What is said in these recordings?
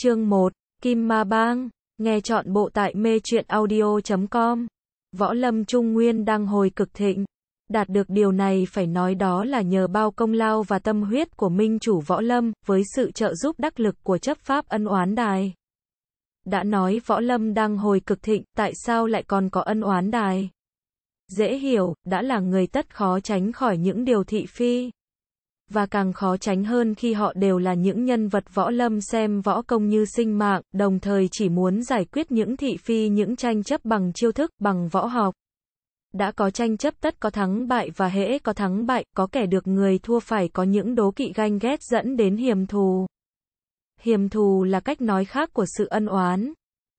Chương 1, Kim Ma Bang, nghe chọn bộ tại mê truyện audio.com. Võ Lâm Trung Nguyên đang hồi cực thịnh. Đạt được điều này phải nói đó là nhờ bao công lao và tâm huyết của minh chủ Võ Lâm, với sự trợ giúp đắc lực của chấp pháp ân oán đài. Đã nói Võ Lâm đang hồi cực thịnh, tại sao lại còn có ân oán đài? Dễ hiểu, đã là người tất khó tránh khỏi những điều thị phi và càng khó tránh hơn khi họ đều là những nhân vật võ lâm xem võ công như sinh mạng, đồng thời chỉ muốn giải quyết những thị phi những tranh chấp bằng chiêu thức, bằng võ học. Đã có tranh chấp tất có thắng bại và hễ có thắng bại, có kẻ được người thua phải có những đố kỵ ganh ghét dẫn đến hiềm thù. Hiềm thù là cách nói khác của sự ân oán.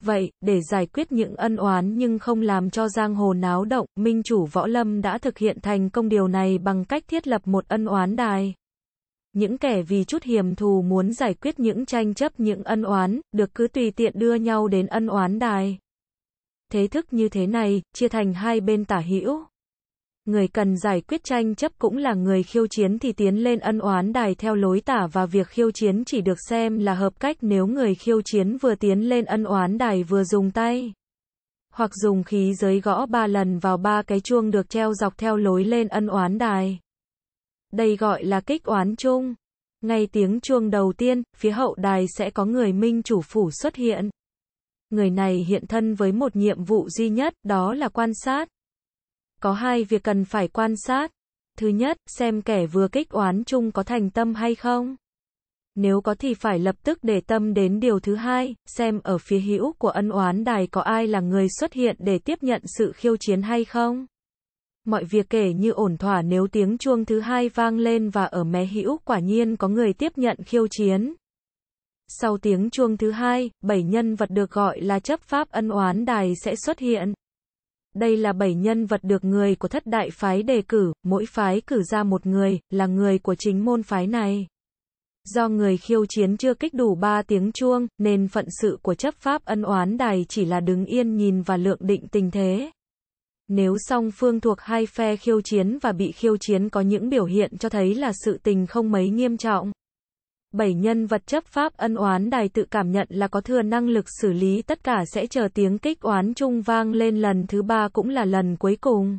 Vậy, để giải quyết những ân oán nhưng không làm cho giang hồ náo động, minh chủ võ lâm đã thực hiện thành công điều này bằng cách thiết lập một ân oán đài những kẻ vì chút hiểm thù muốn giải quyết những tranh chấp những ân oán, được cứ tùy tiện đưa nhau đến ân oán đài. Thế thức như thế này, chia thành hai bên tả hữu. Người cần giải quyết tranh chấp cũng là người khiêu chiến thì tiến lên ân oán đài theo lối tả và việc khiêu chiến chỉ được xem là hợp cách nếu người khiêu chiến vừa tiến lên ân oán đài vừa dùng tay hoặc dùng khí giới gõ ba lần vào ba cái chuông được treo dọc theo lối lên ân oán đài. Đây gọi là kích oán chung. Ngay tiếng chuông đầu tiên, phía hậu đài sẽ có người minh chủ phủ xuất hiện. Người này hiện thân với một nhiệm vụ duy nhất, đó là quan sát. Có hai việc cần phải quan sát. Thứ nhất, xem kẻ vừa kích oán chung có thành tâm hay không. Nếu có thì phải lập tức để tâm đến điều thứ hai, xem ở phía hữu của ân oán đài có ai là người xuất hiện để tiếp nhận sự khiêu chiến hay không mọi việc kể như ổn thỏa nếu tiếng chuông thứ hai vang lên và ở mé hữu quả nhiên có người tiếp nhận khiêu chiến. Sau tiếng chuông thứ hai, bảy nhân vật được gọi là chấp pháp ân oán đài sẽ xuất hiện. Đây là bảy nhân vật được người của thất đại phái đề cử, mỗi phái cử ra một người, là người của chính môn phái này. Do người khiêu chiến chưa kích đủ ba tiếng chuông, nên phận sự của chấp pháp ân oán đài chỉ là đứng yên nhìn và lượng định tình thế. Nếu song phương thuộc hai phe khiêu chiến và bị khiêu chiến có những biểu hiện cho thấy là sự tình không mấy nghiêm trọng. Bảy nhân vật chấp pháp ân oán đài tự cảm nhận là có thừa năng lực xử lý tất cả sẽ chờ tiếng kích oán trung vang lên lần thứ ba cũng là lần cuối cùng.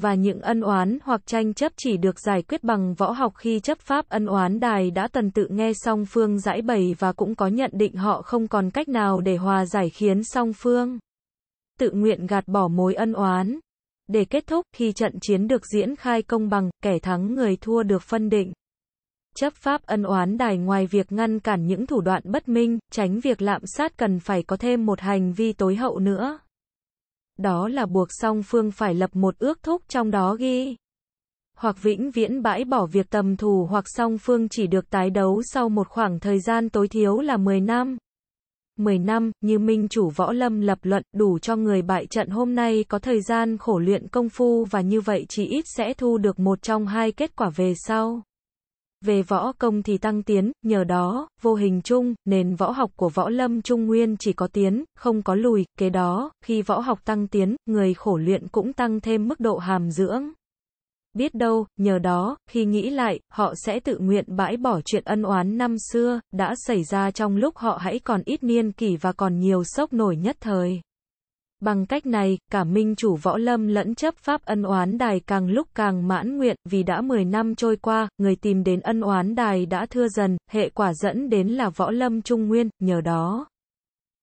Và những ân oán hoặc tranh chấp chỉ được giải quyết bằng võ học khi chấp pháp ân oán đài đã tần tự nghe song phương giải bày và cũng có nhận định họ không còn cách nào để hòa giải khiến song phương tự nguyện gạt bỏ mối ân oán. Để kết thúc, khi trận chiến được diễn khai công bằng, kẻ thắng người thua được phân định. Chấp pháp ân oán đài ngoài việc ngăn cản những thủ đoạn bất minh, tránh việc lạm sát cần phải có thêm một hành vi tối hậu nữa. Đó là buộc song phương phải lập một ước thúc trong đó ghi hoặc vĩnh viễn bãi bỏ việc tầm thù hoặc song phương chỉ được tái đấu sau một khoảng thời gian tối thiếu là 10 năm. 10 năm, như minh chủ võ lâm lập luận, đủ cho người bại trận hôm nay có thời gian khổ luyện công phu và như vậy chỉ ít sẽ thu được một trong hai kết quả về sau. Về võ công thì tăng tiến, nhờ đó, vô hình chung, nền võ học của võ lâm trung nguyên chỉ có tiến, không có lùi, kế đó, khi võ học tăng tiến, người khổ luyện cũng tăng thêm mức độ hàm dưỡng. Biết đâu, nhờ đó, khi nghĩ lại, họ sẽ tự nguyện bãi bỏ chuyện ân oán năm xưa, đã xảy ra trong lúc họ hãy còn ít niên kỷ và còn nhiều sốc nổi nhất thời. Bằng cách này, cả minh chủ võ lâm lẫn chấp pháp ân oán đài càng lúc càng mãn nguyện, vì đã 10 năm trôi qua, người tìm đến ân oán đài đã thưa dần, hệ quả dẫn đến là võ lâm trung nguyên, nhờ đó.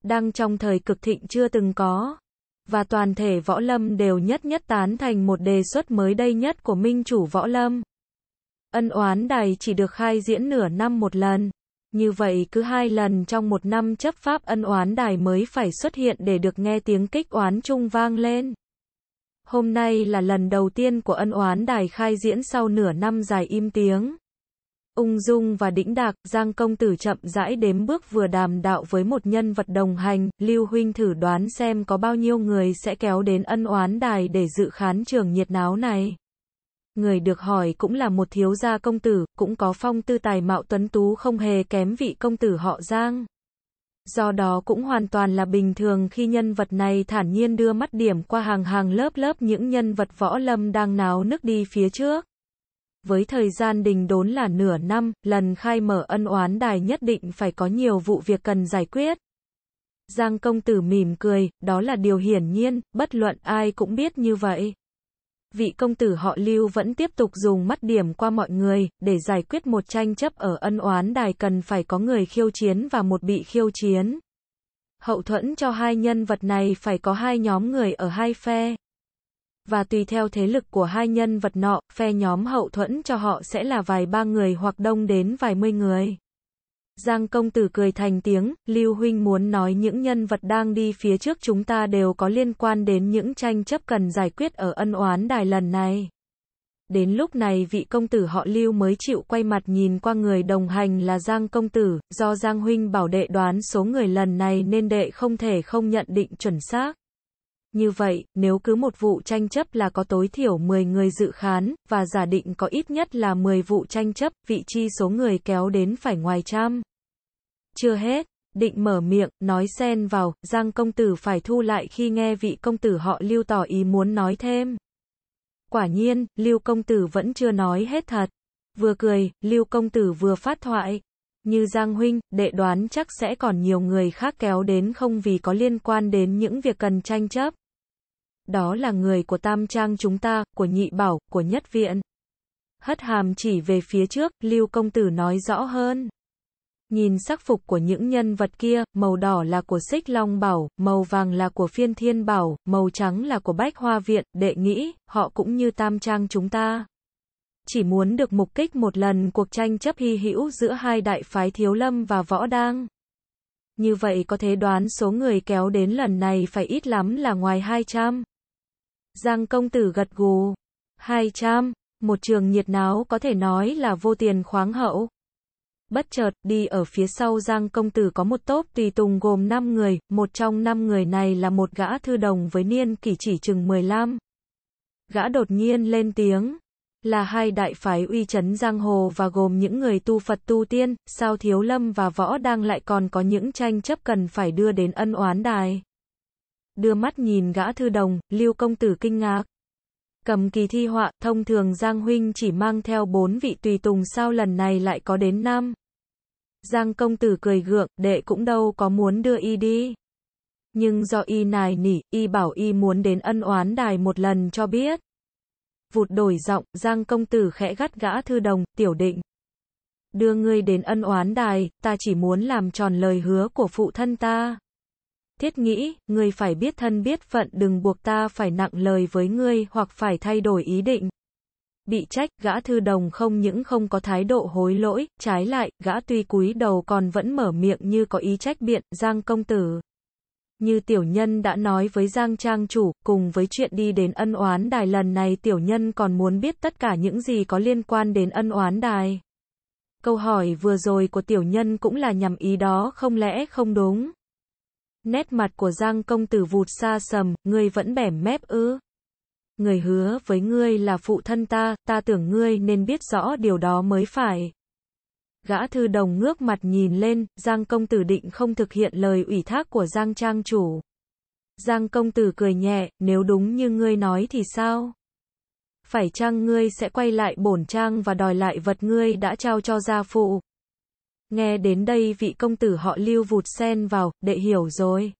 Đang trong thời cực thịnh chưa từng có, và toàn thể võ lâm đều nhất nhất tán thành một đề xuất mới đây nhất của minh chủ võ lâm. Ân oán đài chỉ được khai diễn nửa năm một lần. Như vậy cứ hai lần trong một năm chấp pháp ân oán đài mới phải xuất hiện để được nghe tiếng kích oán chung vang lên. Hôm nay là lần đầu tiên của ân oán đài khai diễn sau nửa năm dài im tiếng ung dung và đĩnh đạc, Giang công tử chậm rãi đếm bước vừa đàm đạo với một nhân vật đồng hành, Lưu huynh thử đoán xem có bao nhiêu người sẽ kéo đến ân oán đài để dự khán trường nhiệt náo này. Người được hỏi cũng là một thiếu gia công tử, cũng có phong tư tài mạo tuấn tú không hề kém vị công tử họ Giang. Do đó cũng hoàn toàn là bình thường khi nhân vật này thản nhiên đưa mắt điểm qua hàng hàng lớp lớp những nhân vật võ lâm đang náo nước đi phía trước với thời gian đình đốn là nửa năm, lần khai mở ân oán đài nhất định phải có nhiều vụ việc cần giải quyết. Giang công tử mỉm cười, đó là điều hiển nhiên, bất luận ai cũng biết như vậy. Vị công tử họ lưu vẫn tiếp tục dùng mắt điểm qua mọi người, để giải quyết một tranh chấp ở ân oán đài cần phải có người khiêu chiến và một bị khiêu chiến. Hậu thuẫn cho hai nhân vật này phải có hai nhóm người ở hai phe và tùy theo thế lực của hai nhân vật nọ, phe nhóm hậu thuẫn cho họ sẽ là vài ba người hoặc đông đến vài mươi người. Giang công tử cười thành tiếng, Lưu Huynh muốn nói những nhân vật đang đi phía trước chúng ta đều có liên quan đến những tranh chấp cần giải quyết ở ân oán đài lần này. Đến lúc này vị công tử họ Lưu mới chịu quay mặt nhìn qua người đồng hành là Giang công tử, do Giang Huynh bảo đệ đoán số người lần này nên đệ không thể không nhận định chuẩn xác. Như vậy, nếu cứ một vụ tranh chấp là có tối thiểu 10 người dự khán, và giả định có ít nhất là 10 vụ tranh chấp, vị chi số người kéo đến phải ngoài trăm. Chưa hết, định mở miệng, nói xen vào, Giang công tử phải thu lại khi nghe vị công tử họ lưu tỏ ý muốn nói thêm. Quả nhiên, lưu công tử vẫn chưa nói hết thật. Vừa cười, lưu công tử vừa phát thoại. Như Giang Huynh, đệ đoán chắc sẽ còn nhiều người khác kéo đến không vì có liên quan đến những việc cần tranh chấp. Đó là người của tam trang chúng ta, của nhị bảo, của nhất viện. Hất hàm chỉ về phía trước, lưu công tử nói rõ hơn. Nhìn sắc phục của những nhân vật kia, màu đỏ là của xích long bảo, màu vàng là của phiên thiên bảo, màu trắng là của bách hoa viện, đệ nghĩ, họ cũng như tam trang chúng ta. Chỉ muốn được mục kích một lần cuộc tranh chấp hy hữu giữa hai đại phái thiếu lâm và võ đang. Như vậy có thể đoán số người kéo đến lần này phải ít lắm là ngoài 200. Giang công tử gật gù. hai trăm một trường nhiệt náo có thể nói là vô tiền khoáng hậu. Bất chợt, đi ở phía sau Giang công tử có một tốp tùy tùng gồm 5 người, một trong 5 người này là một gã thư đồng với niên kỷ chỉ chừng 15. Gã đột nhiên lên tiếng, là hai đại phái uy chấn giang hồ và gồm những người tu Phật tu tiên, sao Thiếu Lâm và Võ đang lại còn có những tranh chấp cần phải đưa đến ân oán đài đưa mắt nhìn gã thư đồng, lưu công tử kinh ngạc. Cầm kỳ thi họa, thông thường Giang Huynh chỉ mang theo bốn vị tùy tùng sao lần này lại có đến năm. Giang công tử cười gượng, đệ cũng đâu có muốn đưa y đi. Nhưng do y nài nỉ, y bảo y muốn đến ân oán đài một lần cho biết. Vụt đổi giọng, Giang công tử khẽ gắt gã thư đồng, tiểu định. Đưa ngươi đến ân oán đài, ta chỉ muốn làm tròn lời hứa của phụ thân ta. Thiết nghĩ, người phải biết thân biết phận đừng buộc ta phải nặng lời với ngươi hoặc phải thay đổi ý định. Bị trách, gã thư đồng không những không có thái độ hối lỗi, trái lại, gã tuy cúi đầu còn vẫn mở miệng như có ý trách biện, Giang công tử. Như tiểu nhân đã nói với Giang trang chủ, cùng với chuyện đi đến ân oán đài lần này tiểu nhân còn muốn biết tất cả những gì có liên quan đến ân oán đài. Câu hỏi vừa rồi của tiểu nhân cũng là nhằm ý đó không lẽ không đúng. Nét mặt của Giang công tử vụt xa sầm, ngươi vẫn bẻ mép ư. Người hứa với ngươi là phụ thân ta, ta tưởng ngươi nên biết rõ điều đó mới phải. Gã thư đồng ngước mặt nhìn lên, Giang công tử định không thực hiện lời ủy thác của Giang trang chủ. Giang công tử cười nhẹ, nếu đúng như ngươi nói thì sao? Phải chăng ngươi sẽ quay lại bổn trang và đòi lại vật ngươi đã trao cho gia phụ? Nghe đến đây vị công tử họ lưu vụt sen vào, đệ hiểu rồi.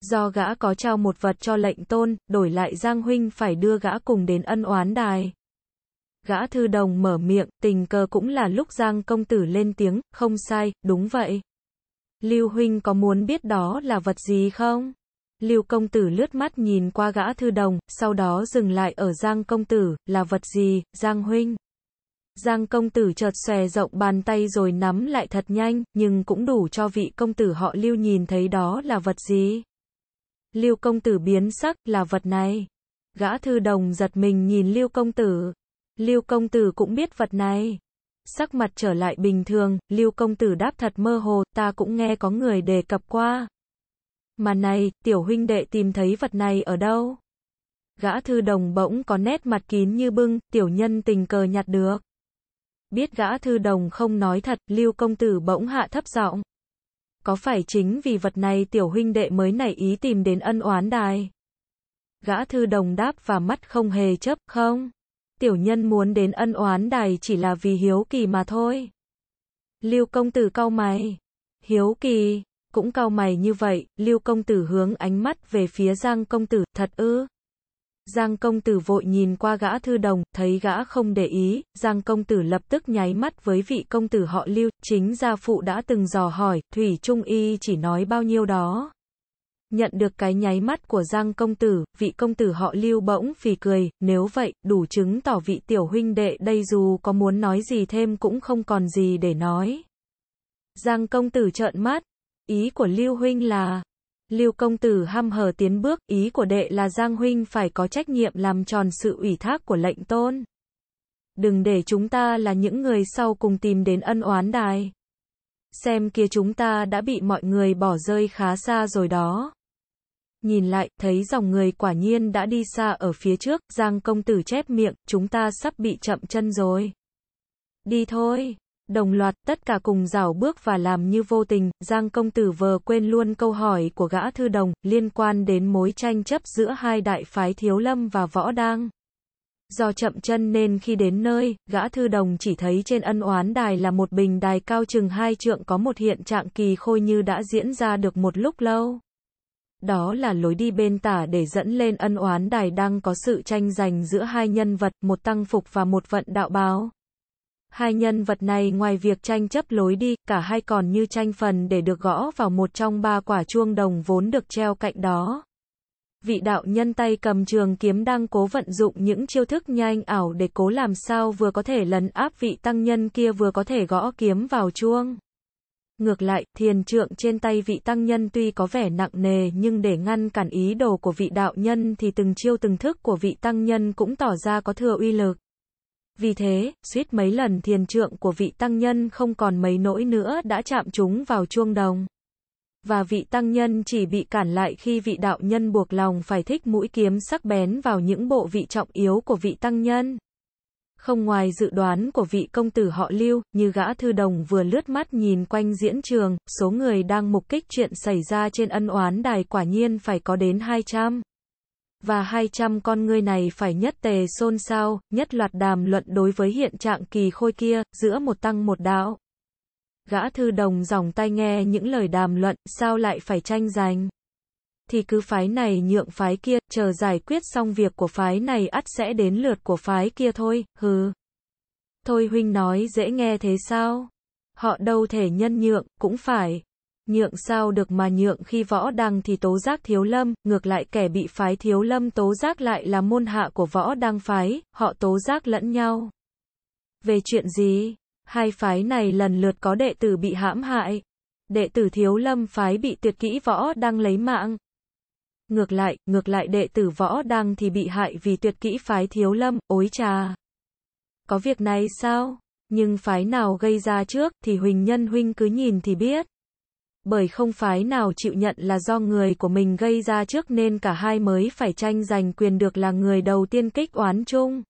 Do gã có trao một vật cho lệnh tôn, đổi lại Giang Huynh phải đưa gã cùng đến ân oán đài. Gã thư đồng mở miệng, tình cờ cũng là lúc Giang công tử lên tiếng, không sai, đúng vậy. Lưu Huynh có muốn biết đó là vật gì không? Lưu công tử lướt mắt nhìn qua gã thư đồng, sau đó dừng lại ở Giang công tử, là vật gì, Giang Huynh? Giang công tử chợt xòe rộng bàn tay rồi nắm lại thật nhanh, nhưng cũng đủ cho vị công tử họ lưu nhìn thấy đó là vật gì. Lưu công tử biến sắc là vật này. Gã thư đồng giật mình nhìn lưu công tử. Lưu công tử cũng biết vật này. Sắc mặt trở lại bình thường, lưu công tử đáp thật mơ hồ, ta cũng nghe có người đề cập qua. Mà này, tiểu huynh đệ tìm thấy vật này ở đâu? Gã thư đồng bỗng có nét mặt kín như bưng, tiểu nhân tình cờ nhặt được biết gã thư đồng không nói thật, Lưu công tử bỗng hạ thấp giọng. Có phải chính vì vật này tiểu huynh đệ mới nảy ý tìm đến ân oán đài? Gã thư đồng đáp và mắt không hề chấp, không? Tiểu nhân muốn đến ân oán đài chỉ là vì hiếu kỳ mà thôi. Lưu công tử cau mày. Hiếu kỳ, cũng cau mày như vậy, Lưu công tử hướng ánh mắt về phía Giang công tử, thật ư? Giang công tử vội nhìn qua gã thư đồng, thấy gã không để ý, Giang công tử lập tức nháy mắt với vị công tử họ lưu, chính gia phụ đã từng dò hỏi, Thủy Trung Y chỉ nói bao nhiêu đó. Nhận được cái nháy mắt của Giang công tử, vị công tử họ lưu bỗng phì cười, nếu vậy, đủ chứng tỏ vị tiểu huynh đệ đây dù có muốn nói gì thêm cũng không còn gì để nói. Giang công tử trợn mắt, ý của lưu huynh là, Lưu công tử hăm hờ tiến bước, ý của đệ là Giang huynh phải có trách nhiệm làm tròn sự ủy thác của lệnh tôn. Đừng để chúng ta là những người sau cùng tìm đến ân oán đài. Xem kia chúng ta đã bị mọi người bỏ rơi khá xa rồi đó. Nhìn lại, thấy dòng người quả nhiên đã đi xa ở phía trước, Giang công tử chép miệng, chúng ta sắp bị chậm chân rồi. Đi thôi đồng loạt tất cả cùng rảo bước và làm như vô tình, Giang công tử vờ quên luôn câu hỏi của gã thư đồng liên quan đến mối tranh chấp giữa hai đại phái Thiếu Lâm và Võ Đang. Do chậm chân nên khi đến nơi, gã thư đồng chỉ thấy trên ân oán đài là một bình đài cao chừng hai trượng có một hiện trạng kỳ khôi như đã diễn ra được một lúc lâu. Đó là lối đi bên tả để dẫn lên ân oán đài đang có sự tranh giành giữa hai nhân vật, một tăng phục và một vận đạo báo. Hai nhân vật này ngoài việc tranh chấp lối đi, cả hai còn như tranh phần để được gõ vào một trong ba quả chuông đồng vốn được treo cạnh đó. Vị đạo nhân tay cầm trường kiếm đang cố vận dụng những chiêu thức nhanh ảo để cố làm sao vừa có thể lấn áp vị tăng nhân kia vừa có thể gõ kiếm vào chuông. Ngược lại, thiền trượng trên tay vị tăng nhân tuy có vẻ nặng nề nhưng để ngăn cản ý đồ của vị đạo nhân thì từng chiêu từng thức của vị tăng nhân cũng tỏ ra có thừa uy lực. Vì thế, suýt mấy lần thiền trượng của vị tăng nhân không còn mấy nỗi nữa đã chạm chúng vào chuông đồng. Và vị tăng nhân chỉ bị cản lại khi vị đạo nhân buộc lòng phải thích mũi kiếm sắc bén vào những bộ vị trọng yếu của vị tăng nhân. Không ngoài dự đoán của vị công tử họ lưu, như gã thư đồng vừa lướt mắt nhìn quanh diễn trường, số người đang mục kích chuyện xảy ra trên ân oán đài quả nhiên phải có đến 200 và 200 con ngươi này phải nhất tề xôn xao, nhất loạt đàm luận đối với hiện trạng kỳ khôi kia, giữa một tăng một đạo. Gã thư đồng dòng tai nghe những lời đàm luận, sao lại phải tranh giành. Thì cứ phái này nhượng phái kia, chờ giải quyết xong việc của phái này ắt sẽ đến lượt của phái kia thôi, hừ. Thôi huynh nói dễ nghe thế sao? Họ đâu thể nhân nhượng, cũng phải. Nhượng sao được mà nhượng khi võ đăng thì tố giác thiếu lâm, ngược lại kẻ bị phái thiếu lâm tố giác lại là môn hạ của võ đăng phái, họ tố giác lẫn nhau. Về chuyện gì? Hai phái này lần lượt có đệ tử bị hãm hại. Đệ tử thiếu lâm phái bị tuyệt kỹ võ đăng lấy mạng. Ngược lại, ngược lại đệ tử võ đăng thì bị hại vì tuyệt kỹ phái thiếu lâm, ối trà. Có việc này sao? Nhưng phái nào gây ra trước thì Huỳnh Nhân Huynh cứ nhìn thì biết bởi không phái nào chịu nhận là do người của mình gây ra trước nên cả hai mới phải tranh giành quyền được là người đầu tiên kích oán chung.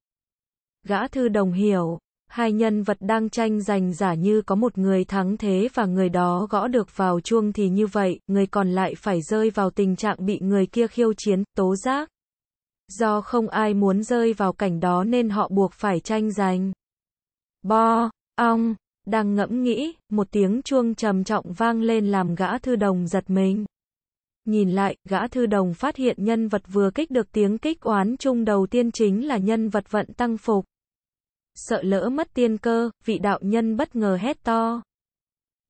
Gã thư đồng hiểu, hai nhân vật đang tranh giành giả như có một người thắng thế và người đó gõ được vào chuông thì như vậy, người còn lại phải rơi vào tình trạng bị người kia khiêu chiến, tố giác. Do không ai muốn rơi vào cảnh đó nên họ buộc phải tranh giành. Bo, ong. Đang ngẫm nghĩ, một tiếng chuông trầm trọng vang lên làm gã thư đồng giật mình. Nhìn lại, gã thư đồng phát hiện nhân vật vừa kích được tiếng kích oán chung đầu tiên chính là nhân vật vận tăng phục. Sợ lỡ mất tiên cơ, vị đạo nhân bất ngờ hét to.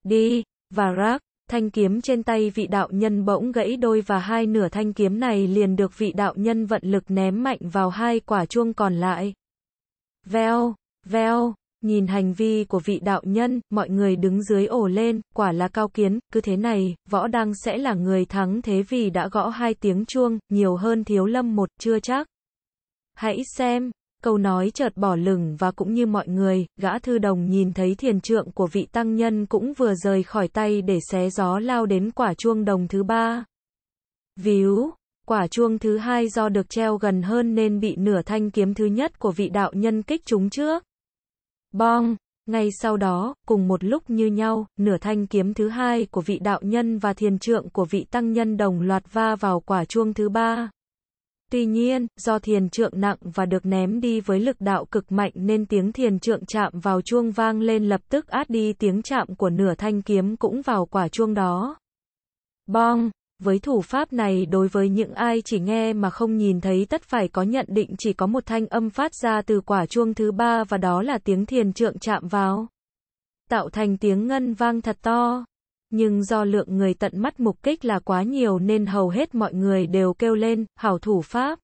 Đi, và rác, thanh kiếm trên tay vị đạo nhân bỗng gãy đôi và hai nửa thanh kiếm này liền được vị đạo nhân vận lực ném mạnh vào hai quả chuông còn lại. Veo, veo. Nhìn hành vi của vị đạo nhân, mọi người đứng dưới ổ lên, quả là cao kiến, cứ thế này, võ đăng sẽ là người thắng thế vì đã gõ hai tiếng chuông, nhiều hơn thiếu lâm một, chưa chắc. Hãy xem, câu nói chợt bỏ lửng và cũng như mọi người, gã thư đồng nhìn thấy thiền trượng của vị tăng nhân cũng vừa rời khỏi tay để xé gió lao đến quả chuông đồng thứ ba. Víu, quả chuông thứ hai do được treo gần hơn nên bị nửa thanh kiếm thứ nhất của vị đạo nhân kích trúng trước. Bong! Ngay sau đó, cùng một lúc như nhau, nửa thanh kiếm thứ hai của vị đạo nhân và thiền trượng của vị tăng nhân đồng loạt va vào quả chuông thứ ba. Tuy nhiên, do thiền trượng nặng và được ném đi với lực đạo cực mạnh nên tiếng thiền trượng chạm vào chuông vang lên lập tức át đi tiếng chạm của nửa thanh kiếm cũng vào quả chuông đó. Bong! Với thủ pháp này đối với những ai chỉ nghe mà không nhìn thấy tất phải có nhận định chỉ có một thanh âm phát ra từ quả chuông thứ ba và đó là tiếng thiền trượng chạm vào. Tạo thành tiếng ngân vang thật to. Nhưng do lượng người tận mắt mục kích là quá nhiều nên hầu hết mọi người đều kêu lên, hảo thủ pháp.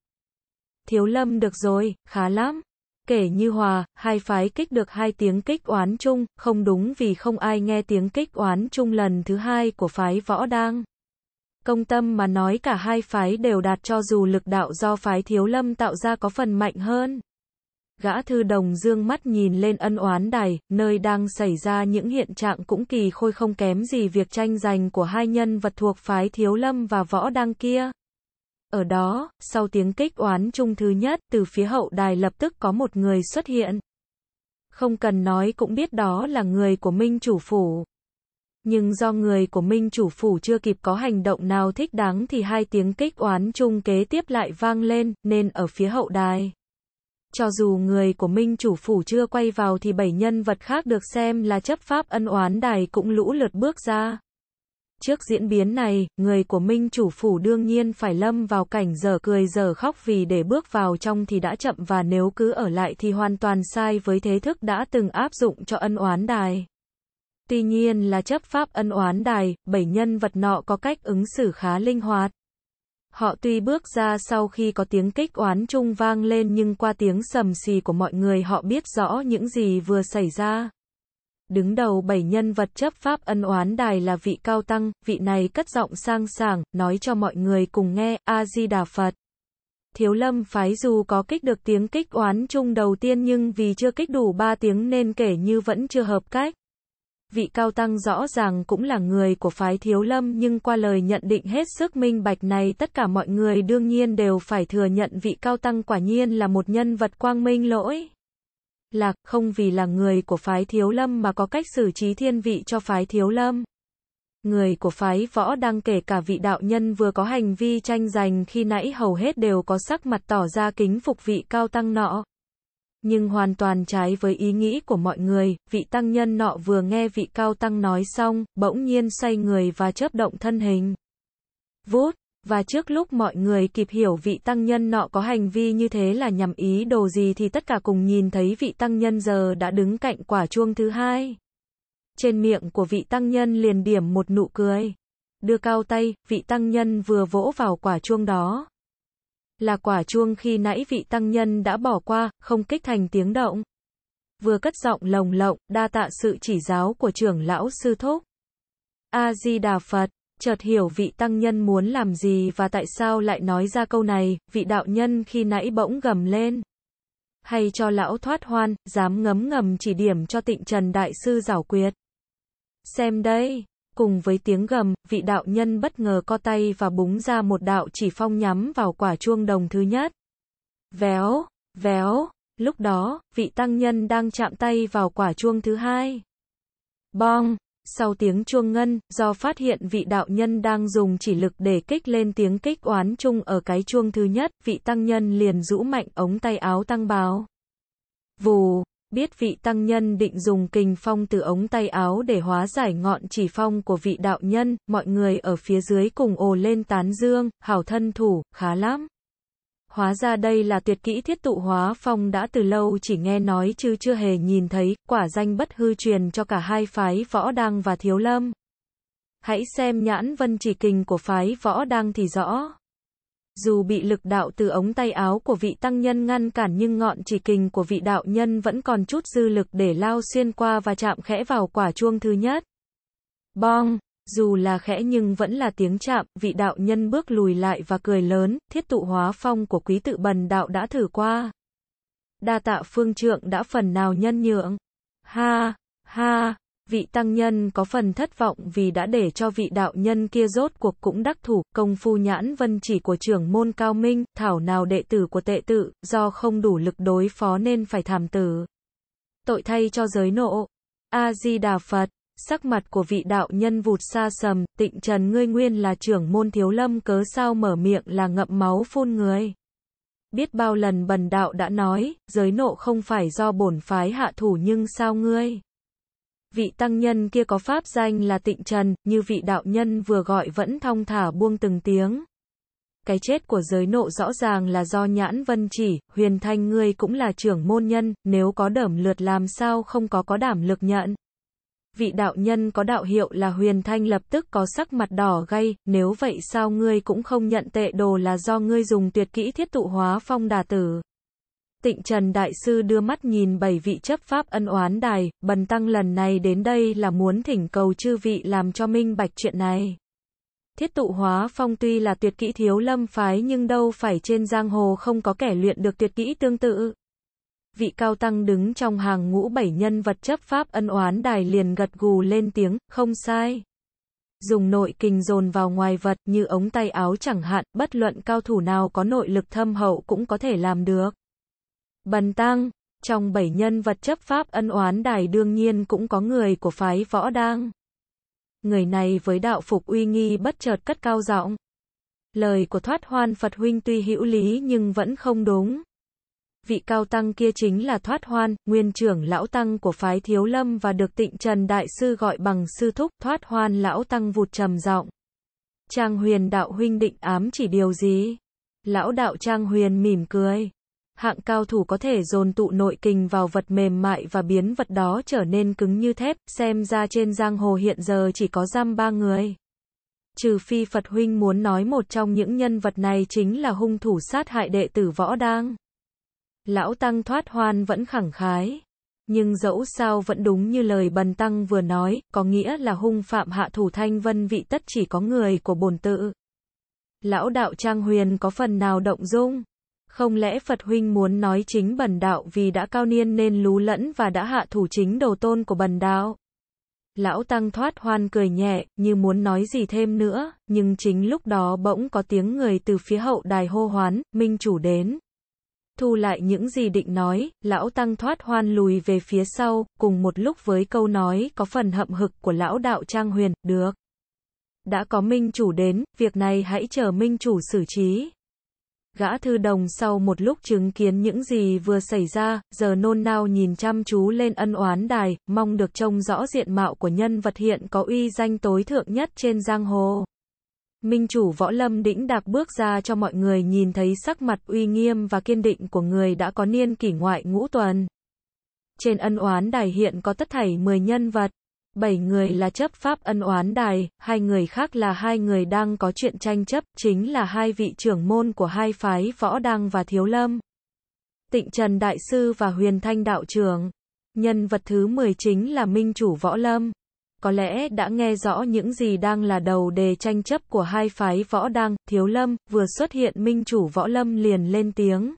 Thiếu lâm được rồi, khá lắm. Kể như hòa, hai phái kích được hai tiếng kích oán chung, không đúng vì không ai nghe tiếng kích oán chung lần thứ hai của phái võ đang. Công tâm mà nói cả hai phái đều đạt cho dù lực đạo do phái thiếu lâm tạo ra có phần mạnh hơn. Gã thư đồng dương mắt nhìn lên ân oán đài, nơi đang xảy ra những hiện trạng cũng kỳ khôi không kém gì việc tranh giành của hai nhân vật thuộc phái thiếu lâm và võ đăng kia. Ở đó, sau tiếng kích oán chung thứ nhất, từ phía hậu đài lập tức có một người xuất hiện. Không cần nói cũng biết đó là người của Minh chủ phủ nhưng do người của Minh chủ phủ chưa kịp có hành động nào thích đáng thì hai tiếng kích oán chung kế tiếp lại vang lên, nên ở phía hậu đài. Cho dù người của Minh chủ phủ chưa quay vào thì bảy nhân vật khác được xem là chấp pháp ân oán đài cũng lũ lượt bước ra. Trước diễn biến này, người của Minh chủ phủ đương nhiên phải lâm vào cảnh giờ cười giờ khóc vì để bước vào trong thì đã chậm và nếu cứ ở lại thì hoàn toàn sai với thế thức đã từng áp dụng cho ân oán đài. Tuy nhiên là chấp pháp ân oán đài, bảy nhân vật nọ có cách ứng xử khá linh hoạt. Họ tuy bước ra sau khi có tiếng kích oán trung vang lên nhưng qua tiếng sầm xì của mọi người họ biết rõ những gì vừa xảy ra. Đứng đầu bảy nhân vật chấp pháp ân oán đài là vị cao tăng, vị này cất giọng sang sảng, nói cho mọi người cùng nghe, A-di-đà Phật. Thiếu lâm phái dù có kích được tiếng kích oán trung đầu tiên nhưng vì chưa kích đủ ba tiếng nên kể như vẫn chưa hợp cách vị cao tăng rõ ràng cũng là người của phái thiếu lâm nhưng qua lời nhận định hết sức minh bạch này tất cả mọi người đương nhiên đều phải thừa nhận vị cao tăng quả nhiên là một nhân vật quang minh lỗi. Lạc không vì là người của phái thiếu lâm mà có cách xử trí thiên vị cho phái thiếu lâm. Người của phái võ đang kể cả vị đạo nhân vừa có hành vi tranh giành khi nãy hầu hết đều có sắc mặt tỏ ra kính phục vị cao tăng nọ nhưng hoàn toàn trái với ý nghĩ của mọi người, vị tăng nhân nọ vừa nghe vị cao tăng nói xong, bỗng nhiên xoay người và chớp động thân hình. Vút, và trước lúc mọi người kịp hiểu vị tăng nhân nọ có hành vi như thế là nhằm ý đồ gì thì tất cả cùng nhìn thấy vị tăng nhân giờ đã đứng cạnh quả chuông thứ hai. Trên miệng của vị tăng nhân liền điểm một nụ cười. Đưa cao tay, vị tăng nhân vừa vỗ vào quả chuông đó là quả chuông khi nãy vị tăng nhân đã bỏ qua, không kích thành tiếng động. Vừa cất giọng lồng lộng, đa tạ sự chỉ giáo của trưởng lão sư thúc. A-di-đà Phật, chợt hiểu vị tăng nhân muốn làm gì và tại sao lại nói ra câu này, vị đạo nhân khi nãy bỗng gầm lên. Hay cho lão thoát hoan, dám ngấm ngầm chỉ điểm cho tịnh trần đại sư giảo quyệt. Xem đây cùng với tiếng gầm, vị đạo nhân bất ngờ co tay và búng ra một đạo chỉ phong nhắm vào quả chuông đồng thứ nhất. Véo, véo, lúc đó, vị tăng nhân đang chạm tay vào quả chuông thứ hai. Bong, sau tiếng chuông ngân, do phát hiện vị đạo nhân đang dùng chỉ lực để kích lên tiếng kích oán chung ở cái chuông thứ nhất, vị tăng nhân liền rũ mạnh ống tay áo tăng báo. Vù, biết vị tăng nhân định dùng kình phong từ ống tay áo để hóa giải ngọn chỉ phong của vị đạo nhân, mọi người ở phía dưới cùng ồ lên tán dương, hảo thân thủ, khá lắm. Hóa ra đây là tuyệt kỹ thiết tụ hóa phong đã từ lâu chỉ nghe nói chứ chưa hề nhìn thấy, quả danh bất hư truyền cho cả hai phái võ đăng và thiếu lâm. Hãy xem nhãn vân chỉ kình của phái võ đăng thì rõ. Dù bị lực đạo từ ống tay áo của vị tăng nhân ngăn cản nhưng ngọn chỉ kình của vị đạo nhân vẫn còn chút dư lực để lao xuyên qua và chạm khẽ vào quả chuông thứ nhất. Bong! Dù là khẽ nhưng vẫn là tiếng chạm, vị đạo nhân bước lùi lại và cười lớn, thiết tụ hóa phong của quý tự bần đạo đã thử qua. Đa tạ phương trượng đã phần nào nhân nhượng. Ha, ha, vị tăng nhân có phần thất vọng vì đã để cho vị đạo nhân kia rốt cuộc cũng đắc thủ, công phu nhãn vân chỉ của trưởng môn cao minh, thảo nào đệ tử của tệ tự, do không đủ lực đối phó nên phải thảm tử. Tội thay cho giới nộ. A-di-đà Phật Sắc mặt của vị đạo nhân vụt xa sầm, tịnh trần ngươi nguyên là trưởng môn thiếu lâm cớ sao mở miệng là ngậm máu phun người. Biết bao lần bần đạo đã nói, giới nộ không phải do bổn phái hạ thủ nhưng sao ngươi? vị tăng nhân kia có pháp danh là tịnh trần, như vị đạo nhân vừa gọi vẫn thong thả buông từng tiếng. Cái chết của giới nộ rõ ràng là do nhãn vân chỉ, huyền thanh ngươi cũng là trưởng môn nhân, nếu có đẩm lượt làm sao không có có đảm lực nhận. Vị đạo nhân có đạo hiệu là huyền thanh lập tức có sắc mặt đỏ gay, nếu vậy sao ngươi cũng không nhận tệ đồ là do ngươi dùng tuyệt kỹ thiết tụ hóa phong đà tử. Tịnh Trần Đại Sư đưa mắt nhìn bảy vị chấp pháp ân oán đài, bần tăng lần này đến đây là muốn thỉnh cầu chư vị làm cho minh bạch chuyện này. Thiết tụ hóa phong tuy là tuyệt kỹ thiếu lâm phái nhưng đâu phải trên giang hồ không có kẻ luyện được tuyệt kỹ tương tự. Vị cao tăng đứng trong hàng ngũ bảy nhân vật chấp pháp ân oán đài liền gật gù lên tiếng, không sai. Dùng nội kình dồn vào ngoài vật như ống tay áo chẳng hạn, bất luận cao thủ nào có nội lực thâm hậu cũng có thể làm được. Bần tăng, trong bảy nhân vật chấp pháp ân oán đài đương nhiên cũng có người của phái võ đang. Người này với đạo phục uy nghi bất chợt cất cao giọng. Lời của thoát hoan Phật huynh tuy hữu lý nhưng vẫn không đúng. Vị cao tăng kia chính là thoát hoan, nguyên trưởng lão tăng của phái thiếu lâm và được tịnh trần đại sư gọi bằng sư thúc thoát hoan lão tăng vụt trầm giọng. Trang huyền đạo huynh định ám chỉ điều gì? Lão đạo Trang huyền mỉm cười hạng cao thủ có thể dồn tụ nội kinh vào vật mềm mại và biến vật đó trở nên cứng như thép, xem ra trên giang hồ hiện giờ chỉ có giam ba người. Trừ phi Phật Huynh muốn nói một trong những nhân vật này chính là hung thủ sát hại đệ tử võ đang. Lão Tăng thoát hoan vẫn khẳng khái. Nhưng dẫu sao vẫn đúng như lời Bần Tăng vừa nói, có nghĩa là hung phạm hạ thủ thanh vân vị tất chỉ có người của bồn tự. Lão đạo Trang Huyền có phần nào động dung? Không lẽ Phật huynh muốn nói chính bần đạo vì đã cao niên nên lú lẫn và đã hạ thủ chính đầu tôn của bần đạo? Lão Tăng thoát hoan cười nhẹ, như muốn nói gì thêm nữa, nhưng chính lúc đó bỗng có tiếng người từ phía hậu đài hô hoán, minh chủ đến. Thu lại những gì định nói, lão Tăng thoát hoan lùi về phía sau, cùng một lúc với câu nói có phần hậm hực của lão đạo Trang Huyền, được. Đã có minh chủ đến, việc này hãy chờ minh chủ xử trí. Gã thư đồng sau một lúc chứng kiến những gì vừa xảy ra, giờ nôn nao nhìn chăm chú lên ân oán đài, mong được trông rõ diện mạo của nhân vật hiện có uy danh tối thượng nhất trên giang hồ. Minh chủ võ lâm đĩnh đạc bước ra cho mọi người nhìn thấy sắc mặt uy nghiêm và kiên định của người đã có niên kỷ ngoại ngũ tuần. Trên ân oán đài hiện có tất thảy 10 nhân vật bảy người là chấp pháp ân oán đài, hai người khác là hai người đang có chuyện tranh chấp, chính là hai vị trưởng môn của hai phái Võ Đăng và Thiếu Lâm. Tịnh Trần Đại Sư và Huyền Thanh Đạo Trưởng. Nhân vật thứ 10 chính là Minh Chủ Võ Lâm. Có lẽ đã nghe rõ những gì đang là đầu đề tranh chấp của hai phái Võ Đăng, Thiếu Lâm, vừa xuất hiện Minh Chủ Võ Lâm liền lên tiếng.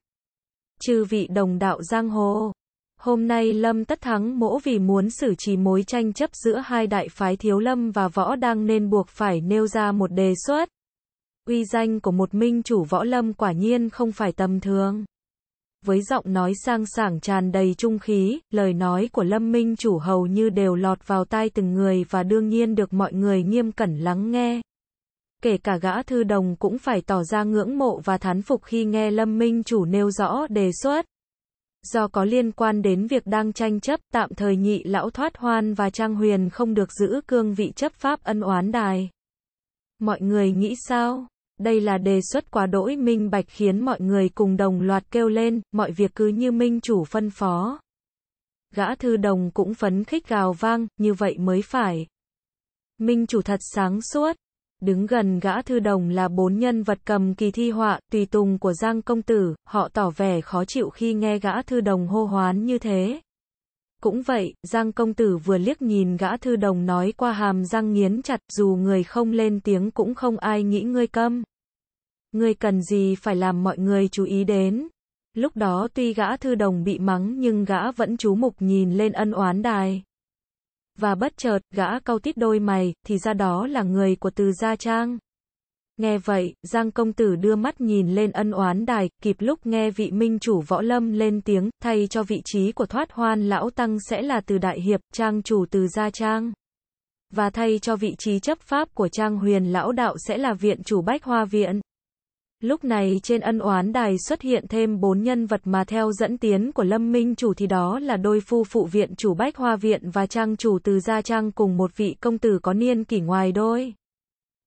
Chư vị đồng đạo giang hồ. Hôm nay Lâm Tất Thắng mỗ vì muốn xử trí mối tranh chấp giữa hai đại phái Thiếu Lâm và Võ Đăng nên buộc phải nêu ra một đề xuất. Uy danh của một minh chủ Võ Lâm quả nhiên không phải tầm thường. Với giọng nói sang sảng tràn đầy trung khí, lời nói của Lâm Minh chủ hầu như đều lọt vào tai từng người và đương nhiên được mọi người nghiêm cẩn lắng nghe. Kể cả gã thư đồng cũng phải tỏ ra ngưỡng mộ và thán phục khi nghe Lâm Minh chủ nêu rõ đề xuất do có liên quan đến việc đang tranh chấp, tạm thời nhị lão thoát hoan và Trang Huyền không được giữ cương vị chấp pháp ân oán đài. Mọi người nghĩ sao? Đây là đề xuất quá đỗi minh bạch khiến mọi người cùng đồng loạt kêu lên, mọi việc cứ như minh chủ phân phó. Gã thư đồng cũng phấn khích gào vang, như vậy mới phải. Minh chủ thật sáng suốt, đứng gần gã thư đồng là bốn nhân vật cầm kỳ thi họa, tùy tùng của Giang Công Tử, họ tỏ vẻ khó chịu khi nghe gã thư đồng hô hoán như thế. Cũng vậy, Giang Công Tử vừa liếc nhìn gã thư đồng nói qua hàm răng nghiến chặt, dù người không lên tiếng cũng không ai nghĩ ngươi câm. Ngươi cần gì phải làm mọi người chú ý đến. Lúc đó tuy gã thư đồng bị mắng nhưng gã vẫn chú mục nhìn lên ân oán đài. Và bất chợt, gã cau tít đôi mày, thì ra đó là người của từ Gia Trang. Nghe vậy, Giang công tử đưa mắt nhìn lên ân oán đài, kịp lúc nghe vị minh chủ võ lâm lên tiếng, thay cho vị trí của thoát hoan lão tăng sẽ là từ đại hiệp, trang chủ từ gia trang. Và thay cho vị trí chấp pháp của trang huyền lão đạo sẽ là viện chủ bách hoa viện. Lúc này trên ân oán đài xuất hiện thêm bốn nhân vật mà theo dẫn tiến của Lâm Minh chủ thì đó là đôi phu phụ viện chủ Bách Hoa Viện và trang chủ từ Gia Trang cùng một vị công tử có niên kỷ ngoài đôi.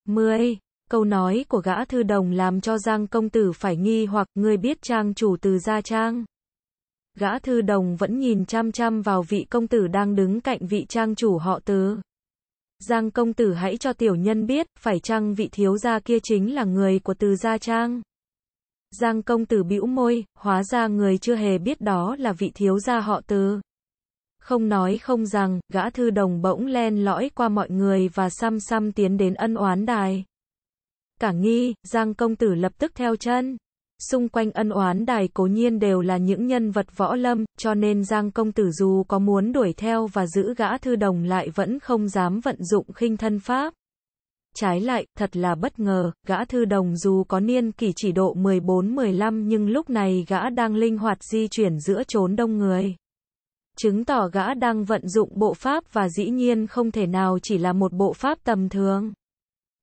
10. Câu nói của gã thư đồng làm cho Giang công tử phải nghi hoặc người biết trang chủ từ Gia Trang. Gã thư đồng vẫn nhìn chăm chăm vào vị công tử đang đứng cạnh vị trang chủ họ tứ. Giang công tử hãy cho tiểu nhân biết, phải chăng vị thiếu gia kia chính là người của từ gia trang? Giang công tử bĩu môi, hóa ra người chưa hề biết đó là vị thiếu gia họ từ. Không nói không rằng, gã thư đồng bỗng len lõi qua mọi người và xăm xăm tiến đến ân oán đài. Cả nghi, Giang công tử lập tức theo chân. Xung quanh ân oán đài cố nhiên đều là những nhân vật võ lâm, cho nên Giang Công Tử dù có muốn đuổi theo và giữ gã thư đồng lại vẫn không dám vận dụng khinh thân pháp. Trái lại, thật là bất ngờ, gã thư đồng dù có niên kỷ chỉ độ 14-15 nhưng lúc này gã đang linh hoạt di chuyển giữa chốn đông người. Chứng tỏ gã đang vận dụng bộ pháp và dĩ nhiên không thể nào chỉ là một bộ pháp tầm thường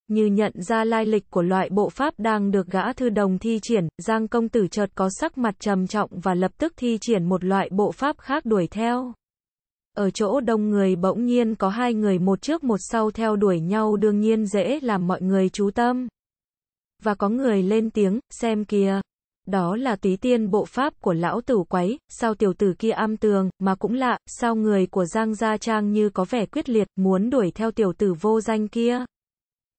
như nhận ra lai lịch của loại bộ pháp đang được gã thư đồng thi triển, Giang công tử chợt có sắc mặt trầm trọng và lập tức thi triển một loại bộ pháp khác đuổi theo. Ở chỗ đông người bỗng nhiên có hai người một trước một sau theo đuổi nhau đương nhiên dễ làm mọi người chú tâm. Và có người lên tiếng, xem kìa. Đó là tí tiên bộ pháp của lão tử quấy, sao tiểu tử kia am tường, mà cũng lạ, sao người của Giang Gia Trang như có vẻ quyết liệt, muốn đuổi theo tiểu tử vô danh kia.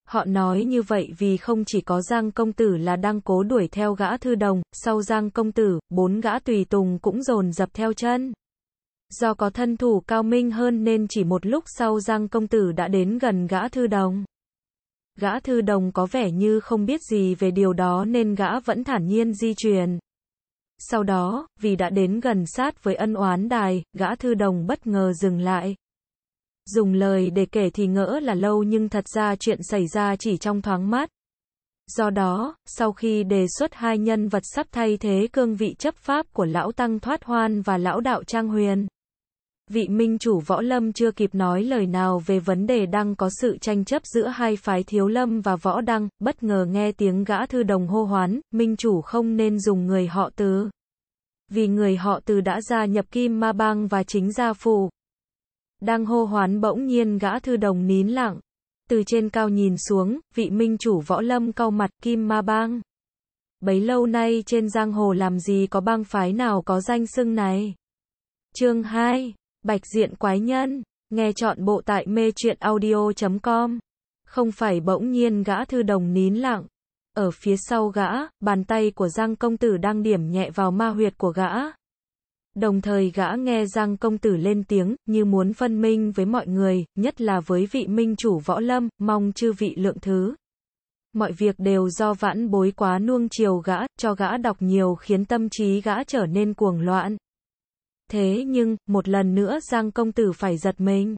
Họ nói như vậy vì không chỉ có Giang Công Tử là đang cố đuổi theo gã thư đồng, sau Giang Công Tử, bốn gã tùy tùng cũng dồn dập theo chân. Do có thân thủ cao minh hơn nên chỉ một lúc sau Giang Công Tử đã đến gần gã thư đồng. Gã thư đồng có vẻ như không biết gì về điều đó nên gã vẫn thản nhiên di chuyển. Sau đó, vì đã đến gần sát với ân oán đài, gã thư đồng bất ngờ dừng lại. Dùng lời để kể thì ngỡ là lâu nhưng thật ra chuyện xảy ra chỉ trong thoáng mát. Do đó, sau khi đề xuất hai nhân vật sắp thay thế cương vị chấp pháp của lão Tăng Thoát Hoan và lão Đạo Trang Huyền, vị minh chủ Võ Lâm chưa kịp nói lời nào về vấn đề đang có sự tranh chấp giữa hai phái Thiếu Lâm và Võ Đăng, bất ngờ nghe tiếng gã thư đồng hô hoán, minh chủ không nên dùng người họ từ. Vì người họ từ đã gia nhập Kim Ma Bang và chính gia phù, đang hô hoán bỗng nhiên gã thư đồng nín lặng. Từ trên cao nhìn xuống, vị minh chủ võ lâm cau mặt kim ma bang. Bấy lâu nay trên giang hồ làm gì có bang phái nào có danh xưng này. Chương 2. Bạch diện quái nhân. Nghe chọn bộ tại mê truyện audio.com. Không phải bỗng nhiên gã thư đồng nín lặng. Ở phía sau gã, bàn tay của Giang công tử đang điểm nhẹ vào ma huyệt của gã, Đồng thời gã nghe Giang công tử lên tiếng, như muốn phân minh với mọi người, nhất là với vị minh chủ võ lâm, mong chư vị lượng thứ. Mọi việc đều do vãn bối quá nuông chiều gã, cho gã đọc nhiều khiến tâm trí gã trở nên cuồng loạn. Thế nhưng, một lần nữa Giang công tử phải giật mình.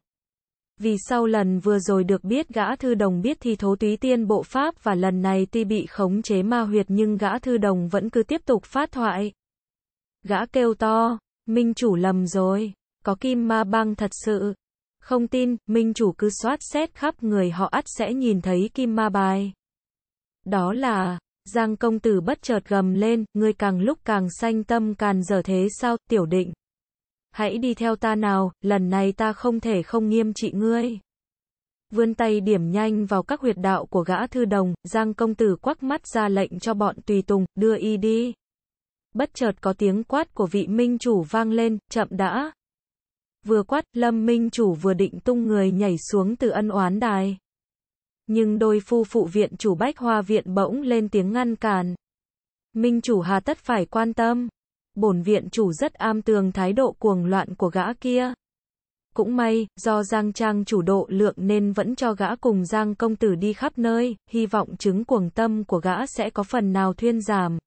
Vì sau lần vừa rồi được biết gã thư đồng biết thì thố túy tiên bộ pháp và lần này tuy bị khống chế ma huyệt nhưng gã thư đồng vẫn cứ tiếp tục phát thoại. Gã kêu to, Minh chủ lầm rồi, có kim ma băng thật sự. Không tin, minh chủ cứ soát xét khắp người họ ắt sẽ nhìn thấy kim ma bài. Đó là, Giang công tử bất chợt gầm lên, người càng lúc càng sanh tâm càn dở thế sao, tiểu định. Hãy đi theo ta nào, lần này ta không thể không nghiêm trị ngươi. Vươn tay điểm nhanh vào các huyệt đạo của gã thư đồng, Giang công tử quắc mắt ra lệnh cho bọn tùy tùng, đưa y đi. Bất chợt có tiếng quát của vị minh chủ vang lên, chậm đã. Vừa quát, lâm minh chủ vừa định tung người nhảy xuống từ ân oán đài. Nhưng đôi phu phụ viện chủ bách hoa viện bỗng lên tiếng ngăn cản. Minh chủ hà tất phải quan tâm. Bổn viện chủ rất am tường thái độ cuồng loạn của gã kia. Cũng may, do Giang Trang chủ độ lượng nên vẫn cho gã cùng Giang công tử đi khắp nơi, hy vọng chứng cuồng tâm của gã sẽ có phần nào thuyên giảm.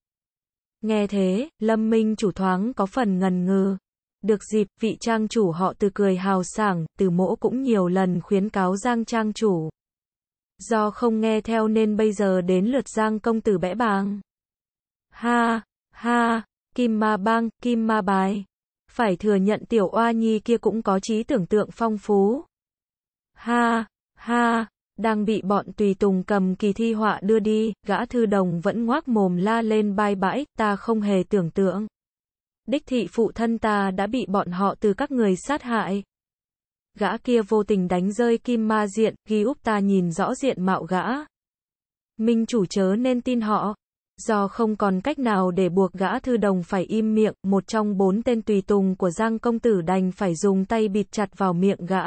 Nghe thế, Lâm Minh chủ thoáng có phần ngần ngừ. Được dịp, vị trang chủ họ từ cười hào sảng, từ mỗ cũng nhiều lần khuyến cáo Giang trang chủ. Do không nghe theo nên bây giờ đến lượt Giang công tử bẽ bàng. Ha, ha, kim ma bang, kim ma bài. Phải thừa nhận tiểu oa nhi kia cũng có trí tưởng tượng phong phú. Ha, ha, đang bị bọn tùy tùng cầm kỳ thi họa đưa đi, gã thư đồng vẫn ngoác mồm la lên bai bãi, ta không hề tưởng tượng. Đích thị phụ thân ta đã bị bọn họ từ các người sát hại. Gã kia vô tình đánh rơi kim ma diện, ghi úp ta nhìn rõ diện mạo gã. Minh chủ chớ nên tin họ. Do không còn cách nào để buộc gã thư đồng phải im miệng, một trong bốn tên tùy tùng của Giang Công Tử đành phải dùng tay bịt chặt vào miệng gã.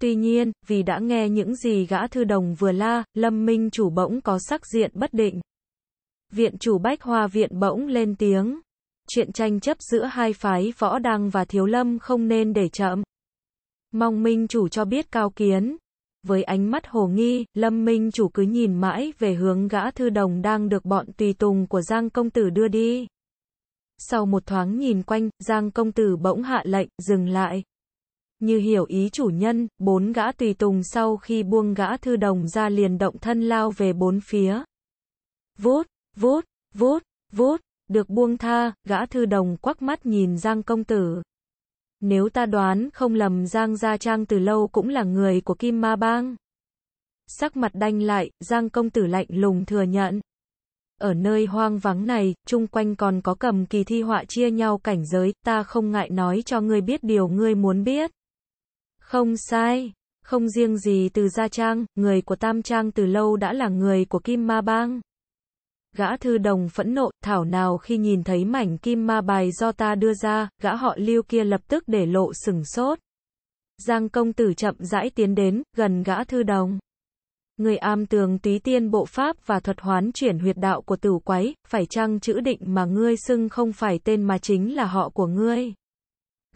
Tuy nhiên, vì đã nghe những gì gã thư đồng vừa la, lâm minh chủ bỗng có sắc diện bất định. Viện chủ Bách Hoa Viện bỗng lên tiếng. Chuyện tranh chấp giữa hai phái võ đăng và thiếu lâm không nên để chậm. Mong minh chủ cho biết cao kiến. Với ánh mắt hồ nghi, lâm minh chủ cứ nhìn mãi về hướng gã thư đồng đang được bọn tùy tùng của Giang Công Tử đưa đi. Sau một thoáng nhìn quanh, Giang Công Tử bỗng hạ lệnh, dừng lại. Như hiểu ý chủ nhân, bốn gã tùy tùng sau khi buông gã thư đồng ra liền động thân lao về bốn phía. vút vút vút vút được buông tha, gã thư đồng quắc mắt nhìn Giang công tử. Nếu ta đoán không lầm Giang Gia Trang từ lâu cũng là người của Kim Ma Bang. Sắc mặt đanh lại, Giang công tử lạnh lùng thừa nhận. Ở nơi hoang vắng này, chung quanh còn có cầm kỳ thi họa chia nhau cảnh giới, ta không ngại nói cho ngươi biết điều ngươi muốn biết. Không sai, không riêng gì từ Gia Trang, người của Tam Trang từ lâu đã là người của Kim Ma Bang. Gã thư đồng phẫn nộ, thảo nào khi nhìn thấy mảnh kim ma bài do ta đưa ra, gã họ lưu kia lập tức để lộ sừng sốt. Giang công tử chậm rãi tiến đến, gần gã thư đồng. Người am tường túy tiên bộ pháp và thuật hoán chuyển huyệt đạo của tử quái, phải chăng chữ định mà ngươi xưng không phải tên mà chính là họ của ngươi?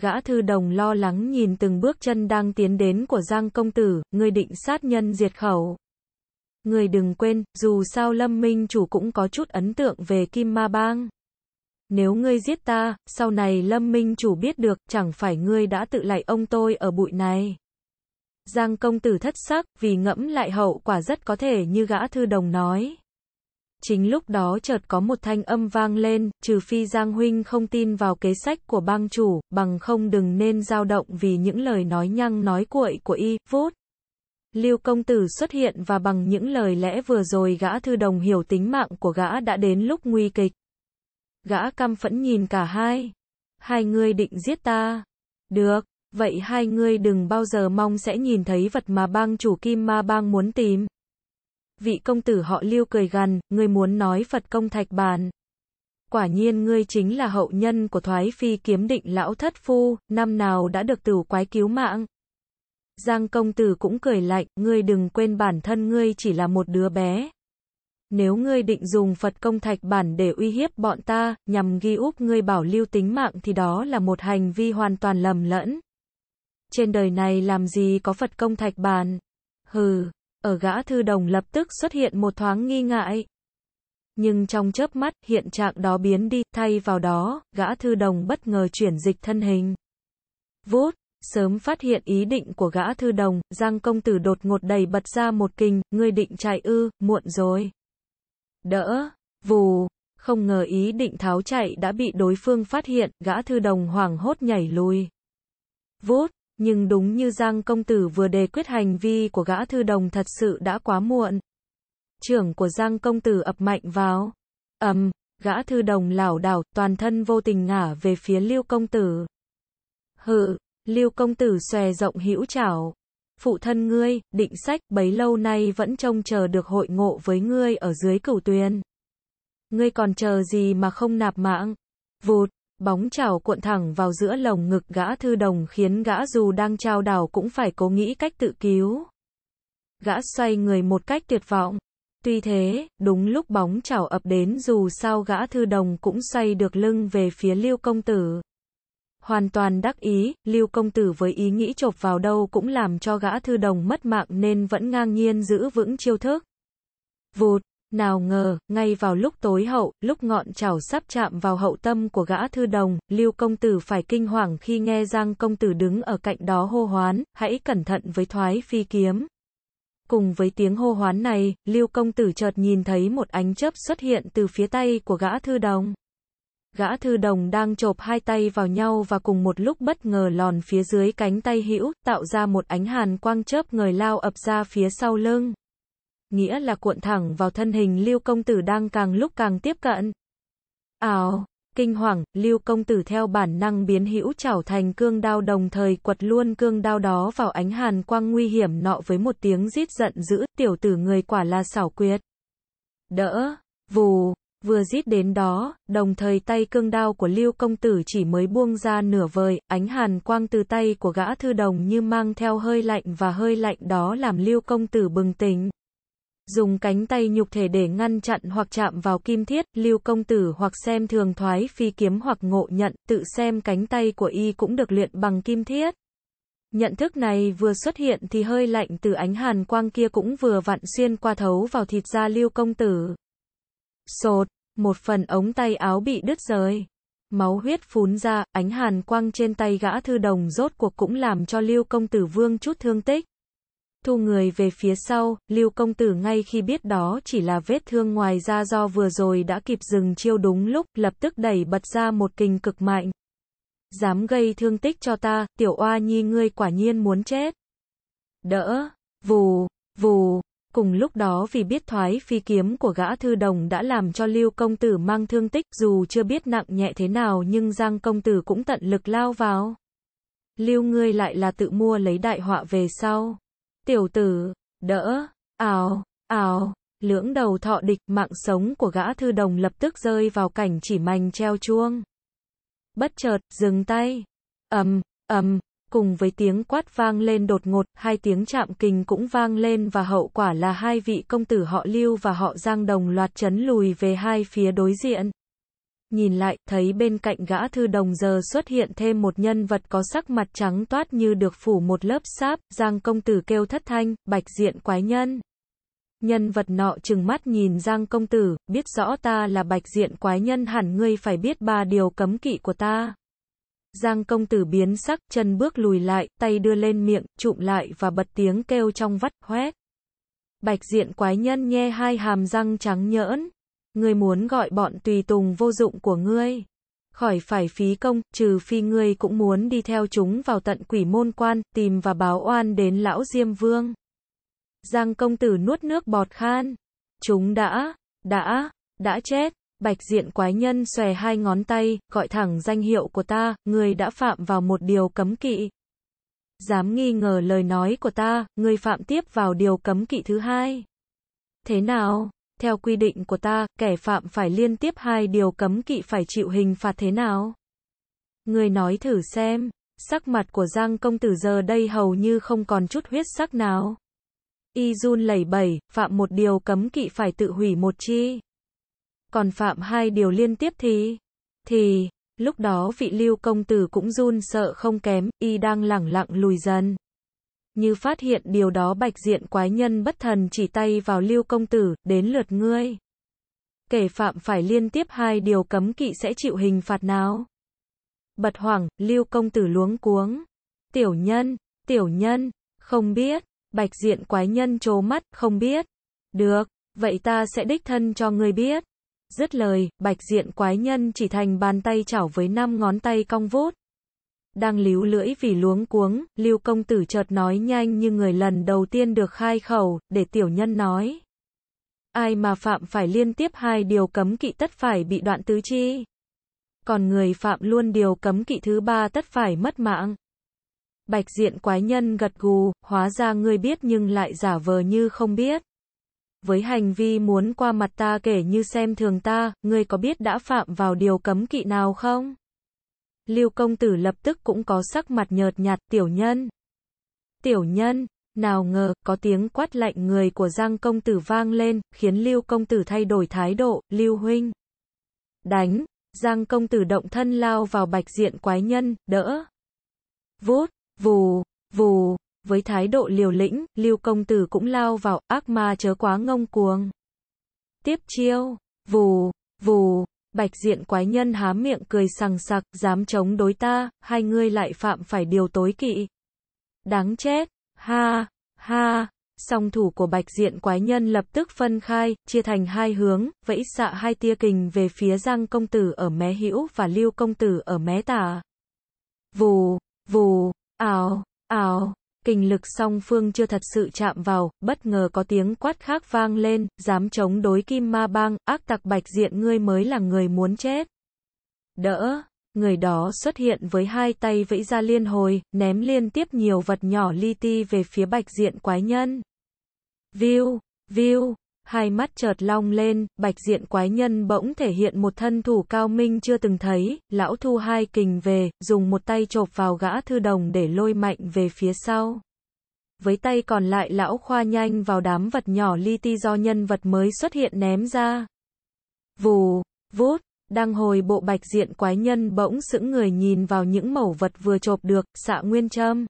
gã thư đồng lo lắng nhìn từng bước chân đang tiến đến của Giang công tử, người định sát nhân diệt khẩu. Người đừng quên, dù sao Lâm Minh chủ cũng có chút ấn tượng về Kim Ma Bang. Nếu ngươi giết ta, sau này Lâm Minh chủ biết được, chẳng phải ngươi đã tự lại ông tôi ở bụi này. Giang công tử thất sắc, vì ngẫm lại hậu quả rất có thể như gã thư đồng nói. Chính lúc đó chợt có một thanh âm vang lên, trừ phi Giang Huynh không tin vào kế sách của bang chủ, bằng không đừng nên dao động vì những lời nói nhăng nói cuội của y, vốt Lưu công tử xuất hiện và bằng những lời lẽ vừa rồi gã thư đồng hiểu tính mạng của gã đã đến lúc nguy kịch. Gã căm phẫn nhìn cả hai. Hai người định giết ta. Được, vậy hai người đừng bao giờ mong sẽ nhìn thấy vật mà bang chủ kim ma bang muốn tìm vị công tử họ lưu cười gằn, ngươi muốn nói Phật công thạch bàn. Quả nhiên ngươi chính là hậu nhân của thoái phi kiếm định lão thất phu, năm nào đã được tử quái cứu mạng. Giang công tử cũng cười lạnh, ngươi đừng quên bản thân ngươi chỉ là một đứa bé. Nếu ngươi định dùng Phật công thạch bản để uy hiếp bọn ta, nhằm ghi úp ngươi bảo lưu tính mạng thì đó là một hành vi hoàn toàn lầm lẫn. Trên đời này làm gì có Phật công thạch bản? Hừ, ở gã thư đồng lập tức xuất hiện một thoáng nghi ngại. Nhưng trong chớp mắt, hiện trạng đó biến đi, thay vào đó, gã thư đồng bất ngờ chuyển dịch thân hình. Vút, sớm phát hiện ý định của gã thư đồng, Giang công tử đột ngột đầy bật ra một kinh, ngươi định chạy ư, muộn rồi. Đỡ, vù, không ngờ ý định tháo chạy đã bị đối phương phát hiện, gã thư đồng hoảng hốt nhảy lùi. Vút, nhưng đúng như Giang công tử vừa đề quyết hành vi của gã thư đồng thật sự đã quá muộn. Trưởng của Giang công tử ập mạnh vào. Ầm, um, gã thư đồng lảo đảo, toàn thân vô tình ngả về phía Lưu công tử. Hự, Lưu công tử xòe rộng hữu chảo. Phụ thân ngươi, định sách, bấy lâu nay vẫn trông chờ được hội ngộ với ngươi ở dưới cửu tuyền. Ngươi còn chờ gì mà không nạp mạng? Vụt, Bóng chảo cuộn thẳng vào giữa lồng ngực gã thư đồng khiến gã dù đang trao đảo cũng phải cố nghĩ cách tự cứu. Gã xoay người một cách tuyệt vọng. Tuy thế, đúng lúc bóng chảo ập đến dù sao gã thư đồng cũng xoay được lưng về phía Lưu Công Tử. Hoàn toàn đắc ý, Lưu Công Tử với ý nghĩ chộp vào đâu cũng làm cho gã thư đồng mất mạng nên vẫn ngang nhiên giữ vững chiêu thức. Vụt, nào ngờ, ngay vào lúc tối hậu, lúc ngọn chảo sắp chạm vào hậu tâm của gã thư đồng, Lưu công tử phải kinh hoàng khi nghe Giang công tử đứng ở cạnh đó hô hoán, hãy cẩn thận với thoái phi kiếm. Cùng với tiếng hô hoán này, Lưu công tử chợt nhìn thấy một ánh chớp xuất hiện từ phía tay của gã thư đồng. Gã thư đồng đang chộp hai tay vào nhau và cùng một lúc bất ngờ lòn phía dưới cánh tay hữu, tạo ra một ánh hàn quang chớp người lao ập ra phía sau lưng nghĩa là cuộn thẳng vào thân hình Lưu công tử đang càng lúc càng tiếp cận. Ào, kinh hoàng, Lưu công tử theo bản năng biến hữu chảo thành cương đao đồng thời quật luôn cương đao đó vào ánh hàn quang nguy hiểm nọ với một tiếng rít giận dữ, tiểu tử người quả là xảo quyệt. Đỡ, vù, vừa rít đến đó, đồng thời tay cương đao của Lưu công tử chỉ mới buông ra nửa vời, ánh hàn quang từ tay của gã thư đồng như mang theo hơi lạnh và hơi lạnh đó làm Lưu công tử bừng tỉnh dùng cánh tay nhục thể để ngăn chặn hoặc chạm vào kim thiết, lưu công tử hoặc xem thường thoái phi kiếm hoặc ngộ nhận, tự xem cánh tay của y cũng được luyện bằng kim thiết. Nhận thức này vừa xuất hiện thì hơi lạnh từ ánh hàn quang kia cũng vừa vặn xuyên qua thấu vào thịt da lưu công tử. Sột, một phần ống tay áo bị đứt rời. Máu huyết phún ra, ánh hàn quang trên tay gã thư đồng rốt cuộc cũng làm cho lưu công tử vương chút thương tích thu người về phía sau, Lưu công tử ngay khi biết đó chỉ là vết thương ngoài da do vừa rồi đã kịp dừng chiêu đúng lúc, lập tức đẩy bật ra một kình cực mạnh. Dám gây thương tích cho ta, tiểu oa nhi ngươi quả nhiên muốn chết. Đỡ, vù, vù, cùng lúc đó vì biết thoái phi kiếm của gã thư đồng đã làm cho Lưu công tử mang thương tích, dù chưa biết nặng nhẹ thế nào nhưng Giang công tử cũng tận lực lao vào. Lưu ngươi lại là tự mua lấy đại họa về sau tiểu tử, đỡ, ào, ào, lưỡng đầu thọ địch, mạng sống của gã thư đồng lập tức rơi vào cảnh chỉ mành treo chuông. Bất chợt, dừng tay, ầm, ầm, cùng với tiếng quát vang lên đột ngột, hai tiếng chạm kình cũng vang lên và hậu quả là hai vị công tử họ Lưu và họ Giang đồng loạt chấn lùi về hai phía đối diện nhìn lại, thấy bên cạnh gã thư đồng giờ xuất hiện thêm một nhân vật có sắc mặt trắng toát như được phủ một lớp sáp, Giang công tử kêu thất thanh, bạch diện quái nhân. Nhân vật nọ chừng mắt nhìn Giang công tử, biết rõ ta là bạch diện quái nhân hẳn ngươi phải biết ba điều cấm kỵ của ta. Giang công tử biến sắc, chân bước lùi lại, tay đưa lên miệng, trụm lại và bật tiếng kêu trong vắt, hoét. Bạch diện quái nhân nhe hai hàm răng trắng nhỡn, Ngươi muốn gọi bọn tùy tùng vô dụng của ngươi. Khỏi phải phí công, trừ phi ngươi cũng muốn đi theo chúng vào tận quỷ môn quan, tìm và báo oan đến lão Diêm Vương. Giang công tử nuốt nước bọt khan. Chúng đã, đã, đã chết. Bạch diện quái nhân xòe hai ngón tay, gọi thẳng danh hiệu của ta, ngươi đã phạm vào một điều cấm kỵ. Dám nghi ngờ lời nói của ta, ngươi phạm tiếp vào điều cấm kỵ thứ hai. Thế nào? theo quy định của ta, kẻ phạm phải liên tiếp hai điều cấm kỵ phải chịu hình phạt thế nào? Người nói thử xem, sắc mặt của Giang công tử giờ đây hầu như không còn chút huyết sắc nào. Y run lẩy bẩy, phạm một điều cấm kỵ phải tự hủy một chi. Còn phạm hai điều liên tiếp thì, thì, lúc đó vị lưu công tử cũng run sợ không kém, y đang lẳng lặng lùi dần. Như phát hiện điều đó bạch diện quái nhân bất thần chỉ tay vào lưu công tử, đến lượt ngươi. kể phạm phải liên tiếp hai điều cấm kỵ sẽ chịu hình phạt nào? Bật hoảng, lưu công tử luống cuống. Tiểu nhân, tiểu nhân, không biết. Bạch diện quái nhân trố mắt, không biết. Được, vậy ta sẽ đích thân cho ngươi biết. Dứt lời, bạch diện quái nhân chỉ thành bàn tay chảo với năm ngón tay cong vút đang líu lưỡi vì luống cuống, Lưu công tử chợt nói nhanh như người lần đầu tiên được khai khẩu, để tiểu nhân nói. Ai mà phạm phải liên tiếp hai điều cấm kỵ tất phải bị đoạn tứ chi. Còn người phạm luôn điều cấm kỵ thứ ba tất phải mất mạng. Bạch diện quái nhân gật gù, hóa ra ngươi biết nhưng lại giả vờ như không biết. Với hành vi muốn qua mặt ta kể như xem thường ta, ngươi có biết đã phạm vào điều cấm kỵ nào không? Lưu công tử lập tức cũng có sắc mặt nhợt nhạt tiểu nhân. Tiểu nhân, nào ngờ, có tiếng quát lạnh người của Giang công tử vang lên, khiến Lưu công tử thay đổi thái độ, Lưu huynh. Đánh, Giang công tử động thân lao vào bạch diện quái nhân, đỡ. Vút, vù, vù, với thái độ liều lĩnh, Lưu công tử cũng lao vào, ác ma chớ quá ngông cuồng. Tiếp chiêu, vù, vù, Bạch diện quái nhân há miệng cười sằng sặc, dám chống đối ta, hai ngươi lại phạm phải điều tối kỵ. Đáng chết, ha, ha, song thủ của bạch diện quái nhân lập tức phân khai, chia thành hai hướng, vẫy xạ hai tia kình về phía giang công tử ở mé hữu và lưu công tử ở mé tả. Vù, vù, ảo, ảo, kình lực song phương chưa thật sự chạm vào, bất ngờ có tiếng quát khác vang lên, dám chống đối kim ma bang, ác tặc bạch diện ngươi mới là người muốn chết. Đỡ, người đó xuất hiện với hai tay vẫy ra liên hồi, ném liên tiếp nhiều vật nhỏ li ti về phía bạch diện quái nhân. View, view, hai mắt chợt long lên, bạch diện quái nhân bỗng thể hiện một thân thủ cao minh chưa từng thấy, lão thu hai kình về, dùng một tay chộp vào gã thư đồng để lôi mạnh về phía sau. Với tay còn lại lão khoa nhanh vào đám vật nhỏ li ti do nhân vật mới xuất hiện ném ra. Vù, vút, đang hồi bộ bạch diện quái nhân bỗng sững người nhìn vào những mẩu vật vừa chộp được, xạ nguyên châm.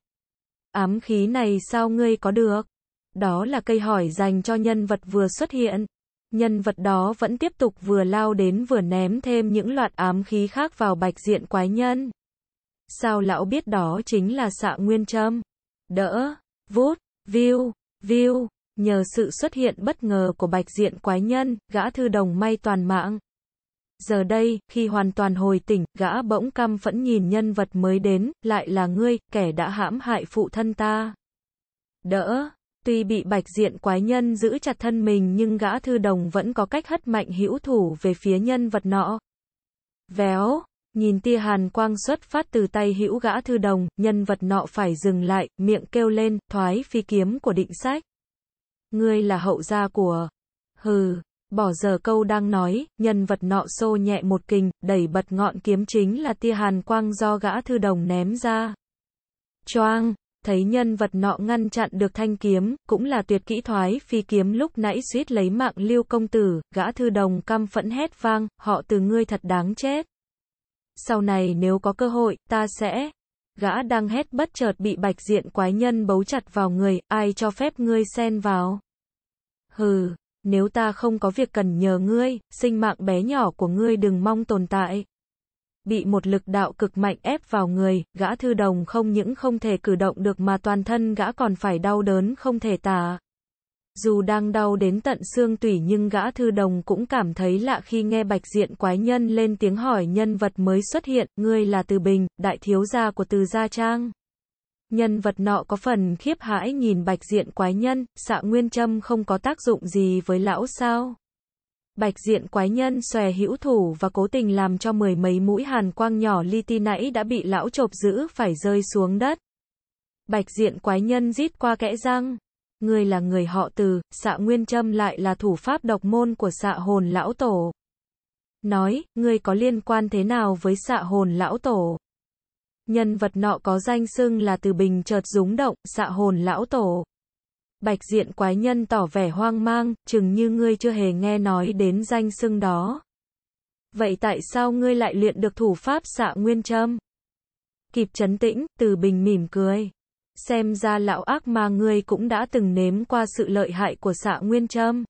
Ám khí này sao ngươi có được? Đó là cây hỏi dành cho nhân vật vừa xuất hiện. Nhân vật đó vẫn tiếp tục vừa lao đến vừa ném thêm những loạt ám khí khác vào bạch diện quái nhân. Sao lão biết đó chính là xạ nguyên châm? Đỡ, vút, view, view. Nhờ sự xuất hiện bất ngờ của bạch diện quái nhân, gã thư đồng may toàn mạng. Giờ đây, khi hoàn toàn hồi tỉnh, gã bỗng căm phẫn nhìn nhân vật mới đến, lại là ngươi, kẻ đã hãm hại phụ thân ta. Đỡ, Tuy bị bạch diện quái nhân giữ chặt thân mình nhưng gã thư đồng vẫn có cách hất mạnh hữu thủ về phía nhân vật nọ. Véo, nhìn tia hàn quang xuất phát từ tay hữu gã thư đồng, nhân vật nọ phải dừng lại, miệng kêu lên, thoái phi kiếm của định sách. Ngươi là hậu gia của... Hừ, bỏ giờ câu đang nói, nhân vật nọ xô nhẹ một kình, đẩy bật ngọn kiếm chính là tia hàn quang do gã thư đồng ném ra. Choang! thấy nhân vật nọ ngăn chặn được thanh kiếm, cũng là tuyệt kỹ thoái phi kiếm lúc nãy suýt lấy mạng lưu công tử, gã thư đồng căm phẫn hét vang, họ từ ngươi thật đáng chết. Sau này nếu có cơ hội, ta sẽ... Gã đang hét bất chợt bị bạch diện quái nhân bấu chặt vào người, ai cho phép ngươi xen vào. Hừ, nếu ta không có việc cần nhờ ngươi, sinh mạng bé nhỏ của ngươi đừng mong tồn tại bị một lực đạo cực mạnh ép vào người, gã thư đồng không những không thể cử động được mà toàn thân gã còn phải đau đớn không thể tả. Dù đang đau đến tận xương tủy nhưng gã thư đồng cũng cảm thấy lạ khi nghe bạch diện quái nhân lên tiếng hỏi nhân vật mới xuất hiện, ngươi là Từ Bình, đại thiếu gia của Từ Gia Trang. Nhân vật nọ có phần khiếp hãi nhìn bạch diện quái nhân, xạ nguyên châm không có tác dụng gì với lão sao. Bạch diện quái nhân xòe hữu thủ và cố tình làm cho mười mấy mũi hàn quang nhỏ li ti nãy đã bị lão chộp giữ phải rơi xuống đất. Bạch diện quái nhân rít qua kẽ răng. Người là người họ từ, xạ nguyên châm lại là thủ pháp độc môn của xạ hồn lão tổ. Nói, người có liên quan thế nào với xạ hồn lão tổ? Nhân vật nọ có danh xưng là từ bình chợt rúng động, xạ hồn lão tổ. Bạch diện quái nhân tỏ vẻ hoang mang, chừng như ngươi chưa hề nghe nói đến danh xưng đó. Vậy tại sao ngươi lại luyện được thủ pháp xạ nguyên châm? Kịp chấn tĩnh, từ bình mỉm cười. Xem ra lão ác mà ngươi cũng đã từng nếm qua sự lợi hại của xạ nguyên châm.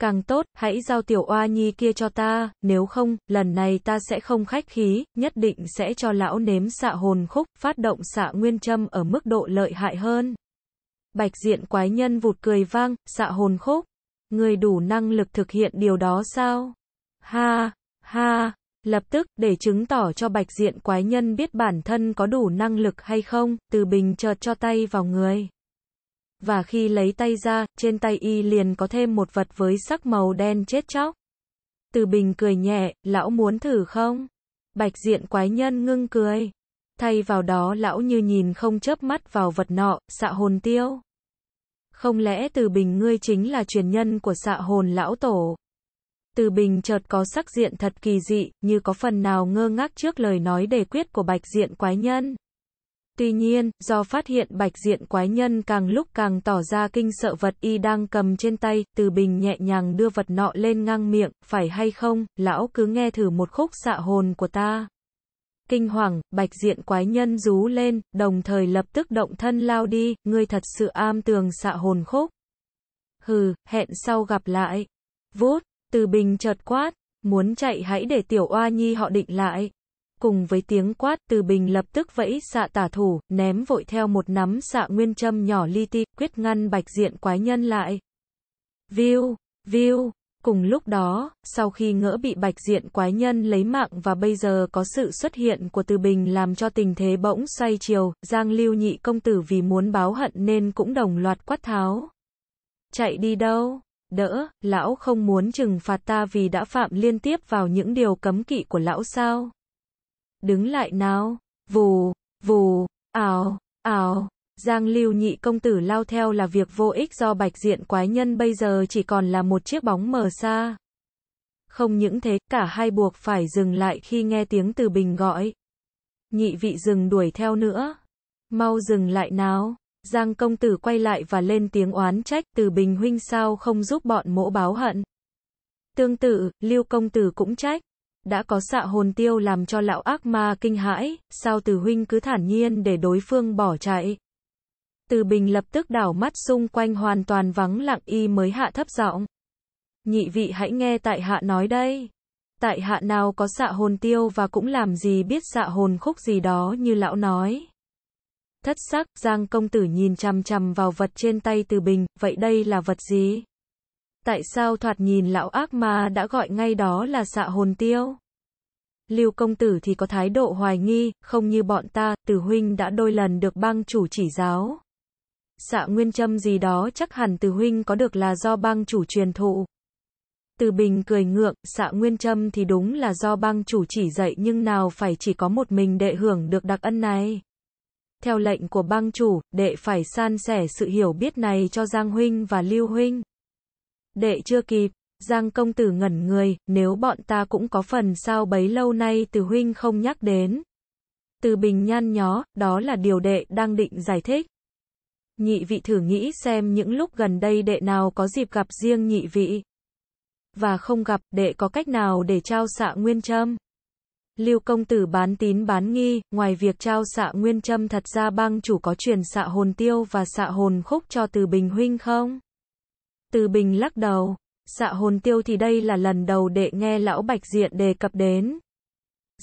Càng tốt, hãy giao tiểu oa nhi kia cho ta, nếu không, lần này ta sẽ không khách khí, nhất định sẽ cho lão nếm xạ hồn khúc, phát động xạ nguyên châm ở mức độ lợi hại hơn. Bạch diện quái nhân vụt cười vang, xạ hồn khúc. Người đủ năng lực thực hiện điều đó sao? Ha, ha, lập tức, để chứng tỏ cho bạch diện quái nhân biết bản thân có đủ năng lực hay không, từ bình chợt cho tay vào người. Và khi lấy tay ra, trên tay y liền có thêm một vật với sắc màu đen chết chóc. Từ bình cười nhẹ, lão muốn thử không? Bạch diện quái nhân ngưng cười thay vào đó lão như nhìn không chớp mắt vào vật nọ, xạ hồn tiêu. Không lẽ từ bình ngươi chính là truyền nhân của xạ hồn lão tổ? Từ bình chợt có sắc diện thật kỳ dị, như có phần nào ngơ ngác trước lời nói đề quyết của bạch diện quái nhân. Tuy nhiên, do phát hiện bạch diện quái nhân càng lúc càng tỏ ra kinh sợ vật y đang cầm trên tay, từ bình nhẹ nhàng đưa vật nọ lên ngang miệng, phải hay không, lão cứ nghe thử một khúc xạ hồn của ta kinh hoàng, bạch diện quái nhân rú lên, đồng thời lập tức động thân lao đi, ngươi thật sự am tường xạ hồn khúc. Hừ, hẹn sau gặp lại. Vút, từ bình chợt quát, muốn chạy hãy để tiểu oa nhi họ định lại. Cùng với tiếng quát, từ bình lập tức vẫy xạ tả thủ, ném vội theo một nắm xạ nguyên châm nhỏ li ti, quyết ngăn bạch diện quái nhân lại. viu, viu. Cùng lúc đó, sau khi ngỡ bị bạch diện quái nhân lấy mạng và bây giờ có sự xuất hiện của Từ Bình làm cho tình thế bỗng xoay chiều, Giang Lưu nhị công tử vì muốn báo hận nên cũng đồng loạt quát tháo. Chạy đi đâu? Đỡ, lão không muốn trừng phạt ta vì đã phạm liên tiếp vào những điều cấm kỵ của lão sao? Đứng lại nào, vù, vù, ảo, ảo. Giang lưu nhị công tử lao theo là việc vô ích do bạch diện quái nhân bây giờ chỉ còn là một chiếc bóng mờ xa. Không những thế, cả hai buộc phải dừng lại khi nghe tiếng từ bình gọi. Nhị vị dừng đuổi theo nữa. Mau dừng lại nào. Giang công tử quay lại và lên tiếng oán trách từ bình huynh sao không giúp bọn mỗ báo hận. Tương tự, lưu công tử cũng trách. Đã có xạ hồn tiêu làm cho lão ác ma kinh hãi, sao từ huynh cứ thản nhiên để đối phương bỏ chạy. Từ Bình lập tức đảo mắt xung quanh hoàn toàn vắng lặng y mới hạ thấp giọng. Nhị vị hãy nghe tại hạ nói đây. Tại hạ nào có xạ hồn tiêu và cũng làm gì biết xạ hồn khúc gì đó như lão nói. Thất sắc, Giang công tử nhìn chằm chằm vào vật trên tay Từ Bình, vậy đây là vật gì? Tại sao thoạt nhìn lão ác ma đã gọi ngay đó là xạ hồn tiêu? Lưu công tử thì có thái độ hoài nghi, không như bọn ta, Từ huynh đã đôi lần được bang chủ chỉ giáo xạ dạ nguyên châm gì đó chắc hẳn từ huynh có được là do bang chủ truyền thụ. Từ bình cười ngượng, xạ dạ nguyên châm thì đúng là do bang chủ chỉ dạy nhưng nào phải chỉ có một mình đệ hưởng được đặc ân này. Theo lệnh của bang chủ, đệ phải san sẻ sự hiểu biết này cho Giang Huynh và Lưu Huynh. Đệ chưa kịp, Giang công tử ngẩn người, nếu bọn ta cũng có phần sao bấy lâu nay từ huynh không nhắc đến. Từ bình nhăn nhó, đó là điều đệ đang định giải thích. Nhị vị thử nghĩ xem những lúc gần đây đệ nào có dịp gặp riêng nhị vị. Và không gặp, đệ có cách nào để trao xạ nguyên châm? Lưu công tử bán tín bán nghi, ngoài việc trao xạ nguyên châm thật ra băng chủ có truyền xạ hồn tiêu và xạ hồn khúc cho từ bình huynh không? Từ bình lắc đầu, xạ hồn tiêu thì đây là lần đầu đệ nghe lão bạch diện đề cập đến.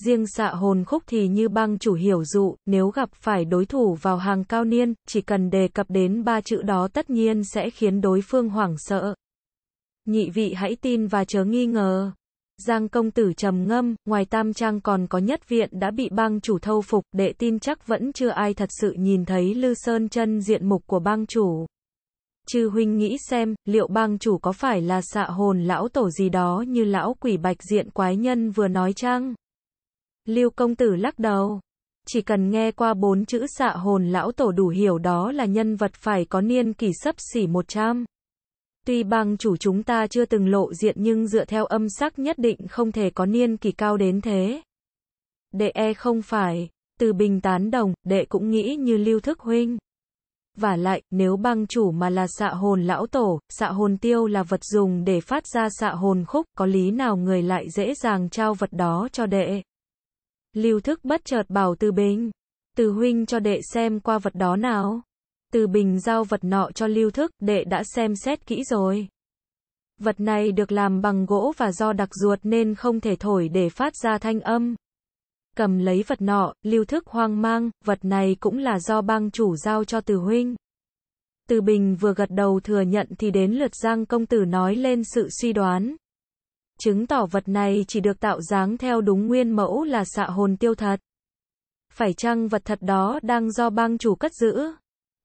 Riêng xạ dạ hồn khúc thì như băng chủ hiểu dụ, nếu gặp phải đối thủ vào hàng cao niên, chỉ cần đề cập đến ba chữ đó tất nhiên sẽ khiến đối phương hoảng sợ. Nhị vị hãy tin và chớ nghi ngờ. Giang công tử trầm ngâm, ngoài tam trang còn có nhất viện đã bị băng chủ thâu phục, đệ tin chắc vẫn chưa ai thật sự nhìn thấy Lư Sơn chân diện mục của băng chủ. Chư huynh nghĩ xem, liệu băng chủ có phải là xạ dạ hồn lão tổ gì đó như lão quỷ bạch diện quái nhân vừa nói chăng? Lưu công tử lắc đầu. Chỉ cần nghe qua bốn chữ xạ hồn lão tổ đủ hiểu đó là nhân vật phải có niên kỷ sấp xỉ 100. Tuy bằng chủ chúng ta chưa từng lộ diện nhưng dựa theo âm sắc nhất định không thể có niên kỷ cao đến thế. Đệ e không phải, từ bình tán đồng, đệ cũng nghĩ như lưu thức huynh. Và lại, nếu băng chủ mà là xạ hồn lão tổ, xạ hồn tiêu là vật dùng để phát ra xạ hồn khúc, có lý nào người lại dễ dàng trao vật đó cho đệ. Lưu thức bất chợt bảo từ bình. Từ huynh cho đệ xem qua vật đó nào. Từ bình giao vật nọ cho lưu thức, đệ đã xem xét kỹ rồi. Vật này được làm bằng gỗ và do đặc ruột nên không thể thổi để phát ra thanh âm. Cầm lấy vật nọ, lưu thức hoang mang, vật này cũng là do bang chủ giao cho từ huynh. Từ bình vừa gật đầu thừa nhận thì đến lượt Giang công tử nói lên sự suy đoán chứng tỏ vật này chỉ được tạo dáng theo đúng nguyên mẫu là xạ hồn tiêu thật. Phải chăng vật thật đó đang do bang chủ cất giữ?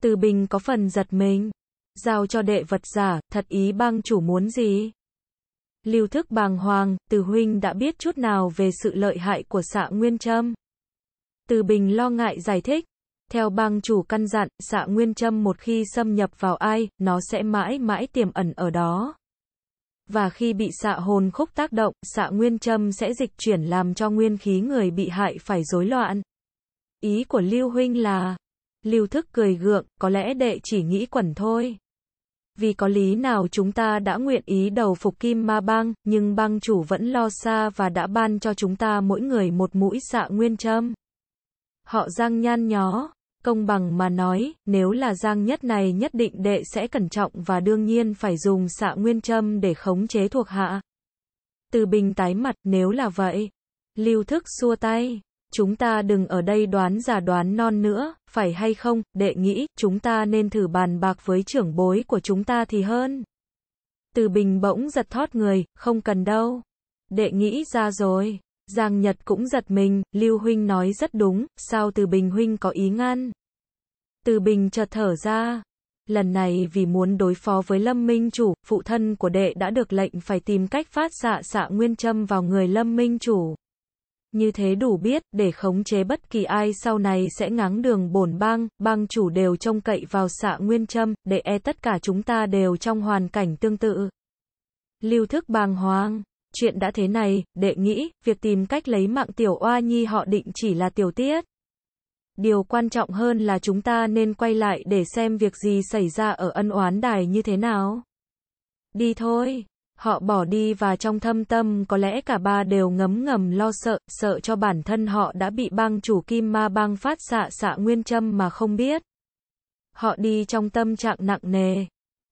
Từ bình có phần giật mình. Giao cho đệ vật giả, thật ý bang chủ muốn gì? Lưu thức bàng hoàng, từ huynh đã biết chút nào về sự lợi hại của xạ nguyên châm. Từ bình lo ngại giải thích. Theo bang chủ căn dặn, xạ nguyên châm một khi xâm nhập vào ai, nó sẽ mãi mãi tiềm ẩn ở đó. Và khi bị xạ hồn khúc tác động, xạ nguyên châm sẽ dịch chuyển làm cho nguyên khí người bị hại phải rối loạn. Ý của Lưu Huynh là, Lưu Thức cười gượng, có lẽ đệ chỉ nghĩ quẩn thôi. Vì có lý nào chúng ta đã nguyện ý đầu phục kim ma bang, nhưng bang chủ vẫn lo xa và đã ban cho chúng ta mỗi người một mũi xạ nguyên châm. Họ giang nhan nhó. Công bằng mà nói, nếu là giang nhất này nhất định đệ sẽ cẩn trọng và đương nhiên phải dùng xạ nguyên châm để khống chế thuộc hạ. Từ bình tái mặt nếu là vậy. Lưu thức xua tay. Chúng ta đừng ở đây đoán giả đoán non nữa, phải hay không, đệ nghĩ, chúng ta nên thử bàn bạc với trưởng bối của chúng ta thì hơn. Từ bình bỗng giật thót người, không cần đâu. Đệ nghĩ ra rồi. Giang Nhật cũng giật mình, Lưu Huynh nói rất đúng, sao Từ Bình Huynh có ý ngăn? Từ Bình chợt thở ra. Lần này vì muốn đối phó với Lâm Minh Chủ, phụ thân của đệ đã được lệnh phải tìm cách phát xạ xạ nguyên châm vào người Lâm Minh Chủ. Như thế đủ biết, để khống chế bất kỳ ai sau này sẽ ngáng đường bổn bang, bang chủ đều trông cậy vào xạ nguyên châm, để e tất cả chúng ta đều trong hoàn cảnh tương tự. Lưu thức bàng hoàng. Chuyện đã thế này, đệ nghĩ, việc tìm cách lấy mạng tiểu oa nhi họ định chỉ là tiểu tiết. Điều quan trọng hơn là chúng ta nên quay lại để xem việc gì xảy ra ở ân oán đài như thế nào. Đi thôi. Họ bỏ đi và trong thâm tâm có lẽ cả ba đều ngấm ngầm lo sợ, sợ cho bản thân họ đã bị bang chủ kim ma bang phát xạ xạ nguyên châm mà không biết. Họ đi trong tâm trạng nặng nề.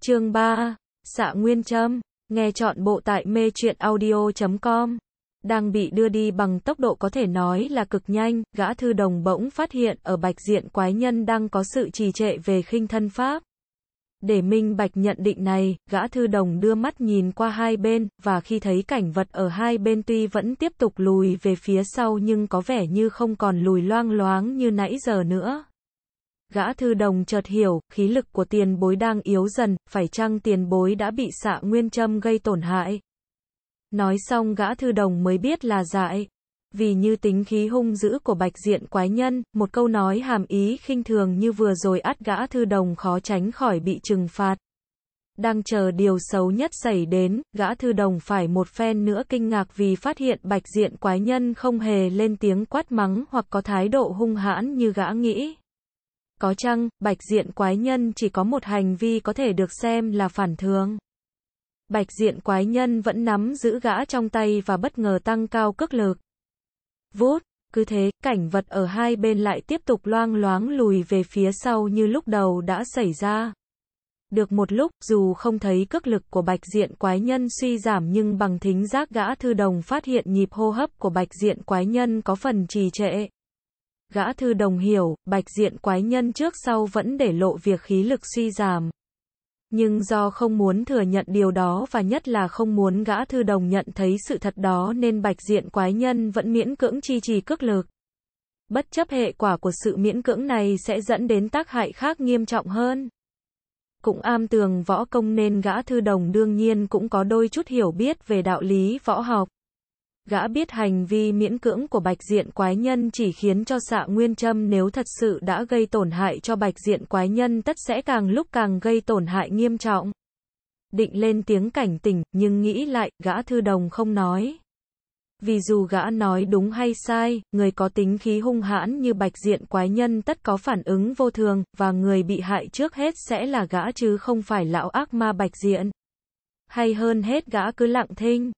Chương 3. Xạ nguyên châm Nghe chọn bộ tại mê truyện audio.com. Đang bị đưa đi bằng tốc độ có thể nói là cực nhanh, gã thư đồng bỗng phát hiện ở bạch diện quái nhân đang có sự trì trệ về khinh thân pháp. Để minh bạch nhận định này, gã thư đồng đưa mắt nhìn qua hai bên, và khi thấy cảnh vật ở hai bên tuy vẫn tiếp tục lùi về phía sau nhưng có vẻ như không còn lùi loang loáng như nãy giờ nữa. Gã thư đồng chợt hiểu, khí lực của tiền bối đang yếu dần, phải chăng tiền bối đã bị xạ nguyên châm gây tổn hại? Nói xong gã thư đồng mới biết là dại. Vì như tính khí hung dữ của bạch diện quái nhân, một câu nói hàm ý khinh thường như vừa rồi át gã thư đồng khó tránh khỏi bị trừng phạt. Đang chờ điều xấu nhất xảy đến, gã thư đồng phải một phen nữa kinh ngạc vì phát hiện bạch diện quái nhân không hề lên tiếng quát mắng hoặc có thái độ hung hãn như gã nghĩ. Có chăng, bạch diện quái nhân chỉ có một hành vi có thể được xem là phản thường. Bạch diện quái nhân vẫn nắm giữ gã trong tay và bất ngờ tăng cao cước lực. Vút, cứ thế, cảnh vật ở hai bên lại tiếp tục loang loáng lùi về phía sau như lúc đầu đã xảy ra. Được một lúc, dù không thấy cước lực của bạch diện quái nhân suy giảm nhưng bằng thính giác gã thư đồng phát hiện nhịp hô hấp của bạch diện quái nhân có phần trì trệ gã thư đồng hiểu, bạch diện quái nhân trước sau vẫn để lộ việc khí lực suy giảm. Nhưng do không muốn thừa nhận điều đó và nhất là không muốn gã thư đồng nhận thấy sự thật đó nên bạch diện quái nhân vẫn miễn cưỡng chi trì cước lực. Bất chấp hệ quả của sự miễn cưỡng này sẽ dẫn đến tác hại khác nghiêm trọng hơn. Cũng am tường võ công nên gã thư đồng đương nhiên cũng có đôi chút hiểu biết về đạo lý võ học. Gã biết hành vi miễn cưỡng của bạch diện quái nhân chỉ khiến cho xạ nguyên châm nếu thật sự đã gây tổn hại cho bạch diện quái nhân tất sẽ càng lúc càng gây tổn hại nghiêm trọng. Định lên tiếng cảnh tỉnh, nhưng nghĩ lại, gã thư đồng không nói. Vì dù gã nói đúng hay sai, người có tính khí hung hãn như bạch diện quái nhân tất có phản ứng vô thường, và người bị hại trước hết sẽ là gã chứ không phải lão ác ma bạch diện. Hay hơn hết gã cứ lặng thinh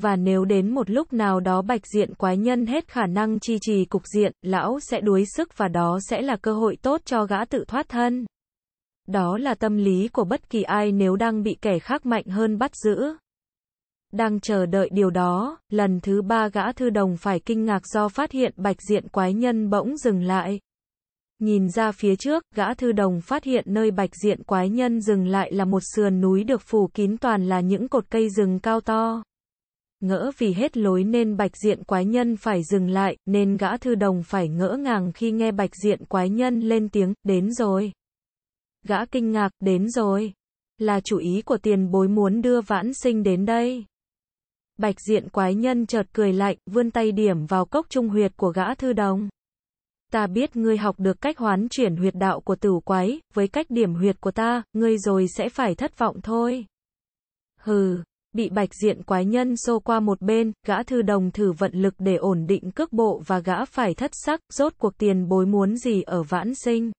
và nếu đến một lúc nào đó bạch diện quái nhân hết khả năng chi trì cục diện, lão sẽ đuối sức và đó sẽ là cơ hội tốt cho gã tự thoát thân. Đó là tâm lý của bất kỳ ai nếu đang bị kẻ khác mạnh hơn bắt giữ. Đang chờ đợi điều đó, lần thứ ba gã thư đồng phải kinh ngạc do phát hiện bạch diện quái nhân bỗng dừng lại. Nhìn ra phía trước, gã thư đồng phát hiện nơi bạch diện quái nhân dừng lại là một sườn núi được phủ kín toàn là những cột cây rừng cao to ngỡ vì hết lối nên bạch diện quái nhân phải dừng lại, nên gã thư đồng phải ngỡ ngàng khi nghe bạch diện quái nhân lên tiếng, đến rồi. Gã kinh ngạc, đến rồi. Là chủ ý của tiền bối muốn đưa vãn sinh đến đây. Bạch diện quái nhân chợt cười lạnh, vươn tay điểm vào cốc trung huyệt của gã thư đồng. Ta biết ngươi học được cách hoán chuyển huyệt đạo của tử quái, với cách điểm huyệt của ta, ngươi rồi sẽ phải thất vọng thôi. Hừ, bị bạch diện quái nhân xô qua một bên, gã thư đồng thử vận lực để ổn định cước bộ và gã phải thất sắc, rốt cuộc tiền bối muốn gì ở vãn sinh.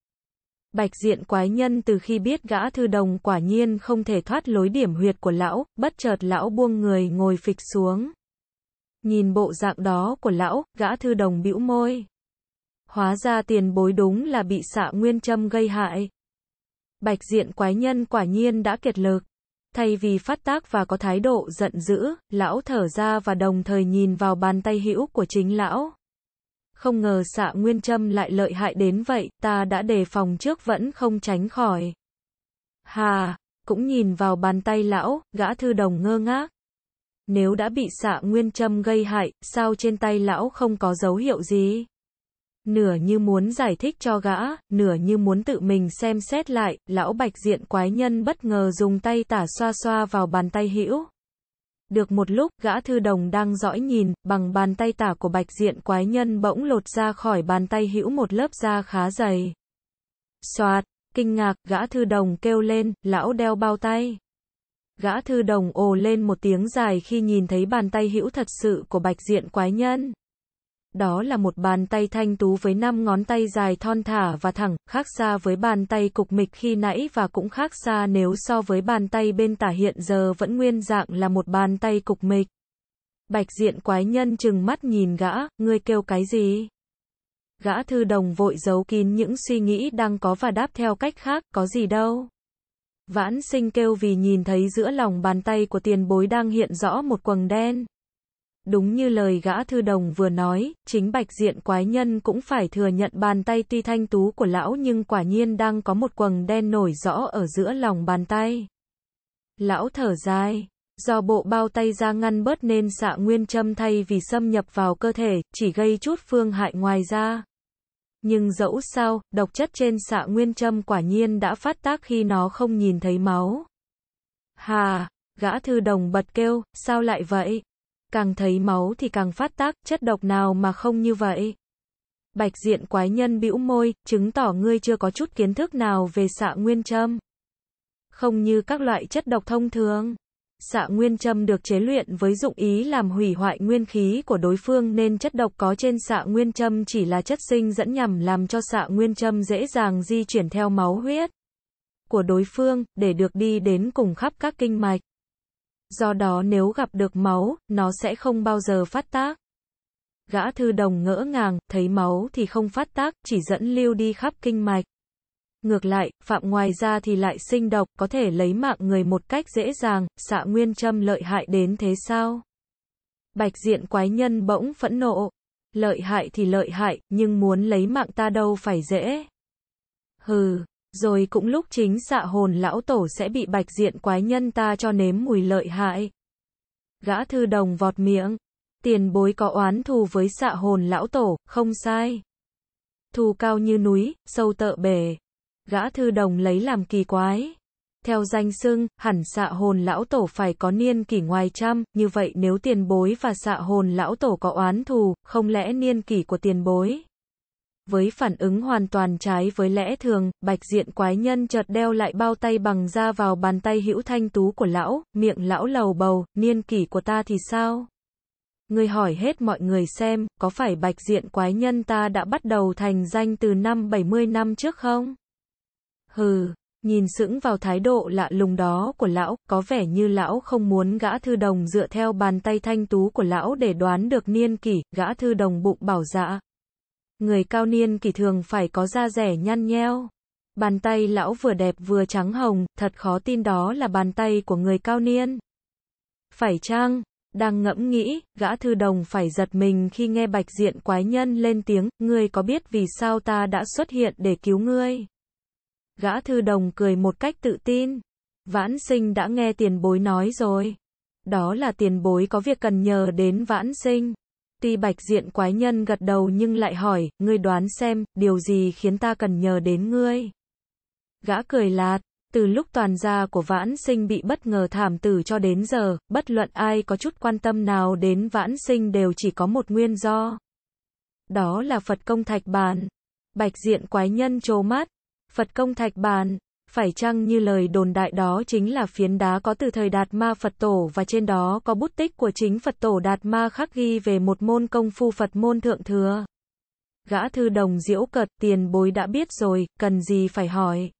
Bạch diện quái nhân từ khi biết gã thư đồng quả nhiên không thể thoát lối điểm huyệt của lão, bất chợt lão buông người ngồi phịch xuống. Nhìn bộ dạng đó của lão, gã thư đồng bĩu môi. Hóa ra tiền bối đúng là bị xạ nguyên châm gây hại. Bạch diện quái nhân quả nhiên đã kiệt lực. Thay vì phát tác và có thái độ giận dữ, lão thở ra và đồng thời nhìn vào bàn tay hữu của chính lão. Không ngờ xạ nguyên châm lại lợi hại đến vậy, ta đã đề phòng trước vẫn không tránh khỏi. Hà, cũng nhìn vào bàn tay lão, gã thư đồng ngơ ngác. Nếu đã bị xạ nguyên châm gây hại, sao trên tay lão không có dấu hiệu gì? nửa như muốn giải thích cho gã, nửa như muốn tự mình xem xét lại, lão bạch diện quái nhân bất ngờ dùng tay tả xoa xoa vào bàn tay hữu. Được một lúc, gã thư đồng đang dõi nhìn, bằng bàn tay tả của bạch diện quái nhân bỗng lột ra khỏi bàn tay hữu một lớp da khá dày. Xoạt, kinh ngạc, gã thư đồng kêu lên, lão đeo bao tay. Gã thư đồng ồ lên một tiếng dài khi nhìn thấy bàn tay hữu thật sự của bạch diện quái nhân. Đó là một bàn tay thanh tú với năm ngón tay dài thon thả và thẳng, khác xa với bàn tay cục mịch khi nãy và cũng khác xa nếu so với bàn tay bên tả hiện giờ vẫn nguyên dạng là một bàn tay cục mịch. Bạch diện quái nhân chừng mắt nhìn gã, ngươi kêu cái gì? Gã thư đồng vội giấu kín những suy nghĩ đang có và đáp theo cách khác, có gì đâu. Vãn sinh kêu vì nhìn thấy giữa lòng bàn tay của tiền bối đang hiện rõ một quầng đen. Đúng như lời gã thư đồng vừa nói, chính bạch diện quái nhân cũng phải thừa nhận bàn tay tuy thanh tú của lão nhưng quả nhiên đang có một quầng đen nổi rõ ở giữa lòng bàn tay. Lão thở dài, do bộ bao tay ra ngăn bớt nên xạ nguyên châm thay vì xâm nhập vào cơ thể, chỉ gây chút phương hại ngoài ra. Nhưng dẫu sao, độc chất trên xạ nguyên châm quả nhiên đã phát tác khi nó không nhìn thấy máu. Hà, gã thư đồng bật kêu, sao lại vậy? càng thấy máu thì càng phát tác, chất độc nào mà không như vậy. Bạch diện quái nhân bĩu môi, chứng tỏ ngươi chưa có chút kiến thức nào về xạ nguyên châm. Không như các loại chất độc thông thường. Xạ nguyên châm được chế luyện với dụng ý làm hủy hoại nguyên khí của đối phương nên chất độc có trên xạ nguyên châm chỉ là chất sinh dẫn nhằm làm cho xạ nguyên châm dễ dàng di chuyển theo máu huyết của đối phương để được đi đến cùng khắp các kinh mạch do đó nếu gặp được máu, nó sẽ không bao giờ phát tác. Gã thư đồng ngỡ ngàng, thấy máu thì không phát tác, chỉ dẫn lưu đi khắp kinh mạch. Ngược lại, phạm ngoài ra thì lại sinh độc, có thể lấy mạng người một cách dễ dàng, xạ nguyên châm lợi hại đến thế sao? Bạch diện quái nhân bỗng phẫn nộ. Lợi hại thì lợi hại, nhưng muốn lấy mạng ta đâu phải dễ. Hừ, rồi cũng lúc chính xạ hồn lão tổ sẽ bị bạch diện quái nhân ta cho nếm mùi lợi hại. Gã thư đồng vọt miệng. Tiền bối có oán thù với xạ hồn lão tổ, không sai. Thù cao như núi, sâu tợ bể. Gã thư đồng lấy làm kỳ quái. Theo danh xưng, hẳn xạ hồn lão tổ phải có niên kỷ ngoài trăm, như vậy nếu tiền bối và xạ hồn lão tổ có oán thù, không lẽ niên kỷ của tiền bối với phản ứng hoàn toàn trái với lẽ thường, bạch diện quái nhân chợt đeo lại bao tay bằng da vào bàn tay hữu thanh tú của lão, miệng lão lầu bầu, niên kỷ của ta thì sao? Người hỏi hết mọi người xem, có phải bạch diện quái nhân ta đã bắt đầu thành danh từ năm 70 năm trước không? Hừ, nhìn sững vào thái độ lạ lùng đó của lão, có vẻ như lão không muốn gã thư đồng dựa theo bàn tay thanh tú của lão để đoán được niên kỷ, gã thư đồng bụng bảo dạ, Người cao niên kỳ thường phải có da rẻ nhăn nheo. Bàn tay lão vừa đẹp vừa trắng hồng, thật khó tin đó là bàn tay của người cao niên. Phải chăng? Đang ngẫm nghĩ, gã thư đồng phải giật mình khi nghe bạch diện quái nhân lên tiếng, ngươi có biết vì sao ta đã xuất hiện để cứu ngươi? Gã thư đồng cười một cách tự tin. Vãn sinh đã nghe tiền bối nói rồi. Đó là tiền bối có việc cần nhờ đến vãn sinh. Ti bạch diện quái nhân gật đầu nhưng lại hỏi, ngươi đoán xem, điều gì khiến ta cần nhờ đến ngươi? Gã cười lạt, từ lúc toàn gia của vãn sinh bị bất ngờ thảm tử cho đến giờ, bất luận ai có chút quan tâm nào đến vãn sinh đều chỉ có một nguyên do. Đó là Phật công thạch bàn. Bạch diện quái nhân trố mắt. Phật công thạch bàn, phải chăng như lời đồn đại đó chính là phiến đá có từ thời Đạt Ma Phật Tổ và trên đó có bút tích của chính Phật Tổ Đạt Ma khắc ghi về một môn công phu Phật môn thượng thừa. Gã thư đồng diễu cợt tiền bối đã biết rồi, cần gì phải hỏi.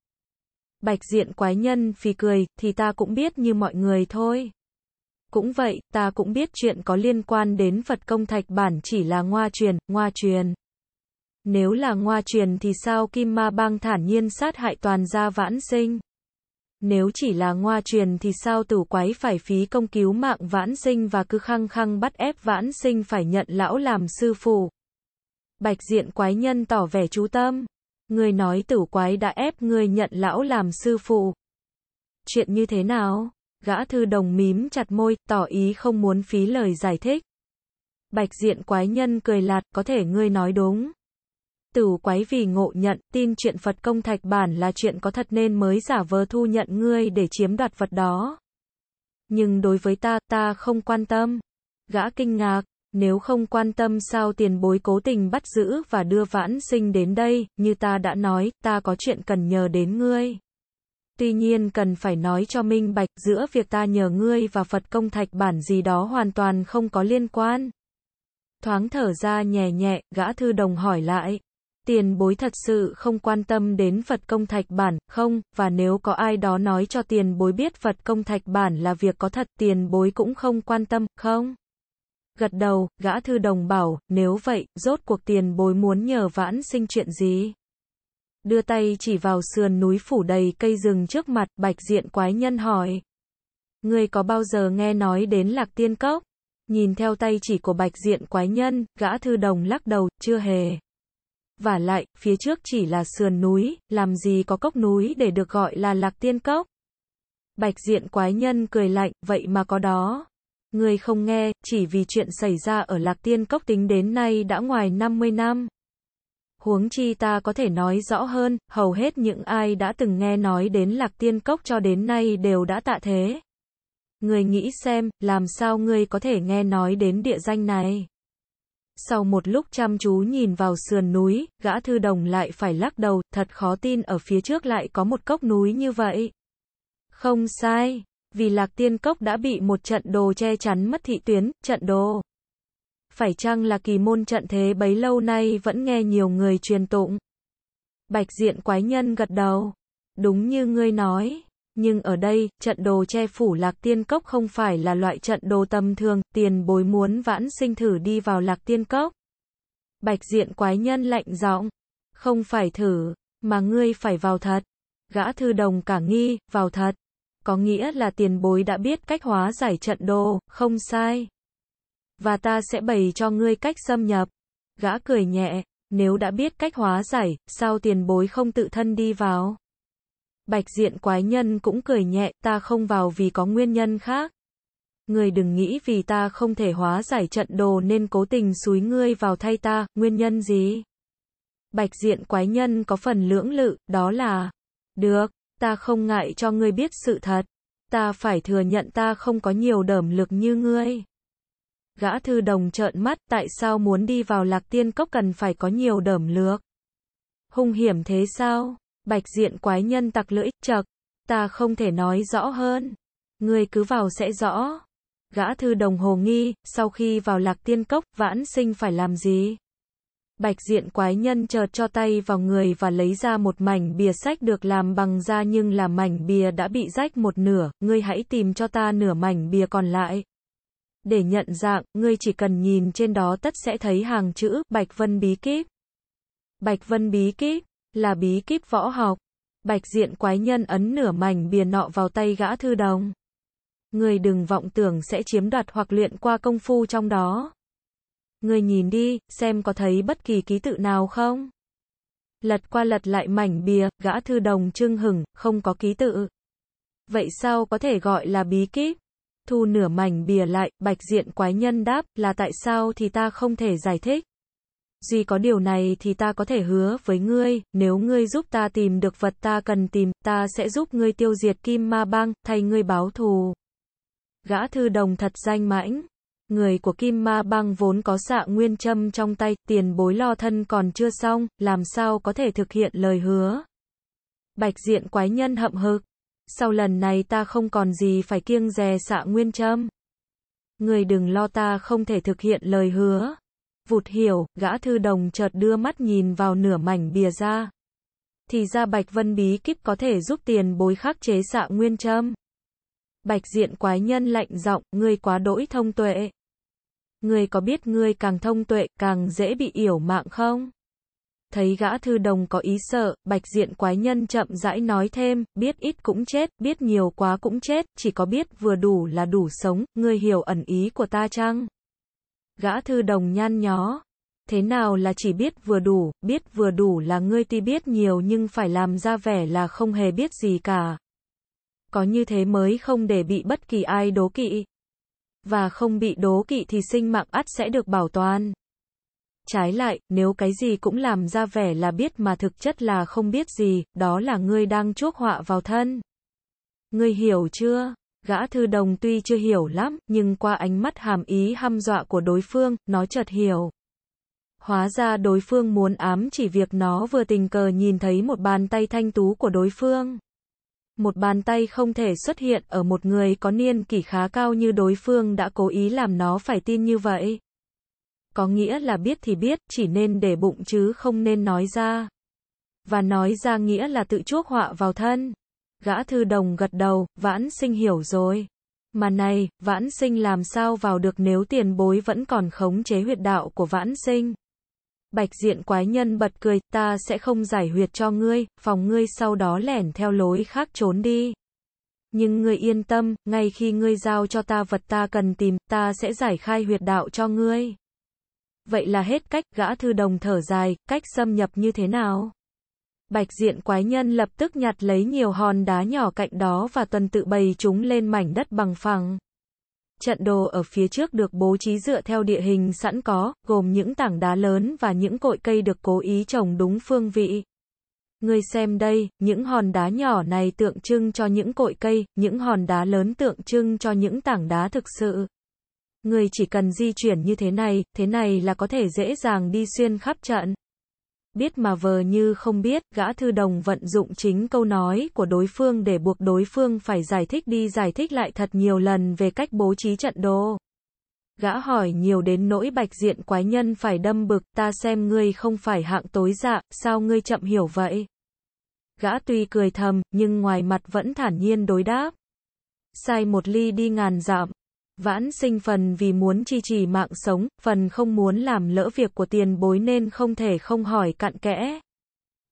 Bạch diện quái nhân phì cười, thì ta cũng biết như mọi người thôi. Cũng vậy, ta cũng biết chuyện có liên quan đến Phật công thạch bản chỉ là ngoa truyền, ngoa truyền. Nếu là ngoa truyền thì sao Kim Ma Bang thản nhiên sát hại toàn gia vãn sinh? Nếu chỉ là ngoa truyền thì sao tử quái phải phí công cứu mạng vãn sinh và cứ khăng khăng bắt ép vãn sinh phải nhận lão làm sư phụ? Bạch diện quái nhân tỏ vẻ chú tâm. Người nói tử quái đã ép người nhận lão làm sư phụ. Chuyện như thế nào? Gã thư đồng mím chặt môi, tỏ ý không muốn phí lời giải thích. Bạch diện quái nhân cười lạt, có thể ngươi nói đúng tử quái vì ngộ nhận, tin chuyện Phật công thạch bản là chuyện có thật nên mới giả vờ thu nhận ngươi để chiếm đoạt vật đó. Nhưng đối với ta, ta không quan tâm. Gã kinh ngạc, nếu không quan tâm sao tiền bối cố tình bắt giữ và đưa vãn sinh đến đây, như ta đã nói, ta có chuyện cần nhờ đến ngươi. Tuy nhiên cần phải nói cho minh bạch giữa việc ta nhờ ngươi và Phật công thạch bản gì đó hoàn toàn không có liên quan. Thoáng thở ra nhẹ nhẹ, gã thư đồng hỏi lại tiền bối thật sự không quan tâm đến Phật công thạch bản, không, và nếu có ai đó nói cho tiền bối biết Phật công thạch bản là việc có thật, tiền bối cũng không quan tâm, không? Gật đầu, gã thư đồng bảo, nếu vậy, rốt cuộc tiền bối muốn nhờ vãn sinh chuyện gì? Đưa tay chỉ vào sườn núi phủ đầy cây rừng trước mặt, bạch diện quái nhân hỏi. người có bao giờ nghe nói đến lạc tiên cốc? Nhìn theo tay chỉ của bạch diện quái nhân, gã thư đồng lắc đầu, chưa hề và lại, phía trước chỉ là sườn núi, làm gì có cốc núi để được gọi là lạc tiên cốc. Bạch diện quái nhân cười lạnh, vậy mà có đó. Người không nghe, chỉ vì chuyện xảy ra ở lạc tiên cốc tính đến nay đã ngoài 50 năm. Huống chi ta có thể nói rõ hơn, hầu hết những ai đã từng nghe nói đến lạc tiên cốc cho đến nay đều đã tạ thế. Người nghĩ xem, làm sao người có thể nghe nói đến địa danh này? Sau một lúc chăm chú nhìn vào sườn núi, gã thư đồng lại phải lắc đầu, thật khó tin ở phía trước lại có một cốc núi như vậy. Không sai, vì lạc tiên cốc đã bị một trận đồ che chắn mất thị tuyến, trận đồ. Phải chăng là kỳ môn trận thế bấy lâu nay vẫn nghe nhiều người truyền tụng? Bạch diện quái nhân gật đầu. Đúng như ngươi nói, nhưng ở đây, trận đồ che phủ lạc tiên cốc không phải là loại trận đồ tầm thường, tiền bối muốn vãn sinh thử đi vào lạc tiên cốc. Bạch diện quái nhân lạnh giọng, không phải thử, mà ngươi phải vào thật. Gã thư đồng cả nghi, vào thật. Có nghĩa là tiền bối đã biết cách hóa giải trận đồ, không sai. Và ta sẽ bày cho ngươi cách xâm nhập. Gã cười nhẹ, nếu đã biết cách hóa giải, sao tiền bối không tự thân đi vào? Bạch diện quái nhân cũng cười nhẹ, ta không vào vì có nguyên nhân khác. Người đừng nghĩ vì ta không thể hóa giải trận đồ nên cố tình xúi ngươi vào thay ta, nguyên nhân gì? Bạch diện quái nhân có phần lưỡng lự, đó là, được, ta không ngại cho ngươi biết sự thật. Ta phải thừa nhận ta không có nhiều đẩm lực như ngươi. Gã thư đồng trợn mắt tại sao muốn đi vào lạc tiên cốc cần phải có nhiều đẩm lược. Hung hiểm thế sao? Bạch diện quái nhân tặc lưỡi, chật, ta không thể nói rõ hơn. Người cứ vào sẽ rõ. Gã thư đồng hồ nghi, sau khi vào lạc tiên cốc, vãn sinh phải làm gì? Bạch diện quái nhân chợt cho tay vào người và lấy ra một mảnh bìa sách được làm bằng da nhưng là mảnh bìa đã bị rách một nửa, ngươi hãy tìm cho ta nửa mảnh bìa còn lại. Để nhận dạng, ngươi chỉ cần nhìn trên đó tất sẽ thấy hàng chữ Bạch Vân Bí Kíp. Bạch Vân Bí Kíp, là bí kíp võ học. Bạch diện quái nhân ấn nửa mảnh bìa nọ vào tay gã thư đồng. Người đừng vọng tưởng sẽ chiếm đoạt hoặc luyện qua công phu trong đó. Người nhìn đi, xem có thấy bất kỳ ký tự nào không? Lật qua lật lại mảnh bìa, gã thư đồng trưng hửng, không có ký tự. Vậy sao có thể gọi là bí kíp? Thu nửa mảnh bìa lại, bạch diện quái nhân đáp, là tại sao thì ta không thể giải thích. Duy có điều này thì ta có thể hứa với ngươi, nếu ngươi giúp ta tìm được vật ta cần tìm, ta sẽ giúp ngươi tiêu diệt Kim Ma Bang, thay ngươi báo thù. Gã thư đồng thật danh mãnh. Người của Kim Ma Bang vốn có xạ nguyên châm trong tay, tiền bối lo thân còn chưa xong, làm sao có thể thực hiện lời hứa. Bạch diện quái nhân hậm hực. Sau lần này ta không còn gì phải kiêng dè xạ nguyên châm. Người đừng lo ta không thể thực hiện lời hứa. Vụt hiểu, gã thư đồng chợt đưa mắt nhìn vào nửa mảnh bìa ra. Thì ra Bạch Vân bí kíp có thể giúp tiền bối khắc chế xạ nguyên châm. Bạch diện quái nhân lạnh giọng, ngươi quá đỗi thông tuệ. Ngươi có biết ngươi càng thông tuệ, càng dễ bị yểu mạng không? Thấy gã thư đồng có ý sợ, bạch diện quái nhân chậm rãi nói thêm, biết ít cũng chết, biết nhiều quá cũng chết, chỉ có biết vừa đủ là đủ sống, ngươi hiểu ẩn ý của ta chăng? Gã thư đồng nhan nhó. Thế nào là chỉ biết vừa đủ, biết vừa đủ là ngươi tuy biết nhiều nhưng phải làm ra vẻ là không hề biết gì cả. Có như thế mới không để bị bất kỳ ai đố kỵ. Và không bị đố kỵ thì sinh mạng ắt sẽ được bảo toàn. Trái lại, nếu cái gì cũng làm ra vẻ là biết mà thực chất là không biết gì, đó là ngươi đang chuốc họa vào thân. Ngươi hiểu chưa? Gã thư đồng tuy chưa hiểu lắm, nhưng qua ánh mắt hàm ý hăm dọa của đối phương, nó chợt hiểu. Hóa ra đối phương muốn ám chỉ việc nó vừa tình cờ nhìn thấy một bàn tay thanh tú của đối phương. Một bàn tay không thể xuất hiện ở một người có niên kỷ khá cao như đối phương đã cố ý làm nó phải tin như vậy. Có nghĩa là biết thì biết, chỉ nên để bụng chứ không nên nói ra. Và nói ra nghĩa là tự chuốc họa vào thân. Gã thư đồng gật đầu, vãn sinh hiểu rồi. Mà này, vãn sinh làm sao vào được nếu tiền bối vẫn còn khống chế huyệt đạo của vãn sinh. Bạch diện quái nhân bật cười, ta sẽ không giải huyệt cho ngươi, phòng ngươi sau đó lẻn theo lối khác trốn đi. Nhưng ngươi yên tâm, ngay khi ngươi giao cho ta vật ta cần tìm, ta sẽ giải khai huyệt đạo cho ngươi. Vậy là hết cách, gã thư đồng thở dài, cách xâm nhập như thế nào? Bạch diện quái nhân lập tức nhặt lấy nhiều hòn đá nhỏ cạnh đó và tuần tự bày chúng lên mảnh đất bằng phẳng. Trận đồ ở phía trước được bố trí dựa theo địa hình sẵn có, gồm những tảng đá lớn và những cội cây được cố ý trồng đúng phương vị. Người xem đây, những hòn đá nhỏ này tượng trưng cho những cội cây, những hòn đá lớn tượng trưng cho những tảng đá thực sự. Người chỉ cần di chuyển như thế này, thế này là có thể dễ dàng đi xuyên khắp trận biết mà vờ như không biết, gã thư đồng vận dụng chính câu nói của đối phương để buộc đối phương phải giải thích đi giải thích lại thật nhiều lần về cách bố trí trận đồ. Gã hỏi nhiều đến nỗi bạch diện quái nhân phải đâm bực, ta xem ngươi không phải hạng tối dạ, sao ngươi chậm hiểu vậy? Gã tuy cười thầm, nhưng ngoài mặt vẫn thản nhiên đối đáp. Sai một ly đi ngàn dặm, Vãn sinh phần vì muốn chi trì mạng sống, phần không muốn làm lỡ việc của tiền bối nên không thể không hỏi cặn kẽ.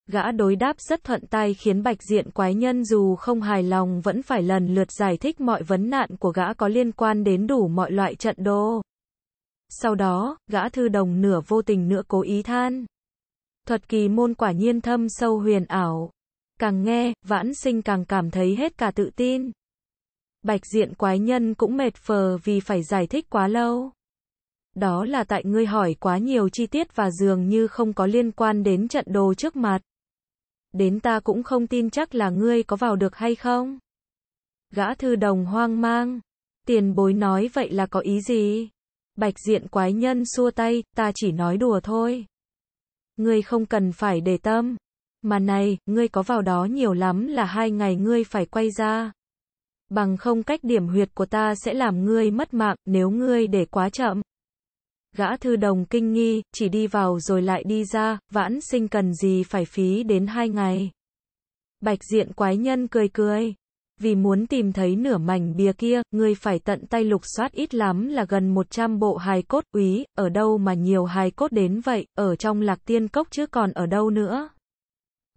Gã đối đáp rất thuận tay khiến bạch diện quái nhân dù không hài lòng vẫn phải lần lượt giải thích mọi vấn nạn của gã có liên quan đến đủ mọi loại trận đô. Sau đó, gã thư đồng nửa vô tình nửa cố ý than. Thuật kỳ môn quả nhiên thâm sâu huyền ảo. Càng nghe, vãn sinh càng cảm thấy hết cả tự tin. Bạch diện quái nhân cũng mệt phờ vì phải giải thích quá lâu. Đó là tại ngươi hỏi quá nhiều chi tiết và dường như không có liên quan đến trận đồ trước mặt. Đến ta cũng không tin chắc là ngươi có vào được hay không. Gã thư đồng hoang mang. Tiền bối nói vậy là có ý gì? Bạch diện quái nhân xua tay, ta chỉ nói đùa thôi. Ngươi không cần phải để tâm. Mà này, ngươi có vào đó nhiều lắm là hai ngày ngươi phải quay ra bằng không cách điểm huyệt của ta sẽ làm ngươi mất mạng nếu ngươi để quá chậm. Gã thư đồng kinh nghi, chỉ đi vào rồi lại đi ra, vãn sinh cần gì phải phí đến hai ngày. Bạch diện quái nhân cười cười. Vì muốn tìm thấy nửa mảnh bia kia, ngươi phải tận tay lục soát ít lắm là gần 100 bộ hài cốt úy, ở đâu mà nhiều hài cốt đến vậy, ở trong lạc tiên cốc chứ còn ở đâu nữa.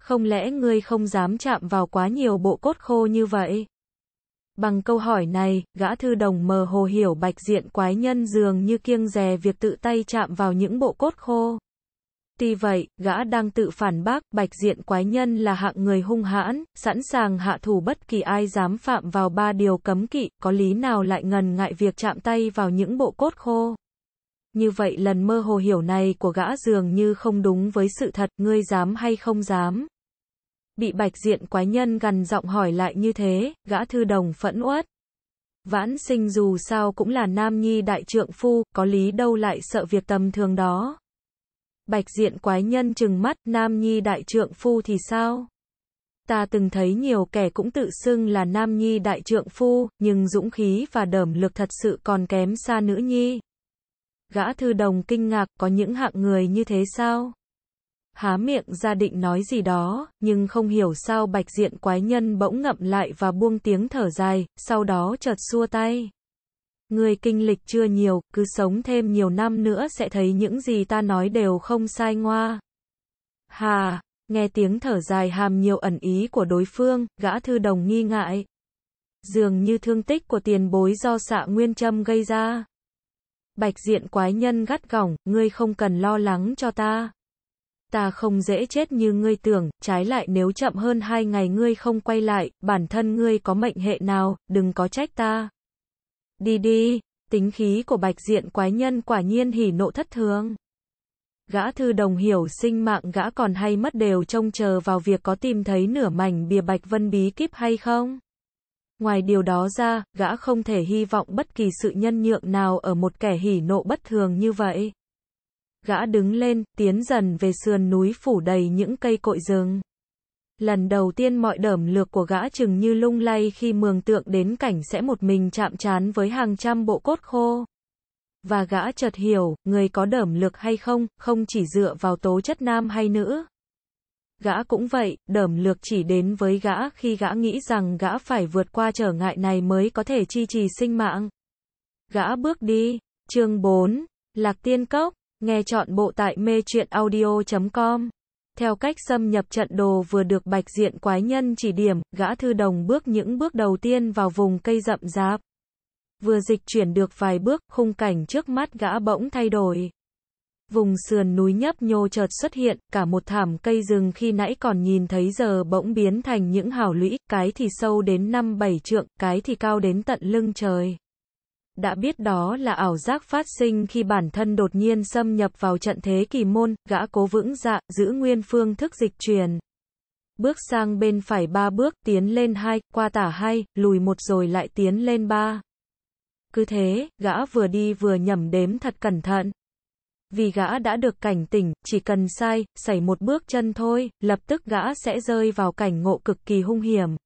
Không lẽ ngươi không dám chạm vào quá nhiều bộ cốt khô như vậy? Bằng câu hỏi này, gã thư đồng mờ hồ hiểu bạch diện quái nhân dường như kiêng dè việc tự tay chạm vào những bộ cốt khô. Tuy vậy, gã đang tự phản bác, bạch diện quái nhân là hạng người hung hãn, sẵn sàng hạ thủ bất kỳ ai dám phạm vào ba điều cấm kỵ, có lý nào lại ngần ngại việc chạm tay vào những bộ cốt khô. Như vậy lần mơ hồ hiểu này của gã dường như không đúng với sự thật, ngươi dám hay không dám bị bạch diện quái nhân gần giọng hỏi lại như thế, gã thư đồng phẫn uất. Vãn sinh dù sao cũng là nam nhi đại trượng phu, có lý đâu lại sợ việc tầm thường đó. Bạch diện quái nhân chừng mắt, nam nhi đại trượng phu thì sao? Ta từng thấy nhiều kẻ cũng tự xưng là nam nhi đại trượng phu, nhưng dũng khí và đẩm lực thật sự còn kém xa nữ nhi. Gã thư đồng kinh ngạc có những hạng người như thế sao? há miệng ra định nói gì đó, nhưng không hiểu sao bạch diện quái nhân bỗng ngậm lại và buông tiếng thở dài, sau đó chợt xua tay. Người kinh lịch chưa nhiều, cứ sống thêm nhiều năm nữa sẽ thấy những gì ta nói đều không sai ngoa. Hà, nghe tiếng thở dài hàm nhiều ẩn ý của đối phương, gã thư đồng nghi ngại. Dường như thương tích của tiền bối do xạ nguyên châm gây ra. Bạch diện quái nhân gắt gỏng, ngươi không cần lo lắng cho ta ta không dễ chết như ngươi tưởng, trái lại nếu chậm hơn hai ngày ngươi không quay lại, bản thân ngươi có mệnh hệ nào, đừng có trách ta. Đi đi, tính khí của bạch diện quái nhân quả nhiên hỉ nộ thất thường. Gã thư đồng hiểu sinh mạng gã còn hay mất đều trông chờ vào việc có tìm thấy nửa mảnh bìa bạch vân bí kíp hay không. Ngoài điều đó ra, gã không thể hy vọng bất kỳ sự nhân nhượng nào ở một kẻ hỉ nộ bất thường như vậy. Gã đứng lên, tiến dần về sườn núi phủ đầy những cây cội rừng. Lần đầu tiên mọi đẩm lược của gã chừng như lung lay khi mường tượng đến cảnh sẽ một mình chạm trán với hàng trăm bộ cốt khô. Và gã chợt hiểu, người có đẩm lược hay không, không chỉ dựa vào tố chất nam hay nữ. Gã cũng vậy, đẩm lược chỉ đến với gã khi gã nghĩ rằng gã phải vượt qua trở ngại này mới có thể chi trì sinh mạng. Gã bước đi. Chương 4. Lạc Tiên Cốc Nghe chọn bộ tại mê truyện audio.com. Theo cách xâm nhập trận đồ vừa được bạch diện quái nhân chỉ điểm, gã thư đồng bước những bước đầu tiên vào vùng cây rậm rạp. Vừa dịch chuyển được vài bước, khung cảnh trước mắt gã bỗng thay đổi. Vùng sườn núi nhấp nhô chợt xuất hiện, cả một thảm cây rừng khi nãy còn nhìn thấy giờ bỗng biến thành những hào lũy, cái thì sâu đến năm bảy trượng, cái thì cao đến tận lưng trời đã biết đó là ảo giác phát sinh khi bản thân đột nhiên xâm nhập vào trận thế kỳ môn, gã cố vững dạ, giữ nguyên phương thức dịch truyền. Bước sang bên phải ba bước, tiến lên hai, qua tả hai, lùi một rồi lại tiến lên ba. Cứ thế, gã vừa đi vừa nhẩm đếm thật cẩn thận. Vì gã đã được cảnh tỉnh, chỉ cần sai, xảy một bước chân thôi, lập tức gã sẽ rơi vào cảnh ngộ cực kỳ hung hiểm.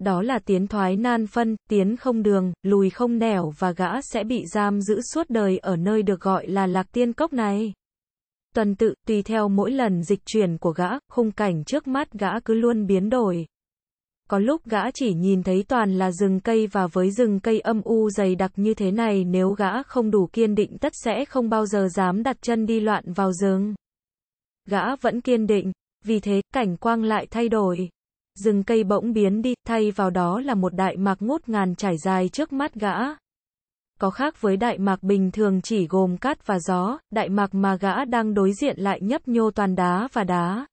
Đó là tiến thoái nan phân, tiến không đường, lùi không nẻo và gã sẽ bị giam giữ suốt đời ở nơi được gọi là lạc tiên cốc này. Tuần tự, tùy theo mỗi lần dịch chuyển của gã, khung cảnh trước mắt gã cứ luôn biến đổi. Có lúc gã chỉ nhìn thấy toàn là rừng cây và với rừng cây âm u dày đặc như thế này nếu gã không đủ kiên định tất sẽ không bao giờ dám đặt chân đi loạn vào rừng. Gã vẫn kiên định, vì thế cảnh quang lại thay đổi rừng cây bỗng biến đi, thay vào đó là một đại mạc ngút ngàn trải dài trước mắt gã. Có khác với đại mạc bình thường chỉ gồm cát và gió, đại mạc mà gã đang đối diện lại nhấp nhô toàn đá và đá.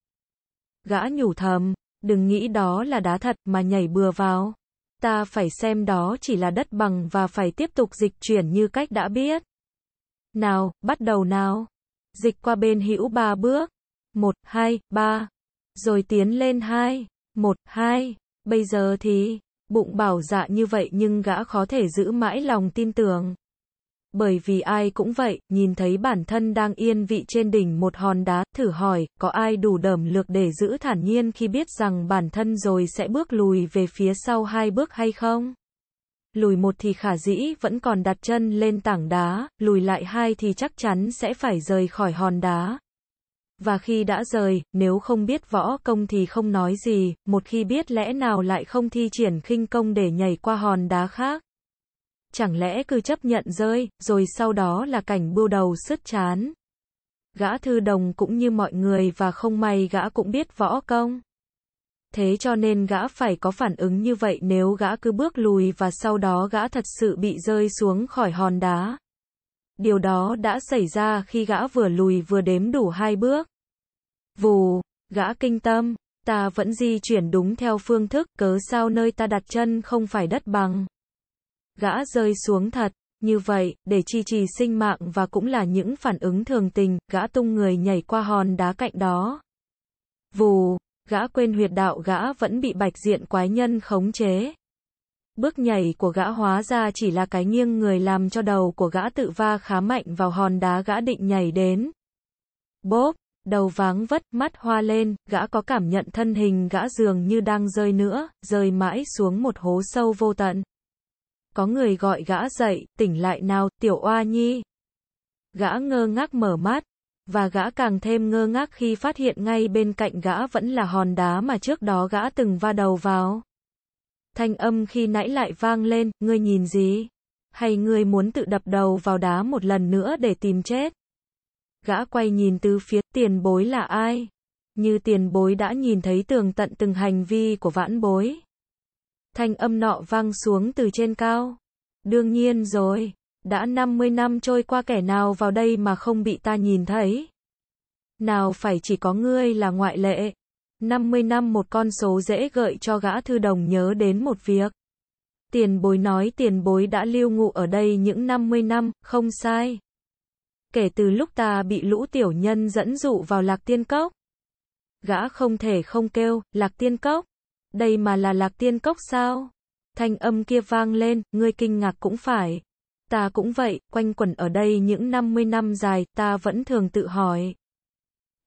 Gã nhủ thầm, đừng nghĩ đó là đá thật mà nhảy bừa vào. Ta phải xem đó chỉ là đất bằng và phải tiếp tục dịch chuyển như cách đã biết. Nào, bắt đầu nào. Dịch qua bên hữu ba bước. Một, hai, ba. Rồi tiến lên hai. Một, hai, bây giờ thì, bụng bảo dạ như vậy nhưng gã khó thể giữ mãi lòng tin tưởng. Bởi vì ai cũng vậy, nhìn thấy bản thân đang yên vị trên đỉnh một hòn đá, thử hỏi, có ai đủ đẩm lược để giữ thản nhiên khi biết rằng bản thân rồi sẽ bước lùi về phía sau hai bước hay không? Lùi một thì khả dĩ vẫn còn đặt chân lên tảng đá, lùi lại hai thì chắc chắn sẽ phải rời khỏi hòn đá, và khi đã rời, nếu không biết võ công thì không nói gì, một khi biết lẽ nào lại không thi triển khinh công để nhảy qua hòn đá khác. Chẳng lẽ cứ chấp nhận rơi, rồi sau đó là cảnh bưu đầu sứt chán. Gã thư đồng cũng như mọi người và không may gã cũng biết võ công. Thế cho nên gã phải có phản ứng như vậy nếu gã cứ bước lùi và sau đó gã thật sự bị rơi xuống khỏi hòn đá. Điều đó đã xảy ra khi gã vừa lùi vừa đếm đủ hai bước. Vù, gã kinh tâm, ta vẫn di chuyển đúng theo phương thức, cớ sao nơi ta đặt chân không phải đất bằng. Gã rơi xuống thật, như vậy, để chi trì sinh mạng và cũng là những phản ứng thường tình, gã tung người nhảy qua hòn đá cạnh đó. Vù, gã quên huyệt đạo gã vẫn bị bạch diện quái nhân khống chế. Bước nhảy của gã hóa ra chỉ là cái nghiêng người làm cho đầu của gã tự va khá mạnh vào hòn đá gã định nhảy đến. Bốp, đầu váng vất, mắt hoa lên, gã có cảm nhận thân hình gã dường như đang rơi nữa, rơi mãi xuống một hố sâu vô tận. Có người gọi gã dậy, tỉnh lại nào, tiểu oa nhi. Gã ngơ ngác mở mắt, và gã càng thêm ngơ ngác khi phát hiện ngay bên cạnh gã vẫn là hòn đá mà trước đó gã từng va đầu vào. Thanh âm khi nãy lại vang lên, ngươi nhìn gì? Hay ngươi muốn tự đập đầu vào đá một lần nữa để tìm chết? Gã quay nhìn từ phía tiền bối là ai? Như tiền bối đã nhìn thấy tường tận từng hành vi của vãn bối. Thanh âm nọ vang xuống từ trên cao. Đương nhiên rồi, đã 50 năm trôi qua kẻ nào vào đây mà không bị ta nhìn thấy. Nào phải chỉ có ngươi là ngoại lệ. 50 năm một con số dễ gợi cho gã thư đồng nhớ đến một việc. Tiền bối nói tiền bối đã lưu ngụ ở đây những 50 năm, không sai. Kể từ lúc ta bị lũ tiểu nhân dẫn dụ vào lạc tiên cốc. Gã không thể không kêu, lạc tiên cốc. Đây mà là lạc tiên cốc sao? Thanh âm kia vang lên, ngươi kinh ngạc cũng phải. Ta cũng vậy, quanh quẩn ở đây những 50 năm dài, ta vẫn thường tự hỏi.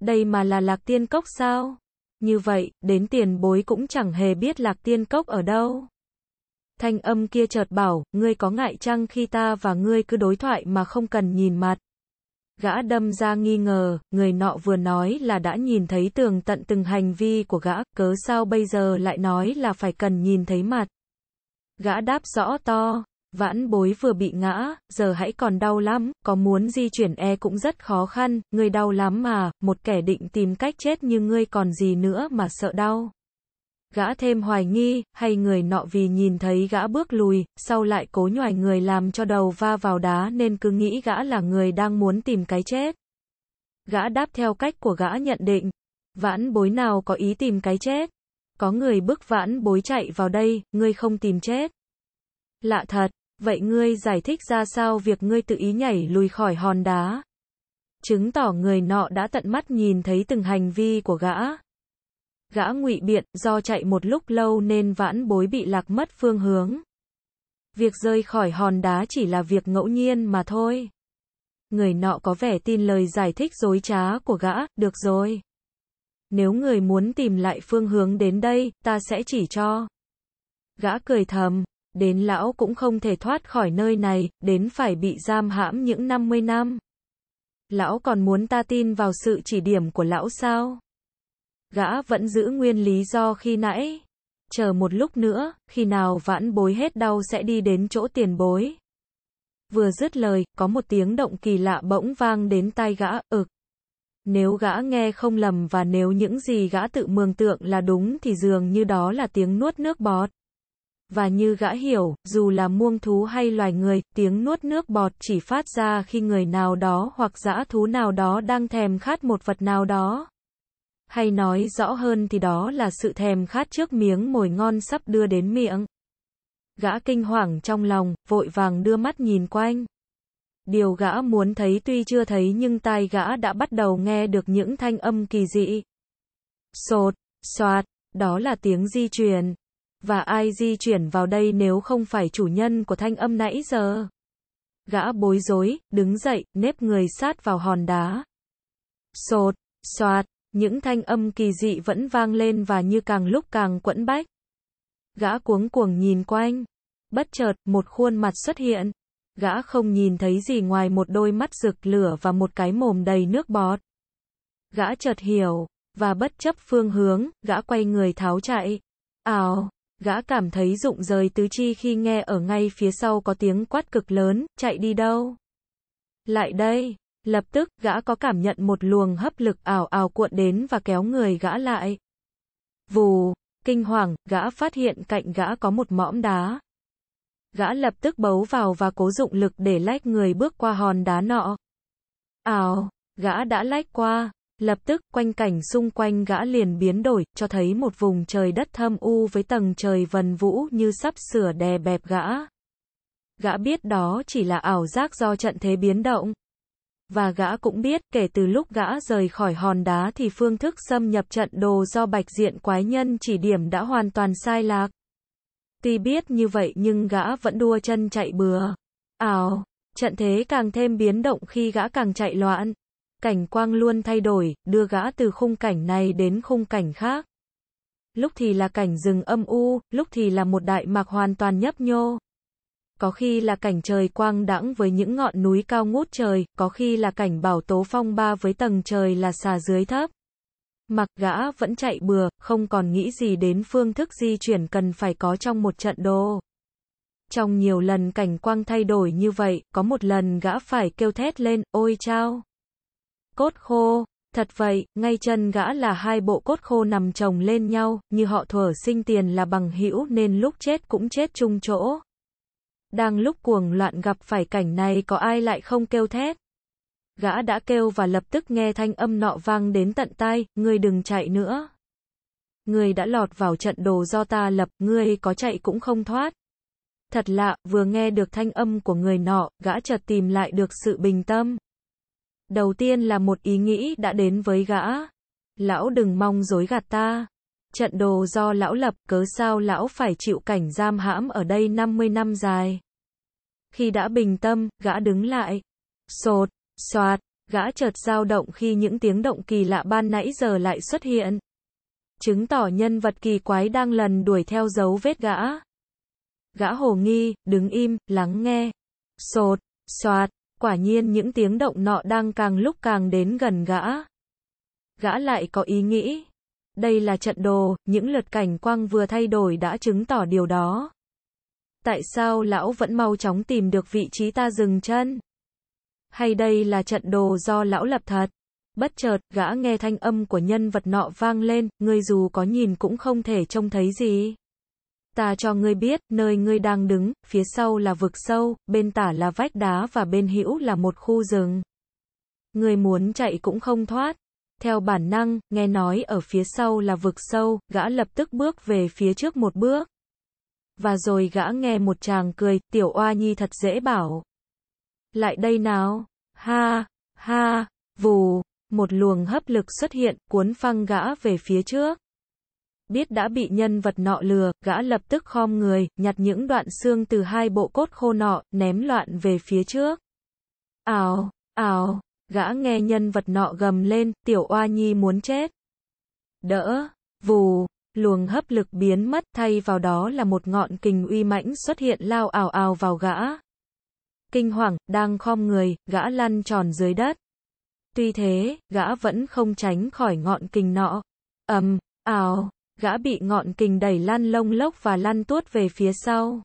Đây mà là lạc tiên cốc sao? Như vậy, đến tiền bối cũng chẳng hề biết lạc tiên cốc ở đâu. Thanh âm kia chợt bảo, ngươi có ngại chăng khi ta và ngươi cứ đối thoại mà không cần nhìn mặt. Gã đâm ra nghi ngờ, người nọ vừa nói là đã nhìn thấy tường tận từng hành vi của gã, cớ sao bây giờ lại nói là phải cần nhìn thấy mặt. Gã đáp rõ to, Vãn bối vừa bị ngã, giờ hãy còn đau lắm, có muốn di chuyển e cũng rất khó khăn, ngươi đau lắm mà, một kẻ định tìm cách chết như ngươi còn gì nữa mà sợ đau. Gã thêm hoài nghi, hay người nọ vì nhìn thấy gã bước lùi, sau lại cố nhòi người làm cho đầu va vào đá nên cứ nghĩ gã là người đang muốn tìm cái chết. Gã đáp theo cách của gã nhận định, vãn bối nào có ý tìm cái chết. Có người bước vãn bối chạy vào đây, ngươi không tìm chết. Lạ thật, vậy ngươi giải thích ra sao việc ngươi tự ý nhảy lùi khỏi hòn đá? Chứng tỏ người nọ đã tận mắt nhìn thấy từng hành vi của gã. Gã ngụy biện, do chạy một lúc lâu nên vãn bối bị lạc mất phương hướng. Việc rơi khỏi hòn đá chỉ là việc ngẫu nhiên mà thôi. Người nọ có vẻ tin lời giải thích dối trá của gã, được rồi. Nếu người muốn tìm lại phương hướng đến đây, ta sẽ chỉ cho. Gã cười thầm, đến lão cũng không thể thoát khỏi nơi này, đến phải bị giam hãm những 50 năm. Lão còn muốn ta tin vào sự chỉ điểm của lão sao? Gã vẫn giữ nguyên lý do khi nãy. Chờ một lúc nữa, khi nào vãn bối hết đau sẽ đi đến chỗ tiền bối. Vừa dứt lời, có một tiếng động kỳ lạ bỗng vang đến tai gã, ực. Ừ. Nếu gã nghe không lầm và nếu những gì gã tự mường tượng là đúng thì dường như đó là tiếng nuốt nước bọt và như gã hiểu, dù là muông thú hay loài người, tiếng nuốt nước bọt chỉ phát ra khi người nào đó hoặc dã thú nào đó đang thèm khát một vật nào đó. Hay nói rõ hơn thì đó là sự thèm khát trước miếng mồi ngon sắp đưa đến miệng. Gã kinh hoàng trong lòng, vội vàng đưa mắt nhìn quanh. Điều gã muốn thấy tuy chưa thấy nhưng tai gã đã bắt đầu nghe được những thanh âm kỳ dị. Sột, soạt, đó là tiếng di truyền và ai di chuyển vào đây nếu không phải chủ nhân của thanh âm nãy giờ. Gã bối rối, đứng dậy, nếp người sát vào hòn đá. Sột, soạt, những thanh âm kỳ dị vẫn vang lên và như càng lúc càng quẫn bách. Gã cuống cuồng nhìn quanh. Bất chợt, một khuôn mặt xuất hiện. Gã không nhìn thấy gì ngoài một đôi mắt rực lửa và một cái mồm đầy nước bọt. Gã chợt hiểu, và bất chấp phương hướng, gã quay người tháo chạy. Ào! gã cảm thấy rụng rời tứ chi khi nghe ở ngay phía sau có tiếng quát cực lớn, chạy đi đâu? Lại đây, lập tức, gã có cảm nhận một luồng hấp lực ảo ảo cuộn đến và kéo người gã lại. Vù, kinh hoàng, gã phát hiện cạnh gã có một mõm đá. Gã lập tức bấu vào và cố dụng lực để lách người bước qua hòn đá nọ. Ảo, gã đã lách qua, Lập tức, quanh cảnh xung quanh gã liền biến đổi, cho thấy một vùng trời đất thâm u với tầng trời vần vũ như sắp sửa đè bẹp gã. Gã biết đó chỉ là ảo giác do trận thế biến động. Và gã cũng biết, kể từ lúc gã rời khỏi hòn đá thì phương thức xâm nhập trận đồ do bạch diện quái nhân chỉ điểm đã hoàn toàn sai lạc. Tuy biết như vậy nhưng gã vẫn đua chân chạy bừa. Ảo, trận thế càng thêm biến động khi gã càng chạy loạn cảnh quang luôn thay đổi, đưa gã từ khung cảnh này đến khung cảnh khác. Lúc thì là cảnh rừng âm u, lúc thì là một đại mạc hoàn toàn nhấp nhô. Có khi là cảnh trời quang đãng với những ngọn núi cao ngút trời, có khi là cảnh bảo tố phong ba với tầng trời là xà dưới thấp. Mặc gã vẫn chạy bừa, không còn nghĩ gì đến phương thức di chuyển cần phải có trong một trận đồ. Trong nhiều lần cảnh quang thay đổi như vậy, có một lần gã phải kêu thét lên, ôi chao. Cốt khô, thật vậy, ngay chân gã là hai bộ cốt khô nằm chồng lên nhau, như họ thuở sinh tiền là bằng hữu nên lúc chết cũng chết chung chỗ. Đang lúc cuồng loạn gặp phải cảnh này có ai lại không kêu thét. Gã đã kêu và lập tức nghe thanh âm nọ vang đến tận tai, ngươi đừng chạy nữa. Ngươi đã lọt vào trận đồ do ta lập, ngươi có chạy cũng không thoát. Thật lạ, vừa nghe được thanh âm của người nọ, gã chợt tìm lại được sự bình tâm. Đầu tiên là một ý nghĩ đã đến với gã. Lão đừng mong dối gạt ta. Trận đồ do lão lập, cớ sao lão phải chịu cảnh giam hãm ở đây 50 năm dài. Khi đã bình tâm, gã đứng lại. Sột, soạt, gã chợt dao động khi những tiếng động kỳ lạ ban nãy giờ lại xuất hiện. Chứng tỏ nhân vật kỳ quái đang lần đuổi theo dấu vết gã. Gã hồ nghi, đứng im, lắng nghe. Sột, soạt, Quả nhiên những tiếng động nọ đang càng lúc càng đến gần gã. Gã lại có ý nghĩ. Đây là trận đồ, những lượt cảnh quang vừa thay đổi đã chứng tỏ điều đó. Tại sao lão vẫn mau chóng tìm được vị trí ta dừng chân? Hay đây là trận đồ do lão lập thật? Bất chợt, gã nghe thanh âm của nhân vật nọ vang lên, người dù có nhìn cũng không thể trông thấy gì. Ta cho ngươi biết, nơi ngươi đang đứng, phía sau là vực sâu, bên tả là vách đá và bên hữu là một khu rừng. Ngươi muốn chạy cũng không thoát. Theo bản năng, nghe nói ở phía sau là vực sâu, gã lập tức bước về phía trước một bước. Và rồi gã nghe một chàng cười, tiểu oa nhi thật dễ bảo. Lại đây nào. Ha, ha, vù, một luồng hấp lực xuất hiện, cuốn phăng gã về phía trước. Biết đã bị nhân vật nọ lừa, gã lập tức khom người, nhặt những đoạn xương từ hai bộ cốt khô nọ, ném loạn về phía trước. Ào, ào, gã nghe nhân vật nọ gầm lên, tiểu oa nhi muốn chết. Đỡ, vù, luồng hấp lực biến mất thay vào đó là một ngọn kình uy mãnh xuất hiện lao ào ào vào gã. Kinh hoàng, đang khom người, gã lăn tròn dưới đất. Tuy thế, gã vẫn không tránh khỏi ngọn kình nọ. ầm, ào, gã bị ngọn kình đẩy lăn lông lốc và lăn tuốt về phía sau.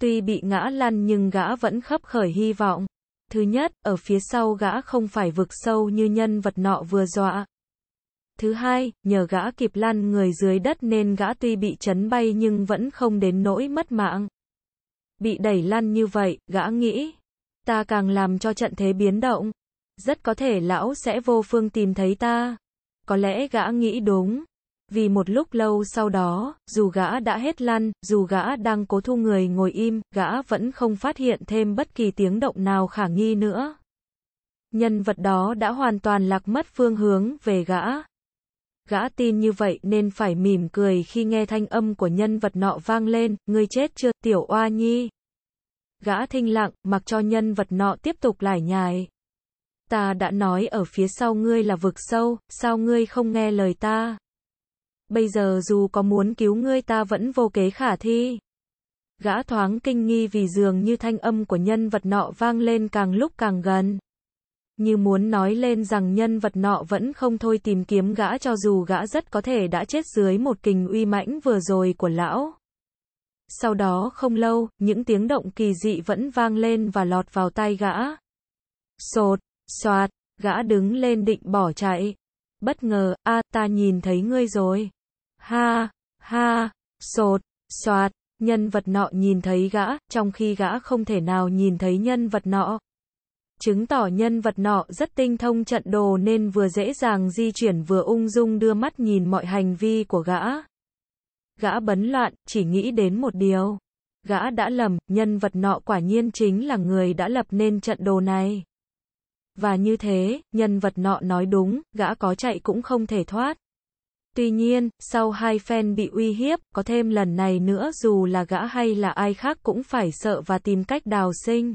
Tuy bị ngã lăn nhưng gã vẫn khấp khởi hy vọng. Thứ nhất, ở phía sau gã không phải vực sâu như nhân vật nọ vừa dọa. Thứ hai, nhờ gã kịp lăn người dưới đất nên gã tuy bị chấn bay nhưng vẫn không đến nỗi mất mạng. Bị đẩy lăn như vậy, gã nghĩ, ta càng làm cho trận thế biến động. Rất có thể lão sẽ vô phương tìm thấy ta. Có lẽ gã nghĩ đúng vì một lúc lâu sau đó, dù gã đã hết lăn, dù gã đang cố thu người ngồi im, gã vẫn không phát hiện thêm bất kỳ tiếng động nào khả nghi nữa. Nhân vật đó đã hoàn toàn lạc mất phương hướng về gã. Gã tin như vậy nên phải mỉm cười khi nghe thanh âm của nhân vật nọ vang lên, ngươi chết chưa, tiểu oa nhi. Gã thinh lặng, mặc cho nhân vật nọ tiếp tục lải nhải. Ta đã nói ở phía sau ngươi là vực sâu, sao ngươi không nghe lời ta? bây giờ dù có muốn cứu ngươi ta vẫn vô kế khả thi. Gã thoáng kinh nghi vì dường như thanh âm của nhân vật nọ vang lên càng lúc càng gần. Như muốn nói lên rằng nhân vật nọ vẫn không thôi tìm kiếm gã cho dù gã rất có thể đã chết dưới một kình uy mãnh vừa rồi của lão. Sau đó không lâu, những tiếng động kỳ dị vẫn vang lên và lọt vào tai gã. Sột, soạt, gã đứng lên định bỏ chạy. Bất ngờ, a ta nhìn thấy ngươi rồi. Ha, ha, sột, soạt, nhân vật nọ nhìn thấy gã, trong khi gã không thể nào nhìn thấy nhân vật nọ. Chứng tỏ nhân vật nọ rất tinh thông trận đồ nên vừa dễ dàng di chuyển vừa ung dung đưa mắt nhìn mọi hành vi của gã. Gã bấn loạn, chỉ nghĩ đến một điều. Gã đã lầm, nhân vật nọ quả nhiên chính là người đã lập nên trận đồ này. Và như thế, nhân vật nọ nói đúng, gã có chạy cũng không thể thoát. Tuy nhiên, sau hai phen bị uy hiếp, có thêm lần này nữa dù là gã hay là ai khác cũng phải sợ và tìm cách đào sinh.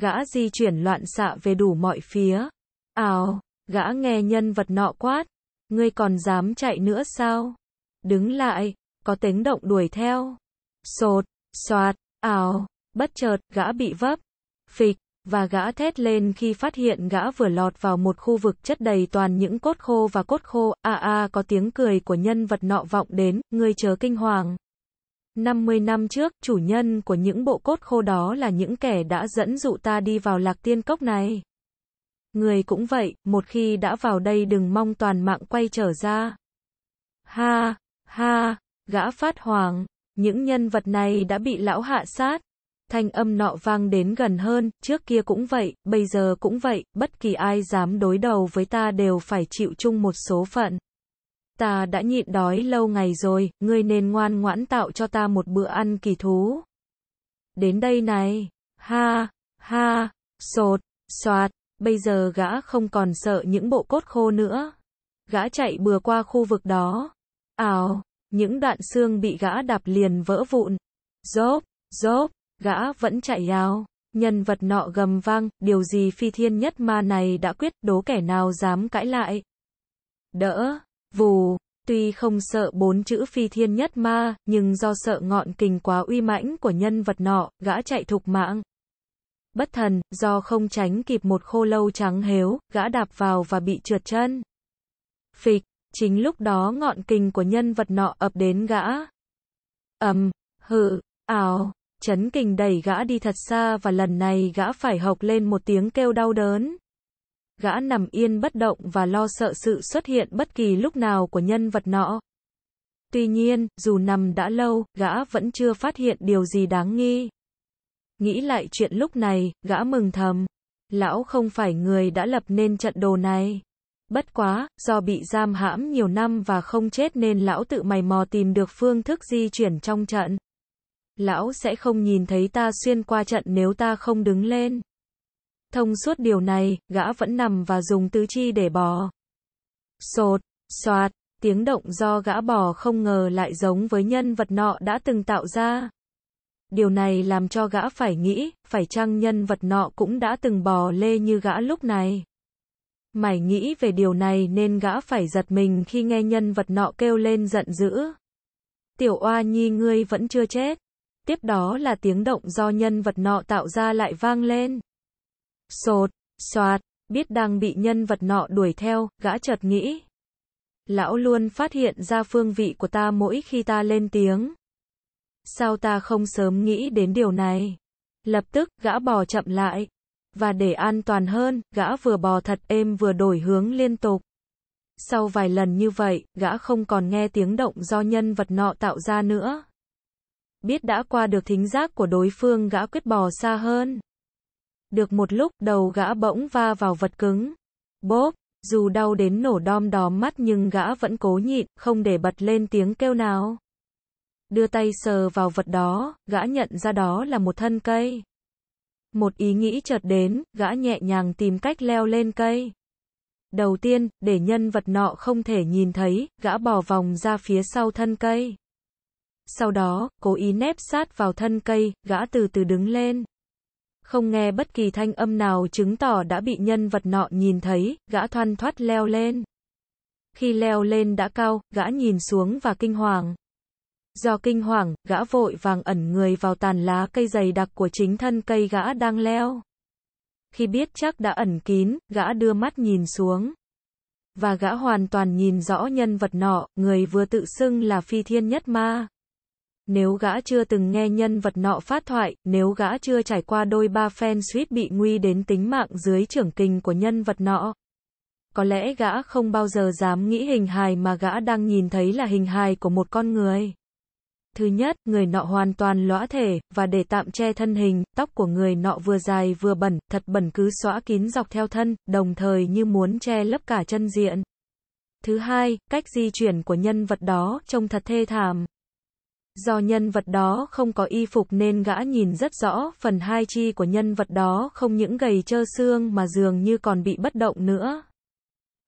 Gã di chuyển loạn xạ về đủ mọi phía. Ào, gã nghe nhân vật nọ quát. Ngươi còn dám chạy nữa sao? Đứng lại, có tính động đuổi theo. Sột, soạt, ào, bất chợt, gã bị vấp. Phịch, và gã thét lên khi phát hiện gã vừa lọt vào một khu vực chất đầy toàn những cốt khô và cốt khô, a à, a à, có tiếng cười của nhân vật nọ vọng đến, người chớ kinh hoàng. 50 năm trước, chủ nhân của những bộ cốt khô đó là những kẻ đã dẫn dụ ta đi vào lạc tiên cốc này. Người cũng vậy, một khi đã vào đây đừng mong toàn mạng quay trở ra. Ha, ha, gã phát hoàng, những nhân vật này đã bị lão hạ sát thanh âm nọ vang đến gần hơn, trước kia cũng vậy, bây giờ cũng vậy, bất kỳ ai dám đối đầu với ta đều phải chịu chung một số phận. Ta đã nhịn đói lâu ngày rồi, ngươi nên ngoan ngoãn tạo cho ta một bữa ăn kỳ thú. Đến đây này, ha, ha, sột, soạt, bây giờ gã không còn sợ những bộ cốt khô nữa. Gã chạy bừa qua khu vực đó. Ào, những đoạn xương bị gã đạp liền vỡ vụn. Rốp, rốp, gã vẫn chạy ào. Nhân vật nọ gầm vang, điều gì phi thiên nhất ma này đã quyết đố kẻ nào dám cãi lại. Đỡ, vù, tuy không sợ bốn chữ phi thiên nhất ma, nhưng do sợ ngọn kình quá uy mãnh của nhân vật nọ, gã chạy thục mạng. Bất thần, do không tránh kịp một khô lâu trắng hếu, gã đạp vào và bị trượt chân. Phịch, chính lúc đó ngọn kình của nhân vật nọ ập đến gã. ầm, hự, ảo. Chấn kình đẩy gã đi thật xa và lần này gã phải hộc lên một tiếng kêu đau đớn. Gã nằm yên bất động và lo sợ sự xuất hiện bất kỳ lúc nào của nhân vật nọ. Tuy nhiên, dù nằm đã lâu, gã vẫn chưa phát hiện điều gì đáng nghi. Nghĩ lại chuyện lúc này, gã mừng thầm. Lão không phải người đã lập nên trận đồ này. Bất quá, do bị giam hãm nhiều năm và không chết nên lão tự mày mò tìm được phương thức di chuyển trong trận lão sẽ không nhìn thấy ta xuyên qua trận nếu ta không đứng lên. Thông suốt điều này, gã vẫn nằm và dùng tứ chi để bò. Sột, soạt, tiếng động do gã bò không ngờ lại giống với nhân vật nọ đã từng tạo ra. Điều này làm cho gã phải nghĩ, phải chăng nhân vật nọ cũng đã từng bò lê như gã lúc này. Mải nghĩ về điều này nên gã phải giật mình khi nghe nhân vật nọ kêu lên giận dữ. Tiểu oa nhi ngươi vẫn chưa chết. Tiếp đó là tiếng động do nhân vật nọ tạo ra lại vang lên. Sột, soạt, biết đang bị nhân vật nọ đuổi theo, gã chợt nghĩ. Lão luôn phát hiện ra phương vị của ta mỗi khi ta lên tiếng. Sao ta không sớm nghĩ đến điều này? Lập tức, gã bò chậm lại. Và để an toàn hơn, gã vừa bò thật êm vừa đổi hướng liên tục. Sau vài lần như vậy, gã không còn nghe tiếng động do nhân vật nọ tạo ra nữa biết đã qua được thính giác của đối phương gã quyết bò xa hơn. Được một lúc, đầu gã bỗng va vào vật cứng. Bốp, dù đau đến nổ đom đóm mắt nhưng gã vẫn cố nhịn, không để bật lên tiếng kêu nào. Đưa tay sờ vào vật đó, gã nhận ra đó là một thân cây. Một ý nghĩ chợt đến, gã nhẹ nhàng tìm cách leo lên cây. Đầu tiên, để nhân vật nọ không thể nhìn thấy, gã bỏ vòng ra phía sau thân cây. Sau đó, cố ý nép sát vào thân cây, gã từ từ đứng lên. Không nghe bất kỳ thanh âm nào chứng tỏ đã bị nhân vật nọ nhìn thấy, gã thoăn thoắt leo lên. Khi leo lên đã cao, gã nhìn xuống và kinh hoàng. Do kinh hoàng, gã vội vàng ẩn người vào tàn lá cây dày đặc của chính thân cây gã đang leo. Khi biết chắc đã ẩn kín, gã đưa mắt nhìn xuống. Và gã hoàn toàn nhìn rõ nhân vật nọ, người vừa tự xưng là phi thiên nhất ma. Nếu gã chưa từng nghe nhân vật nọ phát thoại, nếu gã chưa trải qua đôi ba phen suýt bị nguy đến tính mạng dưới trưởng kình của nhân vật nọ, có lẽ gã không bao giờ dám nghĩ hình hài mà gã đang nhìn thấy là hình hài của một con người. Thứ nhất, người nọ hoàn toàn lõa thể, và để tạm che thân hình, tóc của người nọ vừa dài vừa bẩn, thật bẩn cứ xõa kín dọc theo thân, đồng thời như muốn che lấp cả chân diện. Thứ hai, cách di chuyển của nhân vật đó trông thật thê thảm. Do nhân vật đó không có y phục nên gã nhìn rất rõ phần hai chi của nhân vật đó không những gầy trơ xương mà dường như còn bị bất động nữa.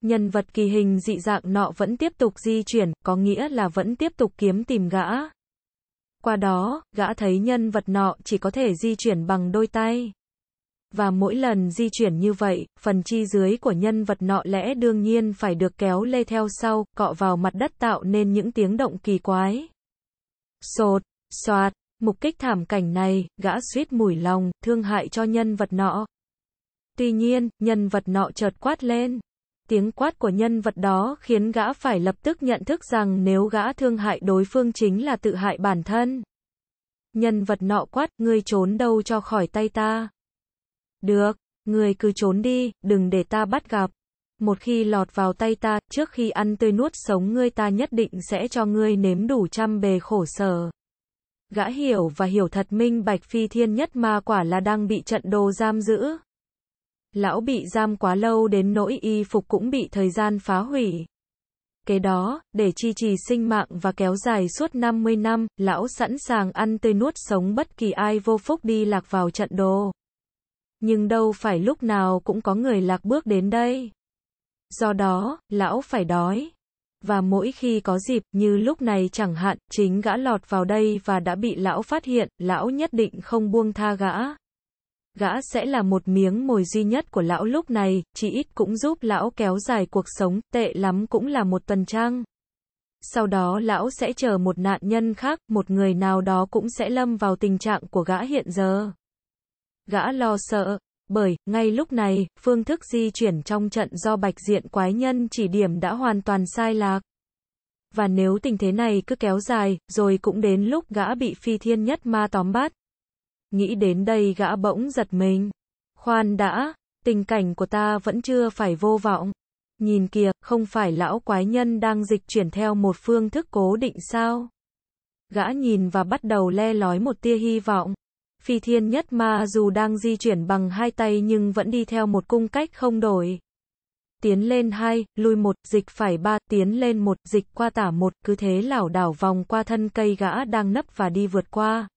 Nhân vật kỳ hình dị dạng nọ vẫn tiếp tục di chuyển, có nghĩa là vẫn tiếp tục kiếm tìm gã. Qua đó, gã thấy nhân vật nọ chỉ có thể di chuyển bằng đôi tay. Và mỗi lần di chuyển như vậy, phần chi dưới của nhân vật nọ lẽ đương nhiên phải được kéo lê theo sau, cọ vào mặt đất tạo nên những tiếng động kỳ quái sột, soạt, mục kích thảm cảnh này, gã suýt mùi lòng, thương hại cho nhân vật nọ. Tuy nhiên, nhân vật nọ chợt quát lên. Tiếng quát của nhân vật đó khiến gã phải lập tức nhận thức rằng nếu gã thương hại đối phương chính là tự hại bản thân. Nhân vật nọ quát, ngươi trốn đâu cho khỏi tay ta. Được, ngươi cứ trốn đi, đừng để ta bắt gặp một khi lọt vào tay ta, trước khi ăn tươi nuốt sống ngươi ta nhất định sẽ cho ngươi nếm đủ trăm bề khổ sở. Gã hiểu và hiểu thật minh bạch phi thiên nhất ma quả là đang bị trận đồ giam giữ. Lão bị giam quá lâu đến nỗi y phục cũng bị thời gian phá hủy. Kế đó, để chi trì sinh mạng và kéo dài suốt 50 năm, lão sẵn sàng ăn tươi nuốt sống bất kỳ ai vô phúc đi lạc vào trận đồ. Nhưng đâu phải lúc nào cũng có người lạc bước đến đây do đó, lão phải đói. Và mỗi khi có dịp, như lúc này chẳng hạn, chính gã lọt vào đây và đã bị lão phát hiện, lão nhất định không buông tha gã. Gã sẽ là một miếng mồi duy nhất của lão lúc này, chỉ ít cũng giúp lão kéo dài cuộc sống, tệ lắm cũng là một tuần trang. Sau đó lão sẽ chờ một nạn nhân khác, một người nào đó cũng sẽ lâm vào tình trạng của gã hiện giờ. Gã lo sợ, bởi, ngay lúc này, phương thức di chuyển trong trận do bạch diện quái nhân chỉ điểm đã hoàn toàn sai lạc. Và nếu tình thế này cứ kéo dài, rồi cũng đến lúc gã bị phi thiên nhất ma tóm bắt. Nghĩ đến đây gã bỗng giật mình. Khoan đã, tình cảnh của ta vẫn chưa phải vô vọng. Nhìn kìa, không phải lão quái nhân đang dịch chuyển theo một phương thức cố định sao? Gã nhìn và bắt đầu le lói một tia hy vọng. Phi thiên nhất ma dù đang di chuyển bằng hai tay nhưng vẫn đi theo một cung cách không đổi. Tiến lên hai, lui một, dịch phải ba, tiến lên một, dịch qua tả một, cứ thế lảo đảo vòng qua thân cây gã đang nấp và đi vượt qua.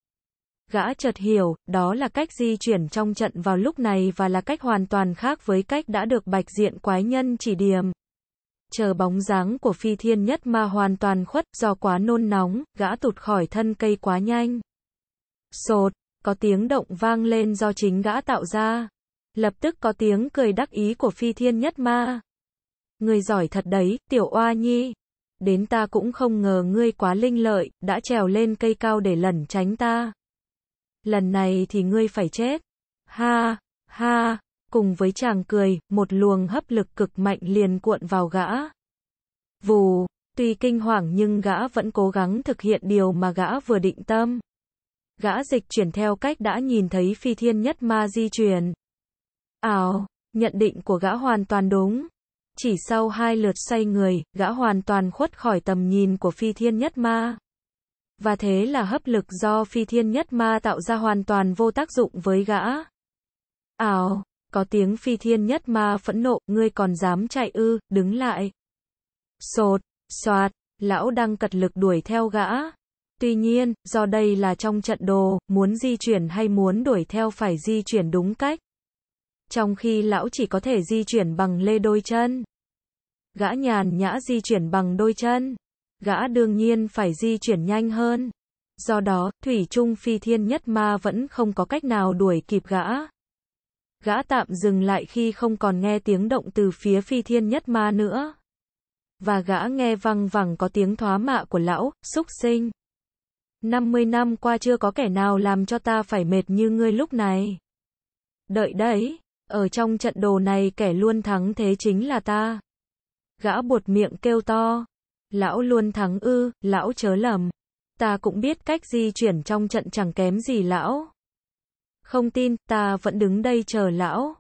Gã chợt hiểu, đó là cách di chuyển trong trận vào lúc này và là cách hoàn toàn khác với cách đã được bạch diện quái nhân chỉ điểm. Chờ bóng dáng của phi thiên nhất ma hoàn toàn khuất do quá nôn nóng, gã tụt khỏi thân cây quá nhanh. Sột, có tiếng động vang lên do chính gã tạo ra. Lập tức có tiếng cười đắc ý của phi thiên nhất ma. Người giỏi thật đấy, tiểu oa nhi. Đến ta cũng không ngờ ngươi quá linh lợi, đã trèo lên cây cao để lẩn tránh ta. Lần này thì ngươi phải chết. Ha, ha, cùng với chàng cười, một luồng hấp lực cực mạnh liền cuộn vào gã. Vù, tuy kinh hoàng nhưng gã vẫn cố gắng thực hiện điều mà gã vừa định tâm gã dịch chuyển theo cách đã nhìn thấy phi thiên nhất ma di chuyển. ào, nhận định của gã hoàn toàn đúng. Chỉ sau hai lượt xoay người, gã hoàn toàn khuất khỏi tầm nhìn của phi thiên nhất ma. Và thế là hấp lực do phi thiên nhất ma tạo ra hoàn toàn vô tác dụng với gã. ào, có tiếng phi thiên nhất ma phẫn nộ, ngươi còn dám chạy ư, đứng lại. Sột, soạt, lão đang cật lực đuổi theo gã. Tuy nhiên, do đây là trong trận đồ, muốn di chuyển hay muốn đuổi theo phải di chuyển đúng cách. Trong khi lão chỉ có thể di chuyển bằng lê đôi chân. Gã nhàn nhã di chuyển bằng đôi chân. Gã đương nhiên phải di chuyển nhanh hơn. Do đó, Thủy Trung Phi Thiên Nhất Ma vẫn không có cách nào đuổi kịp gã. Gã tạm dừng lại khi không còn nghe tiếng động từ phía Phi Thiên Nhất Ma nữa. Và gã nghe văng vẳng có tiếng thoá mạ của lão, xúc sinh. 50 năm qua chưa có kẻ nào làm cho ta phải mệt như ngươi lúc này. Đợi đấy, ở trong trận đồ này kẻ luôn thắng thế chính là ta. Gã buột miệng kêu to. Lão luôn thắng ư, lão chớ lầm. Ta cũng biết cách di chuyển trong trận chẳng kém gì lão. Không tin, ta vẫn đứng đây chờ lão.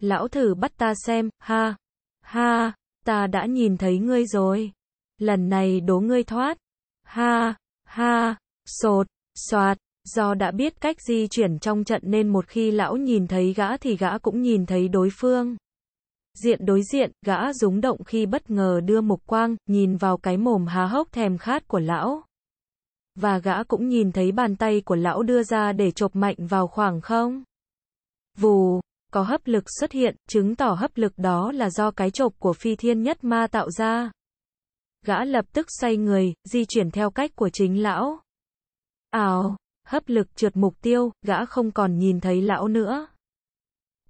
Lão thử bắt ta xem, ha. Ha, ta đã nhìn thấy ngươi rồi. Lần này đố ngươi thoát. Ha, ha sột, soạt. Do đã biết cách di chuyển trong trận nên một khi lão nhìn thấy gã thì gã cũng nhìn thấy đối phương. Diện đối diện, gã rúng động khi bất ngờ đưa mục quang, nhìn vào cái mồm há hốc thèm khát của lão. Và gã cũng nhìn thấy bàn tay của lão đưa ra để chộp mạnh vào khoảng không. Vù, có hấp lực xuất hiện, chứng tỏ hấp lực đó là do cái chộp của phi thiên nhất ma tạo ra. Gã lập tức xoay người, di chuyển theo cách của chính lão. Ào, hấp lực trượt mục tiêu, gã không còn nhìn thấy lão nữa.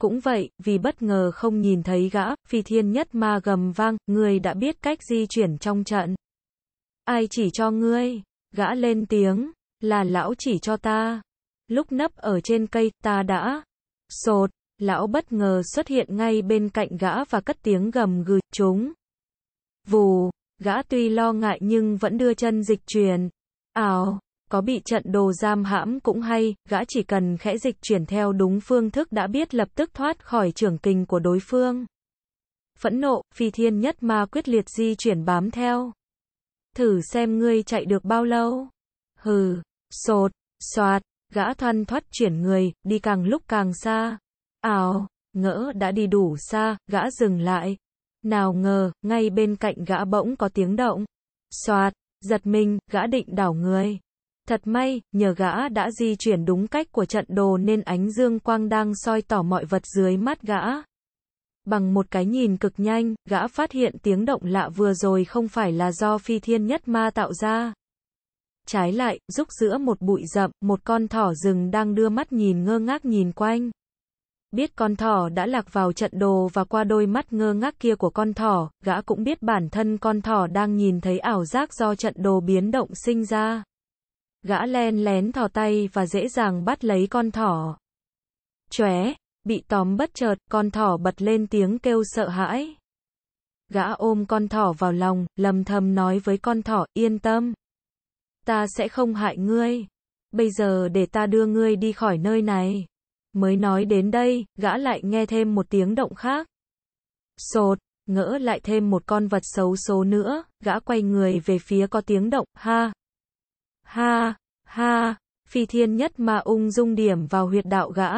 Cũng vậy, vì bất ngờ không nhìn thấy gã, phi thiên nhất ma gầm vang, người đã biết cách di chuyển trong trận. Ai chỉ cho ngươi? Gã lên tiếng, là lão chỉ cho ta. Lúc nấp ở trên cây, ta đã sột, lão bất ngờ xuất hiện ngay bên cạnh gã và cất tiếng gầm gừ, chúng. Vù, gã tuy lo ngại nhưng vẫn đưa chân dịch truyền. Ào, có bị trận đồ giam hãm cũng hay, gã chỉ cần khẽ dịch chuyển theo đúng phương thức đã biết lập tức thoát khỏi trưởng kinh của đối phương. Phẫn nộ, phi thiên nhất ma quyết liệt di chuyển bám theo. Thử xem ngươi chạy được bao lâu. Hừ, sột, soạt, gã thoăn thoát chuyển người, đi càng lúc càng xa. Ào, ngỡ đã đi đủ xa, gã dừng lại. Nào ngờ, ngay bên cạnh gã bỗng có tiếng động. Soạt, giật mình, gã định đảo người. Thật may, nhờ gã đã di chuyển đúng cách của trận đồ nên ánh dương quang đang soi tỏ mọi vật dưới mắt gã. Bằng một cái nhìn cực nhanh, gã phát hiện tiếng động lạ vừa rồi không phải là do phi thiên nhất ma tạo ra. Trái lại, rúc giữa một bụi rậm, một con thỏ rừng đang đưa mắt nhìn ngơ ngác nhìn quanh. Biết con thỏ đã lạc vào trận đồ và qua đôi mắt ngơ ngác kia của con thỏ, gã cũng biết bản thân con thỏ đang nhìn thấy ảo giác do trận đồ biến động sinh ra. Gã len lén thò tay và dễ dàng bắt lấy con thỏ. Chóe, bị tóm bất chợt, con thỏ bật lên tiếng kêu sợ hãi. Gã ôm con thỏ vào lòng, lầm thầm nói với con thỏ, yên tâm. Ta sẽ không hại ngươi. Bây giờ để ta đưa ngươi đi khỏi nơi này. Mới nói đến đây, gã lại nghe thêm một tiếng động khác. Sột, ngỡ lại thêm một con vật xấu số nữa, gã quay người về phía có tiếng động, ha, Ha, ha, phi thiên nhất ma ung dung điểm vào huyệt đạo gã.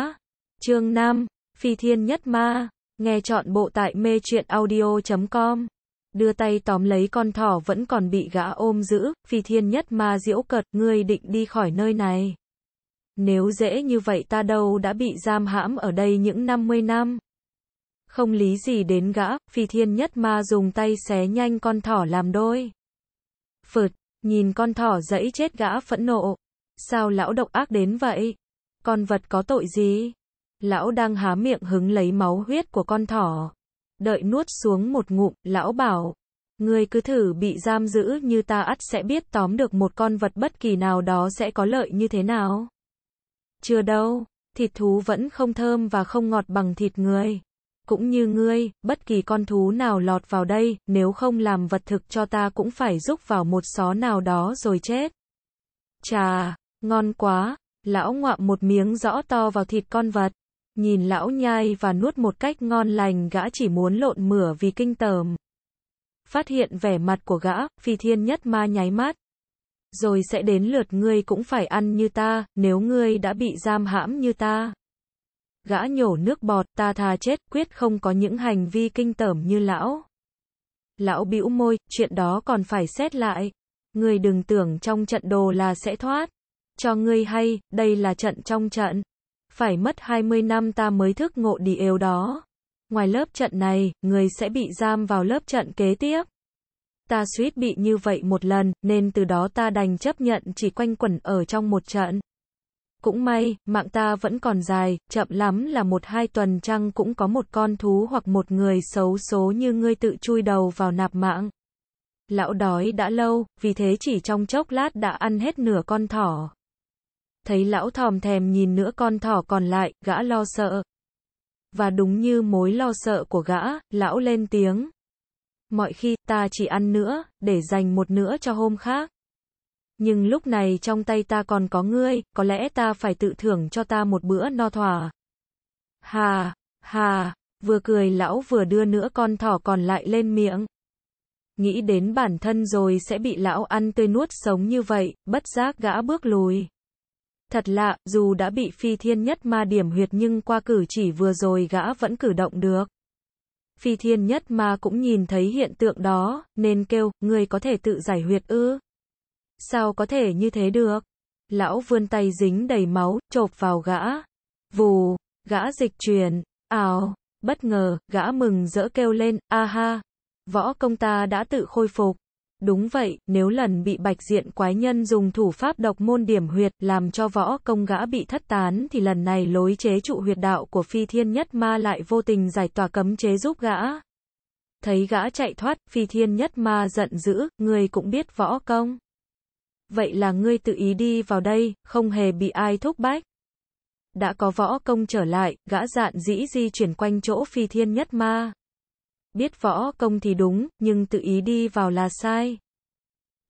Chương 5, phi thiên nhất ma, nghe chọn bộ tại mê truyện audio.com. Đưa tay tóm lấy con thỏ vẫn còn bị gã ôm giữ, phi thiên nhất ma diễu cợt, ngươi định đi khỏi nơi này. Nếu dễ như vậy ta đâu đã bị giam hãm ở đây những 50 năm. Không lý gì đến gã, phi thiên nhất ma dùng tay xé nhanh con thỏ làm đôi. Phượt, Nhìn con thỏ dẫy chết gã phẫn nộ. Sao lão độc ác đến vậy? Con vật có tội gì? Lão đang há miệng hứng lấy máu huyết của con thỏ. Đợi nuốt xuống một ngụm, lão bảo. người cứ thử bị giam giữ như ta ắt sẽ biết tóm được một con vật bất kỳ nào đó sẽ có lợi như thế nào. Chưa đâu, thịt thú vẫn không thơm và không ngọt bằng thịt người. Cũng như ngươi, bất kỳ con thú nào lọt vào đây, nếu không làm vật thực cho ta cũng phải rúc vào một xó nào đó rồi chết. Chà, ngon quá, lão ngoạm một miếng rõ to vào thịt con vật. Nhìn lão nhai và nuốt một cách ngon lành gã chỉ muốn lộn mửa vì kinh tởm. Phát hiện vẻ mặt của gã, phi thiên nhất ma nháy mắt. Rồi sẽ đến lượt ngươi cũng phải ăn như ta, nếu ngươi đã bị giam hãm như ta gã nhổ nước bọt, ta tha chết, quyết không có những hành vi kinh tởm như lão. Lão bĩu môi, chuyện đó còn phải xét lại. Người đừng tưởng trong trận đồ là sẽ thoát. Cho ngươi hay, đây là trận trong trận. Phải mất 20 năm ta mới thức ngộ đi yếu đó. Ngoài lớp trận này, người sẽ bị giam vào lớp trận kế tiếp. Ta suýt bị như vậy một lần, nên từ đó ta đành chấp nhận chỉ quanh quẩn ở trong một trận. Cũng may, mạng ta vẫn còn dài, chậm lắm là một hai tuần chăng cũng có một con thú hoặc một người xấu số như ngươi tự chui đầu vào nạp mạng. Lão đói đã lâu, vì thế chỉ trong chốc lát đã ăn hết nửa con thỏ. Thấy lão thòm thèm nhìn nửa con thỏ còn lại, gã lo sợ. Và đúng như mối lo sợ của gã, lão lên tiếng. Mọi khi, ta chỉ ăn nữa, để dành một nửa cho hôm khác. Nhưng lúc này trong tay ta còn có ngươi, có lẽ ta phải tự thưởng cho ta một bữa no thỏa. Hà, hà, vừa cười lão vừa đưa nữa con thỏ còn lại lên miệng. Nghĩ đến bản thân rồi sẽ bị lão ăn tươi nuốt sống như vậy, bất giác gã bước lùi. Thật lạ, dù đã bị phi thiên nhất ma điểm huyệt nhưng qua cử chỉ vừa rồi gã vẫn cử động được. Phi thiên nhất ma cũng nhìn thấy hiện tượng đó, nên kêu, người có thể tự giải huyệt ư sao có thể như thế được? Lão vươn tay dính đầy máu, chộp vào gã. Vù, gã dịch chuyển, ào, bất ngờ, gã mừng rỡ kêu lên, aha, võ công ta đã tự khôi phục. Đúng vậy, nếu lần bị bạch diện quái nhân dùng thủ pháp độc môn điểm huyệt làm cho võ công gã bị thất tán thì lần này lối chế trụ huyệt đạo của phi thiên nhất ma lại vô tình giải tỏa cấm chế giúp gã. Thấy gã chạy thoát, phi thiên nhất ma giận dữ, người cũng biết võ công vậy là ngươi tự ý đi vào đây, không hề bị ai thúc bách. Đã có võ công trở lại, gã dạn dĩ di chuyển quanh chỗ phi thiên nhất ma. Biết võ công thì đúng, nhưng tự ý đi vào là sai.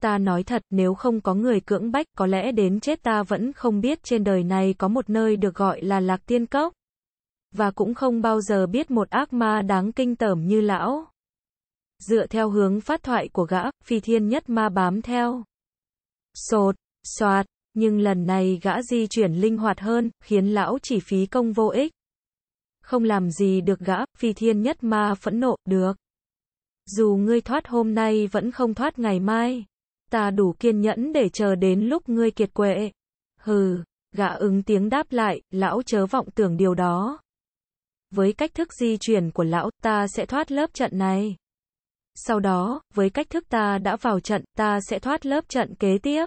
Ta nói thật, nếu không có người cưỡng bách, có lẽ đến chết ta vẫn không biết trên đời này có một nơi được gọi là lạc tiên cốc. Và cũng không bao giờ biết một ác ma đáng kinh tởm như lão. Dựa theo hướng phát thoại của gã, phi thiên nhất ma bám theo sột, soạt, nhưng lần này gã di chuyển linh hoạt hơn, khiến lão chỉ phí công vô ích. Không làm gì được gã, phi thiên nhất ma phẫn nộ, được. Dù ngươi thoát hôm nay vẫn không thoát ngày mai. Ta đủ kiên nhẫn để chờ đến lúc ngươi kiệt quệ. Hừ, gã ứng tiếng đáp lại, lão chớ vọng tưởng điều đó. Với cách thức di chuyển của lão, ta sẽ thoát lớp trận này. Sau đó, với cách thức ta đã vào trận, ta sẽ thoát lớp trận kế tiếp.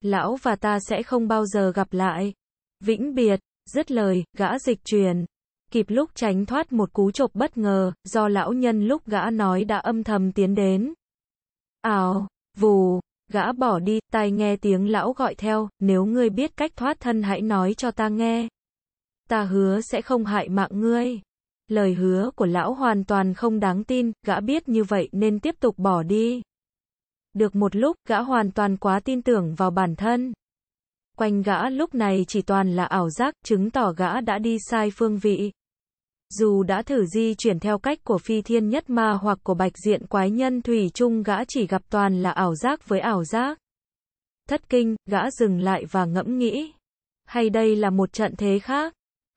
Lão và ta sẽ không bao giờ gặp lại. Vĩnh biệt, dứt lời, gã dịch truyền. Kịp lúc tránh thoát một cú chộp bất ngờ, do lão nhân lúc gã nói đã âm thầm tiến đến. Ào, vù, gã bỏ đi, tai nghe tiếng lão gọi theo, nếu ngươi biết cách thoát thân hãy nói cho ta nghe. Ta hứa sẽ không hại mạng ngươi lời hứa của lão hoàn toàn không đáng tin, gã biết như vậy nên tiếp tục bỏ đi. Được một lúc, gã hoàn toàn quá tin tưởng vào bản thân. Quanh gã lúc này chỉ toàn là ảo giác, chứng tỏ gã đã đi sai phương vị. Dù đã thử di chuyển theo cách của phi thiên nhất ma hoặc của bạch diện quái nhân thủy chung gã chỉ gặp toàn là ảo giác với ảo giác. Thất kinh, gã dừng lại và ngẫm nghĩ. Hay đây là một trận thế khác?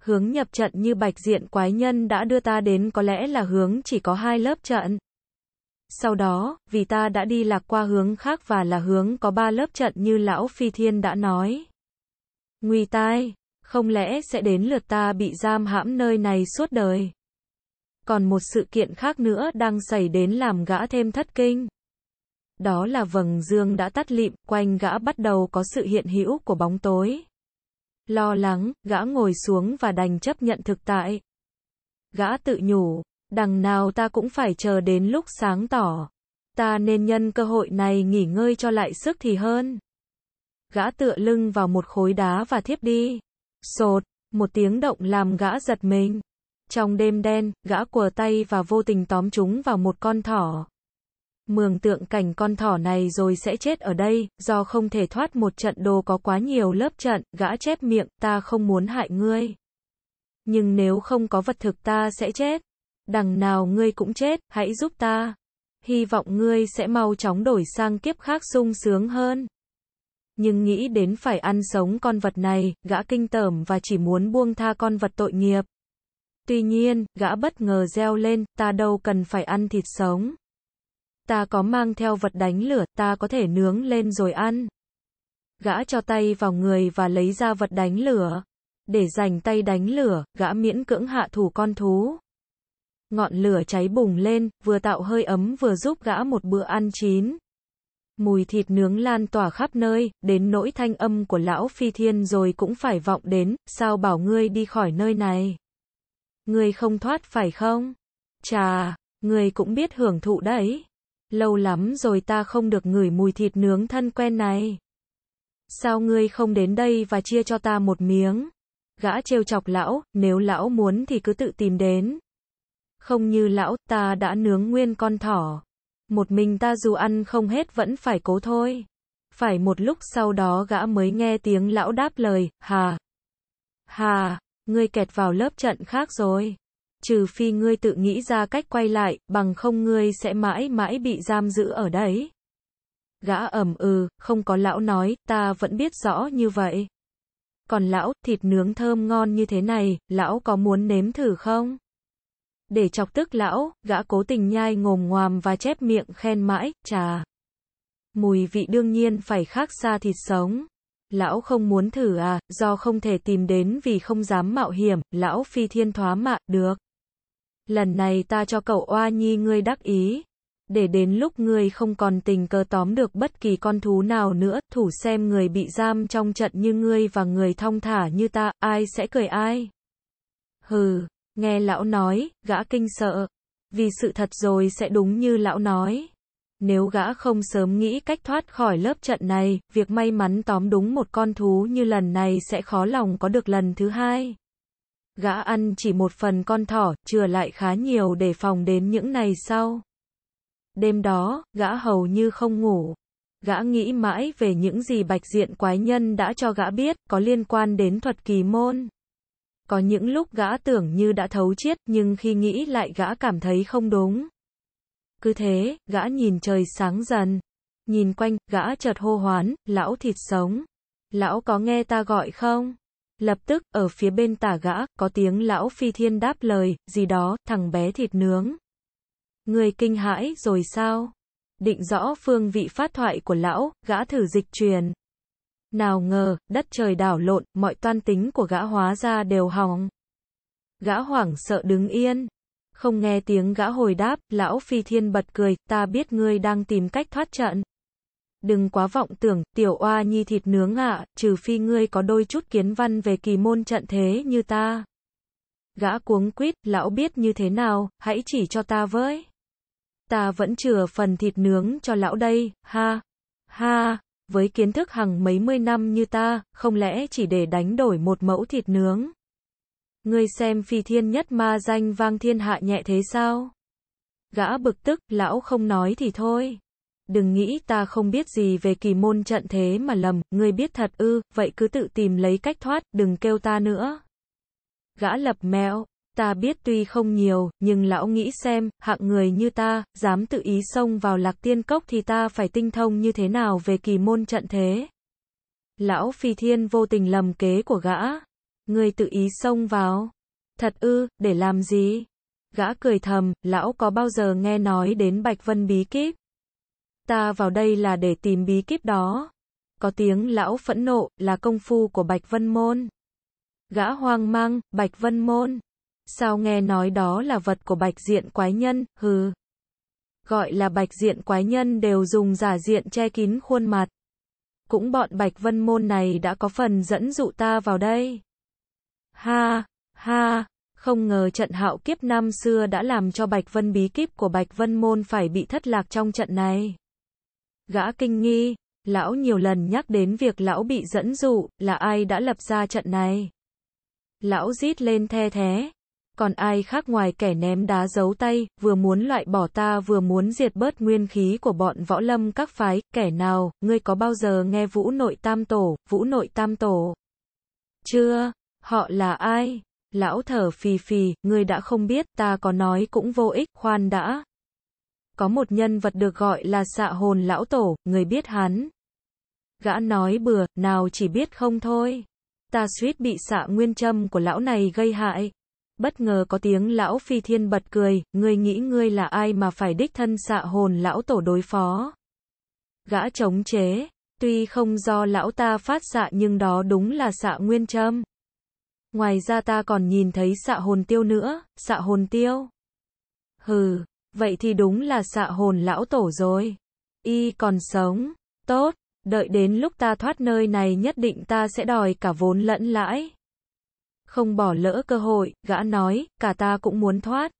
hướng nhập trận như bạch diện quái nhân đã đưa ta đến có lẽ là hướng chỉ có hai lớp trận. Sau đó, vì ta đã đi lạc qua hướng khác và là hướng có ba lớp trận như lão phi thiên đã nói. Nguy tai, không lẽ sẽ đến lượt ta bị giam hãm nơi này suốt đời. Còn một sự kiện khác nữa đang xảy đến làm gã thêm thất kinh. Đó là vầng dương đã tắt lịm, quanh gã bắt đầu có sự hiện hữu của bóng tối. Lo lắng, gã ngồi xuống và đành chấp nhận thực tại. Gã tự nhủ, đằng nào ta cũng phải chờ đến lúc sáng tỏ. Ta nên nhân cơ hội này nghỉ ngơi cho lại sức thì hơn. Gã tựa lưng vào một khối đá và thiếp đi. Sột, một tiếng động làm gã giật mình. Trong đêm đen, gã quờ tay và vô tình tóm chúng vào một con thỏ mường tượng cảnh con thỏ này rồi sẽ chết ở đây, do không thể thoát một trận đồ có quá nhiều lớp trận, gã chép miệng, ta không muốn hại ngươi. Nhưng nếu không có vật thực ta sẽ chết. Đằng nào ngươi cũng chết, hãy giúp ta. Hy vọng ngươi sẽ mau chóng đổi sang kiếp khác sung sướng hơn. Nhưng nghĩ đến phải ăn sống con vật này, gã kinh tởm và chỉ muốn buông tha con vật tội nghiệp. Tuy nhiên, gã bất ngờ reo lên, ta đâu cần phải ăn thịt sống ta có mang theo vật đánh lửa, ta có thể nướng lên rồi ăn. Gã cho tay vào người và lấy ra vật đánh lửa. Để dành tay đánh lửa, gã miễn cưỡng hạ thủ con thú. Ngọn lửa cháy bùng lên, vừa tạo hơi ấm vừa giúp gã một bữa ăn chín. Mùi thịt nướng lan tỏa khắp nơi, đến nỗi thanh âm của lão phi thiên rồi cũng phải vọng đến, sao bảo ngươi đi khỏi nơi này. Ngươi không thoát phải không? Chà, ngươi cũng biết hưởng thụ đấy. Lâu lắm rồi ta không được ngửi mùi thịt nướng thân quen này. Sao ngươi không đến đây và chia cho ta một miếng? Gã trêu chọc lão, nếu lão muốn thì cứ tự tìm đến. Không như lão, ta đã nướng nguyên con thỏ. Một mình ta dù ăn không hết vẫn phải cố thôi. Phải một lúc sau đó gã mới nghe tiếng lão đáp lời, hà. Hà, ngươi kẹt vào lớp trận khác rồi trừ phi ngươi tự nghĩ ra cách quay lại, bằng không ngươi sẽ mãi mãi bị giam giữ ở đấy. Gã ẩm ừ, không có lão nói, ta vẫn biết rõ như vậy. Còn lão, thịt nướng thơm ngon như thế này, lão có muốn nếm thử không? Để chọc tức lão, gã cố tình nhai ngồm ngoàm và chép miệng khen mãi, trà. Mùi vị đương nhiên phải khác xa thịt sống. Lão không muốn thử à, do không thể tìm đến vì không dám mạo hiểm, lão phi thiên thoá mạ, được lần này ta cho cậu oa nhi ngươi đắc ý. Để đến lúc ngươi không còn tình cờ tóm được bất kỳ con thú nào nữa, thủ xem người bị giam trong trận như ngươi và người thong thả như ta, ai sẽ cười ai? Hừ, nghe lão nói, gã kinh sợ. Vì sự thật rồi sẽ đúng như lão nói. Nếu gã không sớm nghĩ cách thoát khỏi lớp trận này, việc may mắn tóm đúng một con thú như lần này sẽ khó lòng có được lần thứ hai. Gã ăn chỉ một phần con thỏ, chừa lại khá nhiều để phòng đến những ngày sau. Đêm đó, gã hầu như không ngủ. Gã nghĩ mãi về những gì bạch diện quái nhân đã cho gã biết, có liên quan đến thuật kỳ môn. Có những lúc gã tưởng như đã thấu chiết, nhưng khi nghĩ lại gã cảm thấy không đúng. Cứ thế, gã nhìn trời sáng dần. Nhìn quanh, gã chợt hô hoán, lão thịt sống. Lão có nghe ta gọi không? Lập tức, ở phía bên tả gã, có tiếng lão phi thiên đáp lời, gì đó, thằng bé thịt nướng. Người kinh hãi rồi sao? Định rõ phương vị phát thoại của lão, gã thử dịch truyền. Nào ngờ, đất trời đảo lộn, mọi toan tính của gã hóa ra đều hỏng. Gã hoảng sợ đứng yên. Không nghe tiếng gã hồi đáp, lão phi thiên bật cười, ta biết ngươi đang tìm cách thoát trận đừng quá vọng tưởng, tiểu oa nhi thịt nướng ạ, trừ phi ngươi có đôi chút kiến văn về kỳ môn trận thế như ta. Gã cuống quýt, lão biết như thế nào, hãy chỉ cho ta với. Ta vẫn chừa phần thịt nướng cho lão đây, ha, ha, với kiến thức hàng mấy mươi năm như ta, không lẽ chỉ để đánh đổi một mẫu thịt nướng. Ngươi xem phi thiên nhất ma danh vang thiên hạ nhẹ thế sao? Gã bực tức, lão không nói thì thôi đừng nghĩ ta không biết gì về kỳ môn trận thế mà lầm, ngươi biết thật ư, vậy cứ tự tìm lấy cách thoát, đừng kêu ta nữa. Gã lập mẹo, ta biết tuy không nhiều, nhưng lão nghĩ xem, hạng người như ta, dám tự ý xông vào lạc tiên cốc thì ta phải tinh thông như thế nào về kỳ môn trận thế. Lão phi thiên vô tình lầm kế của gã, ngươi tự ý xông vào. Thật ư, để làm gì? Gã cười thầm, lão có bao giờ nghe nói đến Bạch Vân Bí Kíp? ta vào đây là để tìm bí kíp đó. Có tiếng lão phẫn nộ, là công phu của Bạch Vân Môn. Gã hoang mang, Bạch Vân Môn. Sao nghe nói đó là vật của Bạch Diện Quái Nhân, hừ. Gọi là Bạch Diện Quái Nhân đều dùng giả diện che kín khuôn mặt. Cũng bọn Bạch Vân Môn này đã có phần dẫn dụ ta vào đây. Ha, ha, không ngờ trận hạo kiếp năm xưa đã làm cho Bạch Vân bí kíp của Bạch Vân Môn phải bị thất lạc trong trận này. Gã kinh nghi, lão nhiều lần nhắc đến việc lão bị dẫn dụ, là ai đã lập ra trận này. Lão rít lên the thế. Còn ai khác ngoài kẻ ném đá giấu tay, vừa muốn loại bỏ ta vừa muốn diệt bớt nguyên khí của bọn võ lâm các phái, kẻ nào, ngươi có bao giờ nghe vũ nội tam tổ, vũ nội tam tổ? Chưa, họ là ai? Lão thở phì phì, ngươi đã không biết, ta có nói cũng vô ích, khoan đã, có một nhân vật được gọi là xạ hồn lão tổ, người biết hắn. Gã nói bừa, nào chỉ biết không thôi. Ta suýt bị xạ nguyên châm của lão này gây hại. Bất ngờ có tiếng lão phi thiên bật cười, ngươi nghĩ ngươi là ai mà phải đích thân xạ hồn lão tổ đối phó. Gã chống chế, tuy không do lão ta phát xạ nhưng đó đúng là xạ nguyên châm. Ngoài ra ta còn nhìn thấy xạ hồn tiêu nữa, xạ hồn tiêu. Hừ, Vậy thì đúng là xạ hồn lão tổ rồi. Y còn sống. Tốt, đợi đến lúc ta thoát nơi này nhất định ta sẽ đòi cả vốn lẫn lãi. Không bỏ lỡ cơ hội, gã nói, cả ta cũng muốn thoát.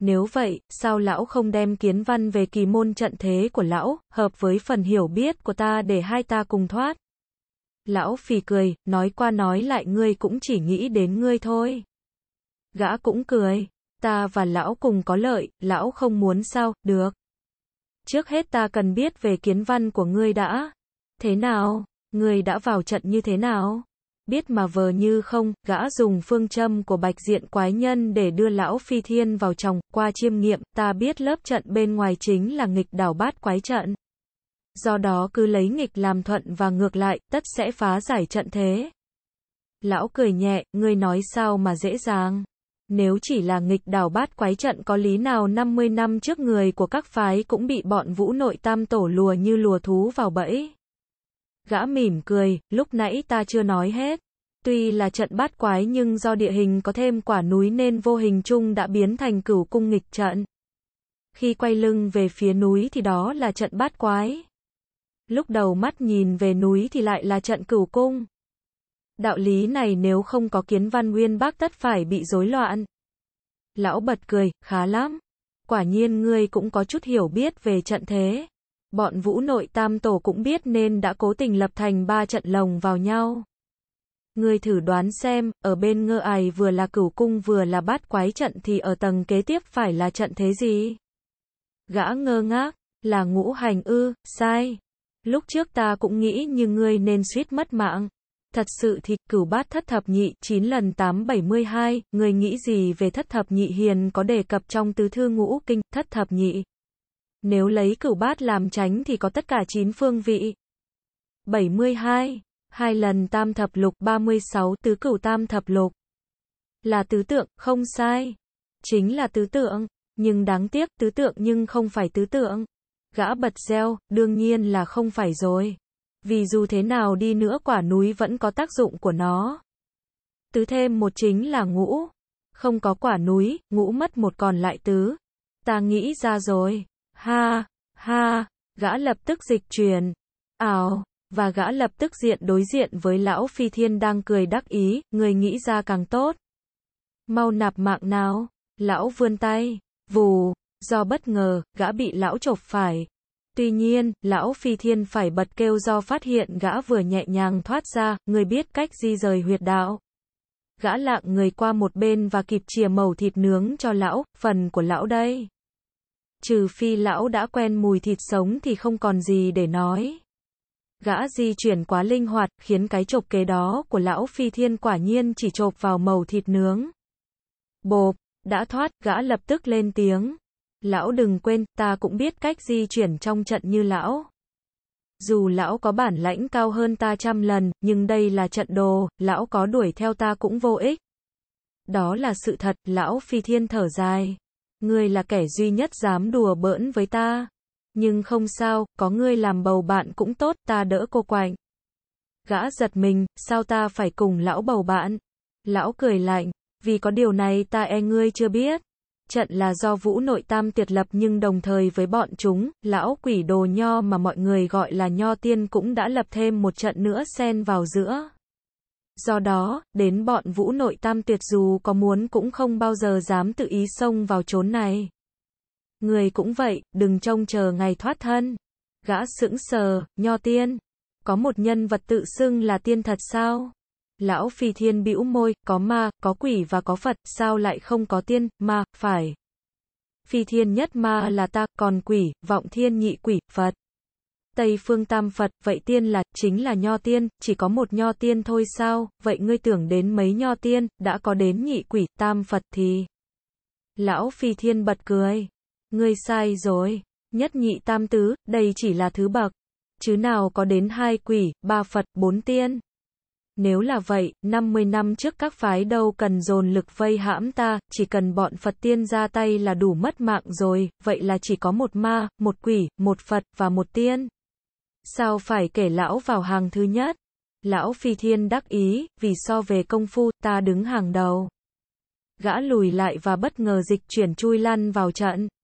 Nếu vậy, sao lão không đem kiến văn về kỳ môn trận thế của lão, hợp với phần hiểu biết của ta để hai ta cùng thoát? Lão phì cười, nói qua nói lại ngươi cũng chỉ nghĩ đến ngươi thôi. Gã cũng cười, ta và lão cùng có lợi, lão không muốn sao, được. Trước hết ta cần biết về kiến văn của ngươi đã. Thế nào, ngươi đã vào trận như thế nào? Biết mà vờ như không, gã dùng phương châm của bạch diện quái nhân để đưa lão phi thiên vào chồng, qua chiêm nghiệm, ta biết lớp trận bên ngoài chính là nghịch đảo bát quái trận. Do đó cứ lấy nghịch làm thuận và ngược lại, tất sẽ phá giải trận thế. Lão cười nhẹ, ngươi nói sao mà dễ dàng. Nếu chỉ là nghịch đảo bát quái trận có lý nào 50 năm trước người của các phái cũng bị bọn vũ nội tam tổ lùa như lùa thú vào bẫy. Gã mỉm cười, lúc nãy ta chưa nói hết. Tuy là trận bát quái nhưng do địa hình có thêm quả núi nên vô hình chung đã biến thành cửu cung nghịch trận. Khi quay lưng về phía núi thì đó là trận bát quái. Lúc đầu mắt nhìn về núi thì lại là trận cửu cung. Đạo lý này nếu không có kiến văn nguyên bác tất phải bị rối loạn. Lão bật cười, khá lắm. Quả nhiên ngươi cũng có chút hiểu biết về trận thế. Bọn vũ nội tam tổ cũng biết nên đã cố tình lập thành ba trận lồng vào nhau. Ngươi thử đoán xem, ở bên ngơ ải vừa là cửu cung vừa là bát quái trận thì ở tầng kế tiếp phải là trận thế gì? Gã ngơ ngác, là ngũ hành ư, sai. Lúc trước ta cũng nghĩ như ngươi nên suýt mất mạng. Thật sự thì, cửu bát thất thập nhị, 9 lần 872, người nghĩ gì về thất thập nhị hiền có đề cập trong tứ thư ngũ kinh, thất thập nhị. Nếu lấy cửu bát làm tránh thì có tất cả 9 phương vị. 72. Hai lần tam thập lục 36 tứ cửu tam thập lục. Là tứ tượng, không sai. Chính là tứ tượng, nhưng đáng tiếc tứ tượng nhưng không phải tứ tượng. Gã bật gieo, đương nhiên là không phải rồi vì dù thế nào đi nữa quả núi vẫn có tác dụng của nó. Tứ thêm một chính là ngũ. Không có quả núi, ngũ mất một còn lại tứ. Ta nghĩ ra rồi. Ha, ha, gã lập tức dịch truyền. Ảo, và gã lập tức diện đối diện với lão phi thiên đang cười đắc ý, người nghĩ ra càng tốt. Mau nạp mạng nào. Lão vươn tay. Vù, do bất ngờ, gã bị lão chộp phải, Tuy nhiên, lão phi thiên phải bật kêu do phát hiện gã vừa nhẹ nhàng thoát ra, người biết cách di rời huyệt đạo. Gã lạng người qua một bên và kịp chìa màu thịt nướng cho lão, phần của lão đây. Trừ phi lão đã quen mùi thịt sống thì không còn gì để nói. Gã di chuyển quá linh hoạt, khiến cái chộp kế đó của lão phi thiên quả nhiên chỉ chộp vào màu thịt nướng. Bộp, đã thoát, gã lập tức lên tiếng. Lão đừng quên, ta cũng biết cách di chuyển trong trận như lão. Dù lão có bản lãnh cao hơn ta trăm lần, nhưng đây là trận đồ, lão có đuổi theo ta cũng vô ích. Đó là sự thật, lão phi thiên thở dài. Ngươi là kẻ duy nhất dám đùa bỡn với ta. Nhưng không sao, có ngươi làm bầu bạn cũng tốt, ta đỡ cô quạnh. Gã giật mình, sao ta phải cùng lão bầu bạn? Lão cười lạnh, vì có điều này ta e ngươi chưa biết trận là do Vũ Nội Tam tuyệt lập nhưng đồng thời với bọn chúng, lão quỷ đồ nho mà mọi người gọi là nho tiên cũng đã lập thêm một trận nữa xen vào giữa. Do đó, đến bọn Vũ Nội Tam tuyệt dù có muốn cũng không bao giờ dám tự ý xông vào chốn này. Người cũng vậy, đừng trông chờ ngày thoát thân. Gã sững sờ, nho tiên. Có một nhân vật tự xưng là tiên thật sao? Lão Phi Thiên bĩu môi, có ma, có quỷ và có Phật, sao lại không có tiên, ma, phải. Phi Thiên nhất ma là ta, còn quỷ, vọng thiên nhị quỷ, Phật. Tây phương tam Phật, vậy tiên là, chính là nho tiên, chỉ có một nho tiên thôi sao, vậy ngươi tưởng đến mấy nho tiên, đã có đến nhị quỷ, tam Phật thì. Lão Phi Thiên bật cười. Ngươi sai rồi, nhất nhị tam tứ, đây chỉ là thứ bậc. Chứ nào có đến hai quỷ, ba Phật, bốn tiên. Nếu là vậy, 50 năm trước các phái đâu cần dồn lực vây hãm ta, chỉ cần bọn Phật tiên ra tay là đủ mất mạng rồi, vậy là chỉ có một ma, một quỷ, một Phật và một tiên. Sao phải kể lão vào hàng thứ nhất? Lão Phi Thiên đắc ý, vì so về công phu, ta đứng hàng đầu. Gã lùi lại và bất ngờ dịch chuyển chui lăn vào trận.